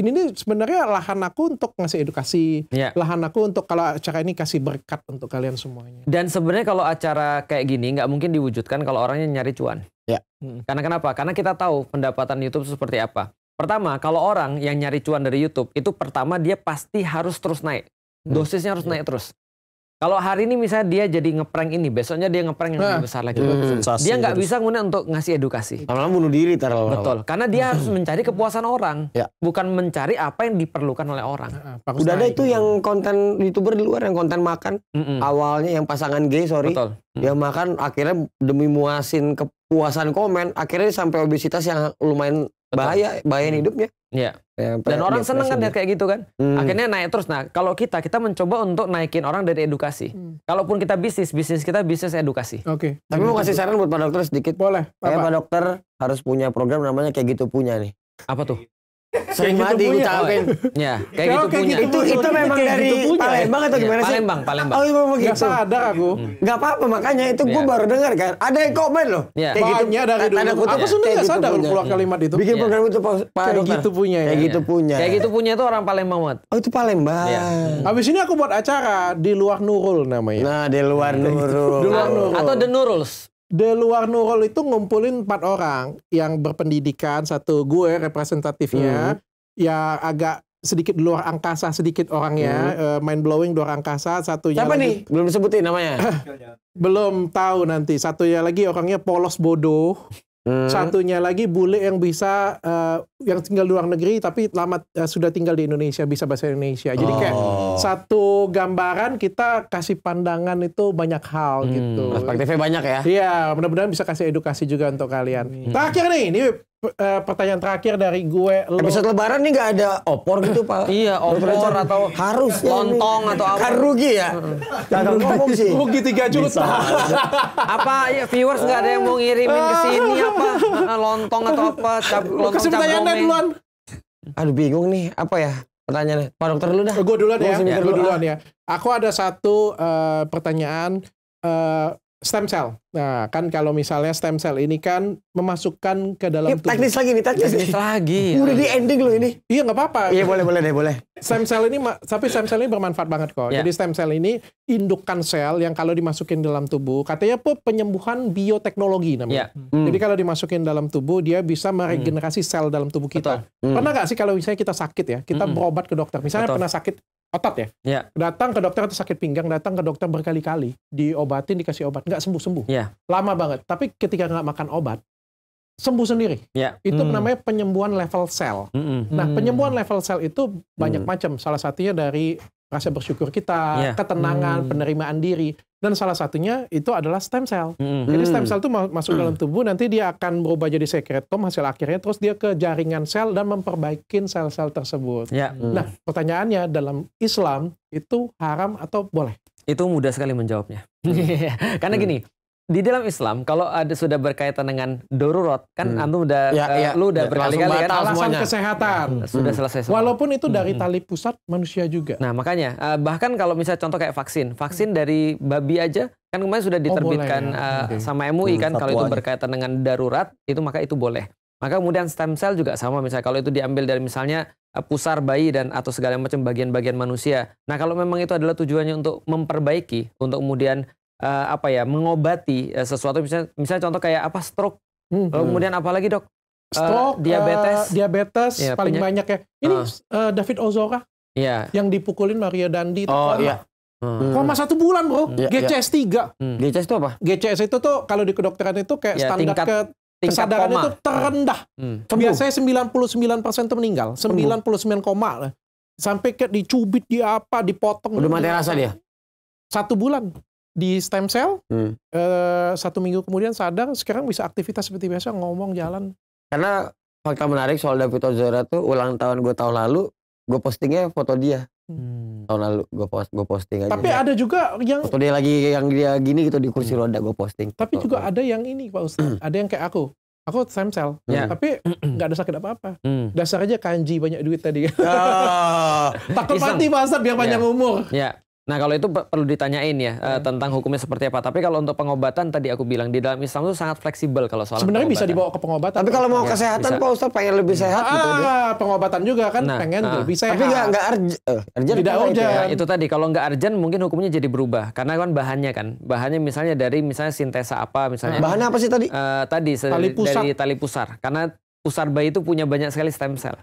ini nih sebenarnya lahan aku untuk ngasih edukasi, ya. lahan aku untuk kalau acara ini kasih berkat untuk kalian semuanya. Dan sebenarnya kalau acara kayak gini nggak mungkin diwujudkan kalau orangnya nyari cuan. Ya. Hmm. Karena kenapa? Karena kita tahu pendapatan YouTube seperti apa. Pertama, kalau orang yang nyari cuan dari YouTube itu pertama dia pasti harus terus naik. Hmm. Dosisnya harus iya. naik terus. Kalau hari ini misalnya dia jadi ngeprank ini, besoknya dia ngeprank yang lebih nah. besar lagi. Hmm, dia nggak gitu. bisa kemudian untuk ngasih edukasi. lama bunuh diri terlalu. Betul, karena dia harus mencari kepuasan orang, ya. bukan mencari apa yang diperlukan oleh orang. Bagus nah, Udah ada itu yang konten youtuber di luar yang konten makan, mm -mm. awalnya yang pasangan gay, sorry, Betul. Mm. dia makan akhirnya demi muasin kepuasan komen, akhirnya sampai obesitas yang lumayan bahaya, bahaya mm. hidupnya. Iya. Dan orang seneng kan lihat kayak gitu kan. Hmm. Akhirnya naik terus. Nah kalau kita, kita mencoba untuk naikin orang dari edukasi. Hmm. Kalaupun kita bisnis, bisnis kita bisnis edukasi. Oke. Okay. Tapi mau kasih saran buat Pak Dokter sedikit. Boleh. Kayak Pak Dokter harus punya program namanya kayak gitu punya nih. Apa tuh? sering banget gitu diucapin. Ya, kayak gitu, gitu, gitu punya. Itu itu gitu memang dari Palembang atau iya, gimana sih? Palembang, Palembang. Oh, memang gitu. Gak sadar aku. Hmm. Gak apa-apa makanya itu gue iya. baru dengar kan. Ada yang komen loh. Iya. Kayak gitu. Banyak dari dulu. Aku sebenarnya gak sadar keluar kalimat itu. Bikin program itu Pak Kayak gitu punya ya. Kayak gitu punya. Kayak gitu punya itu orang Palembang banget. Oh, itu Palembang. Habis ini aku buat acara di luar Nurul namanya. Nah, di luar Nurul. Di luar Nurul. Atau The Nuruls. The luar Nurul itu ngumpulin empat orang yang berpendidikan, satu gue representatifnya, hmm. ya agak sedikit di luar angkasa sedikit orangnya hmm. uh, mind blowing luar angkasa satunya siapa lagi, nih belum disebutin namanya belum tahu nanti satunya lagi orangnya polos bodoh Hmm. Satunya lagi bule yang bisa uh, yang tinggal di luar negeri tapi lama uh, sudah tinggal di Indonesia bisa bahasa Indonesia. Jadi kayak oh. satu gambaran kita kasih pandangan itu banyak hal hmm. gitu. Perspektifnya banyak ya. Iya, benar-benar bisa kasih edukasi juga untuk kalian. Hmm. Terakhir nih, ini uh, pertanyaan terakhir dari gue. Lo... Episode lebaran nih gak ada opor gitu pak? iya opor atau harus lontong atau apa? Kan rugi ya. Jangan ngomong sih. Rugi 3 juta. apa ya, viewers gak ada yang mau ngirimin ke sini ah. apa lontong atau apa? Cap, lontong Kasih pertanyaannya duluan. Aduh bingung nih apa ya pertanyaannya? Pak dokter eh, ya. dulu dah. Gue duluan ya. Gue duluan ya. Aku ada satu uh, pertanyaan. Uh, stem cell. Nah, kan kalau misalnya stem cell ini kan memasukkan ke dalam tubuh. Teknis lagi nih, teknis, teknis lagi. Ya. Udah di ending loh ini. Iya, nggak apa-apa. Iya, boleh, boleh deh, boleh. Stem cell ini, tapi stem cell ini bermanfaat banget kok. Ya. Jadi stem cell ini indukan sel yang kalau dimasukin dalam tubuh, katanya pun penyembuhan bioteknologi namanya. Ya. Hmm. Jadi kalau dimasukin dalam tubuh, dia bisa meregenerasi hmm. sel dalam tubuh kita. Hmm. Pernah nggak sih kalau misalnya kita sakit ya, kita hmm. berobat ke dokter. Misalnya Betul. pernah sakit otot ya. ya. Datang ke dokter atau sakit pinggang, datang ke dokter berkali-kali, diobatin, dikasih obat, nggak sembuh-sembuh. Ya. Lama banget. Tapi ketika nggak makan obat, sembuh sendiri. Ya. Itu hmm. namanya penyembuhan level sel. Nah, hmm. Nah, penyembuhan level sel itu banyak hmm. macam. Salah satunya dari rasa bersyukur kita, ya. ketenangan, hmm. penerimaan diri dan salah satunya itu adalah stem cell. Hmm. Jadi stem cell itu hmm. masuk dalam tubuh nanti dia akan berubah jadi sekretom hasil akhirnya terus dia ke jaringan sel dan memperbaiki sel-sel tersebut. Ya. Hmm. Nah, pertanyaannya dalam Islam itu haram atau boleh? Itu mudah sekali menjawabnya. Hmm. Karena gini, di dalam Islam kalau ada sudah berkaitan dengan darurat kan hmm. antum udah ya, eh, ya. lu udah ya, berkali-kali kan alasan semuanya. kesehatan ya, hmm. sudah selesai semua. walaupun itu dari hmm. tali pusat manusia juga nah makanya uh, bahkan kalau misalnya contoh kayak vaksin vaksin dari babi aja kan kemarin sudah oh, diterbitkan oh, boleh, ya. uh, sama MUI hmm, kan kalau itu berkaitan dengan darurat itu maka itu boleh maka kemudian stem cell juga sama misalnya kalau itu diambil dari misalnya pusar bayi dan atau segala macam bagian-bagian manusia. Nah, kalau memang itu adalah tujuannya untuk memperbaiki, untuk kemudian uh, apa ya mengobati uh, sesuatu misalnya misalnya contoh kayak apa stroke hmm. lalu eh, kemudian apalagi dok stroke uh, diabetes uh, diabetes ya, paling penyak. banyak ya ini uh. Uh, David Ozora yeah. yang dipukulin Maria Dandi oh iya Hmm. Koma satu bulan bro, yeah, GCS yeah. 3 hmm. Iya, GCS iya. hmm. itu apa? GCS itu tuh kalau di kedokteran itu kayak yeah, standar tingkat, ke kesadaran koma. itu terendah. Hmm. puluh Biasanya 99% itu meninggal. 99 koma. Sampai kayak dicubit, di apa, dipotong. Udah mati rasa dia? Satu bulan di stem cell hmm. eh, satu minggu kemudian sadar sekarang bisa aktivitas seperti biasa ngomong jalan karena fakta menarik soal David Ozora tuh ulang tahun gue tahun lalu gue postingnya foto dia hmm. tahun lalu gue post gue posting aja tapi dia. ada juga yang foto dia lagi yang dia gini gitu di kursi hmm. roda gue posting tapi foto. juga ada yang ini pak Ustaz hmm. ada yang kayak aku aku stem cell ya. tapi nggak ada sakit apa-apa hmm. dasar aja kanji banyak duit tadi oh, takut mati masa biar panjang yeah. umur yeah. Nah kalau itu perlu ditanyain ya eh, hmm. tentang hukumnya seperti apa. Tapi kalau untuk pengobatan tadi aku bilang di dalam Islam itu sangat fleksibel kalau soal sebenarnya bisa dibawa ke pengobatan. Tapi kalau mau ya, kesehatan bisa. Pak Ustaz pengen lebih hmm. sehat ah, gitu. Ah pengobatan juga kan nah, pengen ah. lebih sehat. Tapi nggak nggak arj eh, uh, arjen. Tidak arjen. Itu, ya. itu tadi kalau nggak arjen mungkin hukumnya jadi berubah karena kan bahannya kan bahannya misalnya dari misalnya sintesa apa misalnya. Hmm. Bahannya apa sih tadi? Uh, tadi tali pusar. dari tali pusar karena pusar bayi itu punya banyak sekali stem cell.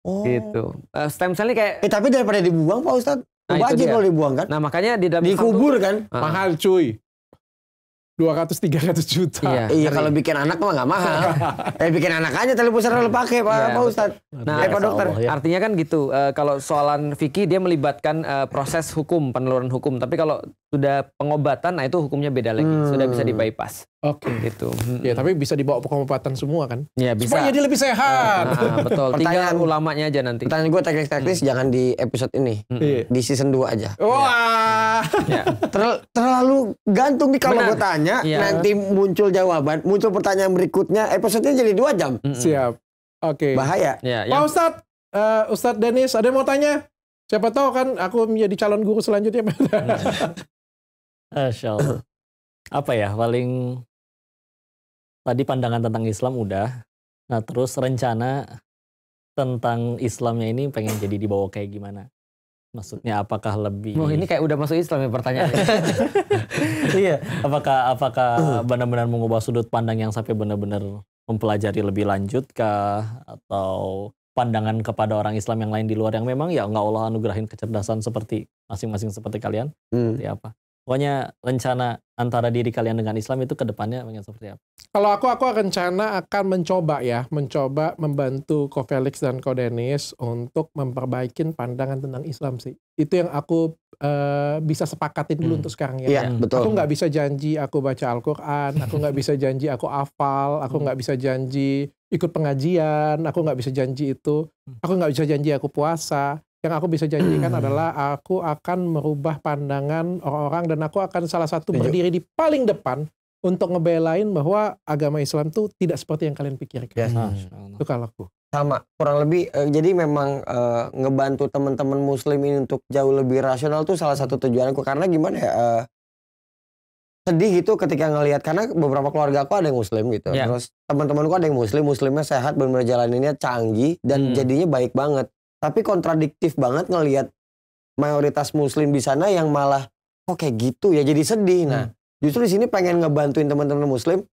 Oh. Gitu. Uh, stem cell ini kayak. Eh, tapi daripada dibuang Pak Ustadz Nah, wajib kalau dibuang kan? Nah, makanya di dalam dikubur kan? Uh. Mahal cuy. 200 300 juta. Iya, iya kalau bikin anak mah nggak mahal. eh bikin anak aja pusar lo pakai Pak, ya, Pak Ustaz. Nah, eh, Pak Dokter. Allah, ya. Artinya kan gitu. Uh, kalau soalan Vicky dia melibatkan uh, proses hukum, peneluran hukum. Tapi kalau sudah pengobatan, nah itu hukumnya beda lagi. Hmm. Sudah bisa di bypass. Oke. Okay. Gitu. Ya, tapi bisa dibawa pengobatan semua kan? Ya, bisa. Supaya jadi lebih sehat. Nah, nah betul. Pertanyaan Tinggal ulamanya aja nanti. Pertanyaan gue teknis-teknis hmm. jangan di episode ini. Hmm. Iya. Di season 2 aja. Wah. Ya. Ter terlalu gantung nih kalau gue tanya, ya. nanti muncul jawaban, muncul pertanyaan berikutnya, episodenya jadi dua jam. Hmm. Siap. Oke. Okay. Bahaya. Ya, yang... Pak Ustad, uh, Ustadz eh, Denis, ada yang mau tanya? Siapa tahu kan aku menjadi calon guru selanjutnya. Hmm. Masya Apa ya paling tadi pandangan tentang Islam udah. Nah terus rencana tentang Islamnya ini pengen jadi dibawa kayak gimana? Maksudnya apakah lebih? Oh, ini kayak udah masuk Islam ya pertanyaannya. iya, apakah apakah benar-benar mengubah sudut pandang yang sampai benar-benar mempelajari lebih lanjut kah atau pandangan kepada orang Islam yang lain di luar yang memang ya nggak Allah anugerahin kecerdasan seperti masing-masing seperti kalian? Hmm. Seperti apa? Pokoknya rencana antara diri kalian dengan Islam itu ke depannya pengen seperti apa? Kalau aku, aku rencana akan mencoba ya, mencoba membantu Ko Felix dan Ko Dennis untuk memperbaikin pandangan tentang Islam sih. Itu yang aku uh, bisa sepakatin dulu hmm. untuk sekarang ya. Iya, hmm. betul. Aku nggak bisa janji aku baca Al-Quran, aku nggak bisa janji aku hafal, aku hmm. nggak bisa janji ikut pengajian, aku nggak bisa janji itu, hmm. aku nggak bisa janji aku puasa yang aku bisa janjikan adalah aku akan merubah pandangan orang-orang dan aku akan salah satu berdiri di paling depan untuk ngebelain bahwa agama Islam tuh tidak seperti yang kalian pikirkan. Yes. Nah, hmm. Itu kalau aku. Sama, kurang lebih uh, jadi memang uh, ngebantu teman-teman muslim ini untuk jauh lebih rasional tuh salah satu tujuanku karena gimana ya uh, sedih itu ketika ngelihat karena beberapa keluarga aku ada yang muslim gitu. Yeah. Terus teman-temanku ada yang muslim, muslimnya sehat benar-benar jalaninnya canggih dan hmm. jadinya baik banget tapi kontradiktif banget ngelihat mayoritas muslim di sana yang malah kok kayak gitu ya jadi sedih nah hmm. justru di sini pengen ngebantuin teman-teman muslim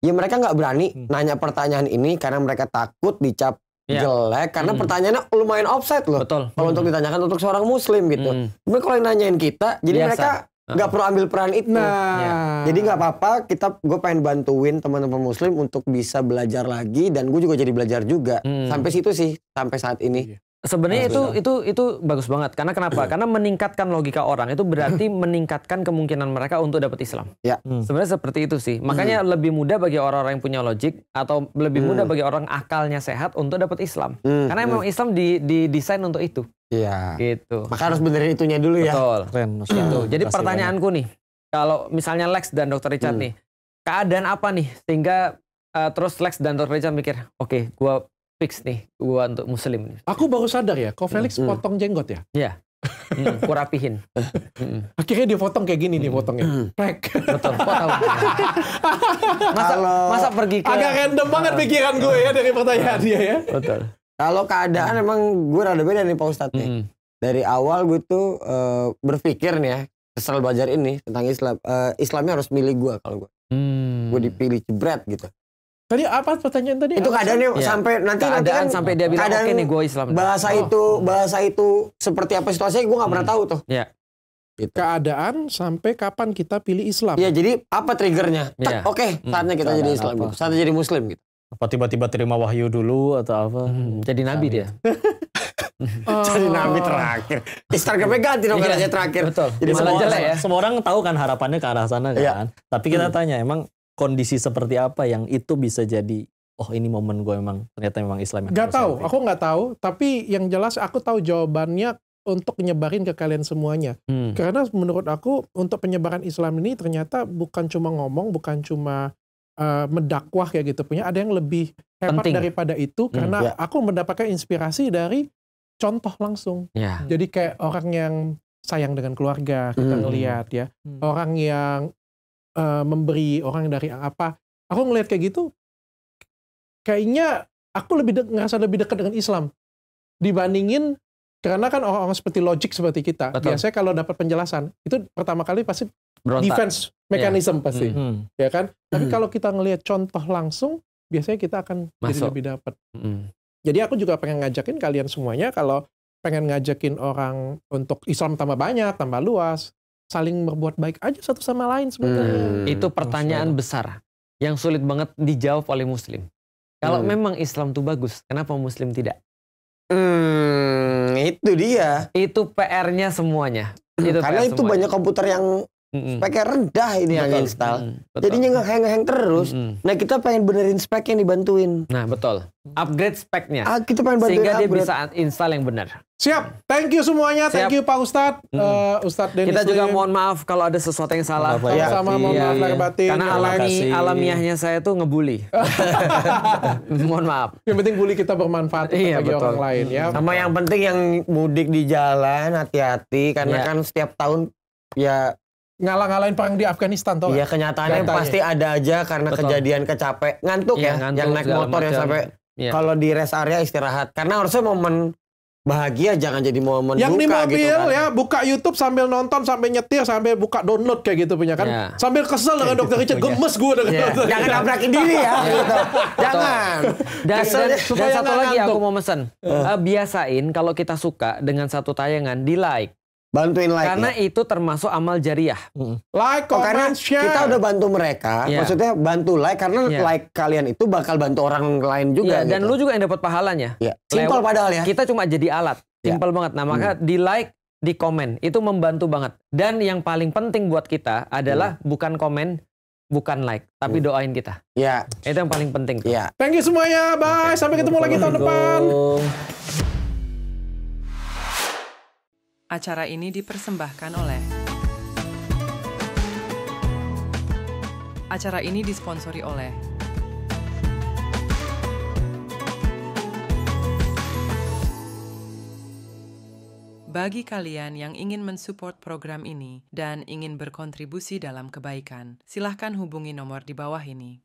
ya mereka nggak berani hmm. nanya pertanyaan ini karena mereka takut dicap ya. jelek karena hmm. pertanyaannya lumayan offset loh Betul. kalau hmm. untuk ditanyakan untuk seorang muslim gitu hmm. tapi kalau yang nanyain kita jadi Biasa. mereka nggak uh -huh. perlu ambil peran itu nah ya. jadi nggak apa-apa kita gue pengen bantuin teman-teman muslim untuk bisa belajar lagi dan gue juga jadi belajar juga hmm. sampai situ sih sampai saat ini yeah. Sebenarnya itu itu itu bagus banget karena kenapa? karena meningkatkan logika orang itu berarti meningkatkan kemungkinan mereka untuk dapat Islam. Ya. Hmm. Sebenarnya seperti itu sih. Hmm. Makanya hmm. lebih mudah bagi orang-orang yang punya logik atau lebih hmm. mudah bagi orang akalnya sehat untuk dapat Islam. Hmm. hmm. Karena memang hmm. Islam di, desain untuk itu. Iya. Gitu. Maka harus benerin itunya dulu ya. Betul. Keren. Gitu. Jadi pertanyaanku nih, kalau misalnya Lex dan Dr. Richard hmm. nih, keadaan apa nih sehingga uh, terus Lex dan Dr. Richard mikir, oke, okay, gue fix nih gua untuk muslim. Aku baru sadar ya, kok Felix hmm. potong jenggot ya? Iya. Hmm, kurapihin. Hmm. Akhirnya dia potong kayak gini hmm. nih potongnya. Prek. Betul, potong. masa, Halo. masa pergi ke... Agak random banget ah. pikiran gue ya dari pertanyaan dia ya. Betul. Kalau keadaan mm. emang gue rada beda nih Pak Ustadz nih. Ya. Dari awal gue tuh uh, berpikir nih ya, kesel belajar ini tentang Islam. Uh, Islamnya harus milih gue kalau gue. Hmm. Gue dipilih jebret gitu. Tadi apa pertanyaan tadi? Itu keadaannya ya. sampai nanti keadaan nanti kan sampai dia bilang oke okay nih gue Islam. Bahasa oh. itu bahasa itu seperti apa situasinya gue nggak hmm. pernah tahu tuh. Ya. Gitu. Keadaan sampai kapan kita pilih Islam? Ya jadi apa triggernya? Ya. Oke okay, hmm. saatnya kita keadaan jadi Islam gitu. Saatnya jadi Muslim gitu. Apa tiba-tiba terima wahyu dulu atau apa? Hmm, jadi nabi dia. Oh. Jadi nabi terakhir. Instagramnya ganti dong iya. terakhir. Betul. Jadi Malah jelek ya. Semua orang tahu kan harapannya ke arah sana iya. kan. Ya. Tapi kita hmm. tanya emang kondisi seperti apa yang itu bisa jadi oh ini momen gue memang ternyata memang Islam yang Gak tahu, aku nggak tahu. Tapi yang jelas aku tahu jawabannya untuk nyebarin ke kalian semuanya. Hmm. Karena menurut aku untuk penyebaran Islam ini ternyata bukan cuma ngomong, bukan cuma uh, mendakwah kayak gitu punya. Ada yang lebih hebat Penting. daripada itu hmm, karena ya. aku mendapatkan inspirasi dari contoh langsung. Ya. Jadi kayak orang yang sayang dengan keluarga kita hmm. ngelihat ya, hmm. orang yang Eh, memberi orang dari apa aku ngelihat kayak gitu kayaknya aku lebih ngerasa lebih dekat dengan Islam dibandingin karena kan orang-orang seperti logic seperti kita Betul. biasanya kalau dapat penjelasan itu pertama kali pasti Berontak. defense iya. mechanism yeah. pasti mm-hmm. ya kan mm-hmm. tapi hmm. kalau kita ngelihat contoh langsung biasanya kita akan Masuk. jadi lebih dapat mm-hmm. jadi aku juga pengen ngajakin kalian semuanya kalau pengen ngajakin orang untuk Islam tambah banyak tambah luas saling berbuat baik aja satu sama lain sebetulnya. Hmm. Itu pertanyaan besar yang sulit banget dijawab oleh muslim. Kalau hmm. memang Islam tuh bagus, kenapa muslim tidak? Hmm, itu dia. Itu PR-nya semuanya. Hmm, itu Karena PR itu semuanya. banyak komputer yang Mm-hmm. Speknya rendah ini yang install. Mm-hmm. Jadinya ngeheng heng terus. Mm-hmm. Nah, kita pengen benerin speknya dibantuin. Nah, betul. Upgrade speknya. Ah, kita pengen bantuin Sehingga upgrade. dia bisa install yang benar. Siap. Thank you semuanya. Siap. Thank you Pak Ustadz. Mm-hmm. Uh, Ustadz Kita Slim. juga mohon maaf kalau ada sesuatu yang salah. sama ya. Sama, mohon maaf iya, iya. lahir batin. Karena alami, alamiahnya saya tuh ngebully. mohon maaf. Yang penting bully kita bermanfaat iya, bagi iya, orang lain ya. Sama yang penting yang mudik di jalan hati-hati karena ya. kan setiap tahun ya ngalah-ngalahin perang di Afghanistan tau Iya kenyataannya Katanya. pasti ada aja karena Betul. kejadian kecapek ngantuk iya, ya ngantuk, yang naik motor macam. yang sampai iya. kalau di rest area istirahat karena harusnya momen bahagia jangan jadi momen yang buka, di gitu mobil gitu kan. ya buka YouTube sambil nonton sambil nyetir sambil buka download kayak gitu punya kan yeah. sambil kesel dengan dokter Richard iya. gemes gue dengan yeah. dokter jangan nabrakin diri ya iya. gitu. jangan dan, dan, ya. dan satu lagi aku mau mesen uh. uh, biasain kalau kita suka dengan satu tayangan di like Bantuin like. Karena ya? itu termasuk amal jariah. Like, oh, karena share. Kita udah bantu mereka, yeah. maksudnya bantu like karena yeah. like kalian itu bakal bantu orang lain juga. Yeah, dan gitu. lu juga yang dapat pahalanya. Yeah. Iya, simpel padahal ya. Kita cuma jadi alat. Iya. Simpel yeah. banget. Nah maka hmm. di like, di komen itu membantu banget. Dan yang paling penting buat kita adalah hmm. bukan komen, bukan like, tapi hmm. doain kita. Ya. Yeah. Itu yang paling penting. Ya. Yeah. Thank you semuanya. Bye. Okay. Sampai ketemu lagi tahun depan. Acara ini dipersembahkan oleh Acara ini disponsori oleh Bagi kalian yang ingin mensupport program ini dan ingin berkontribusi dalam kebaikan, silahkan hubungi nomor di bawah ini.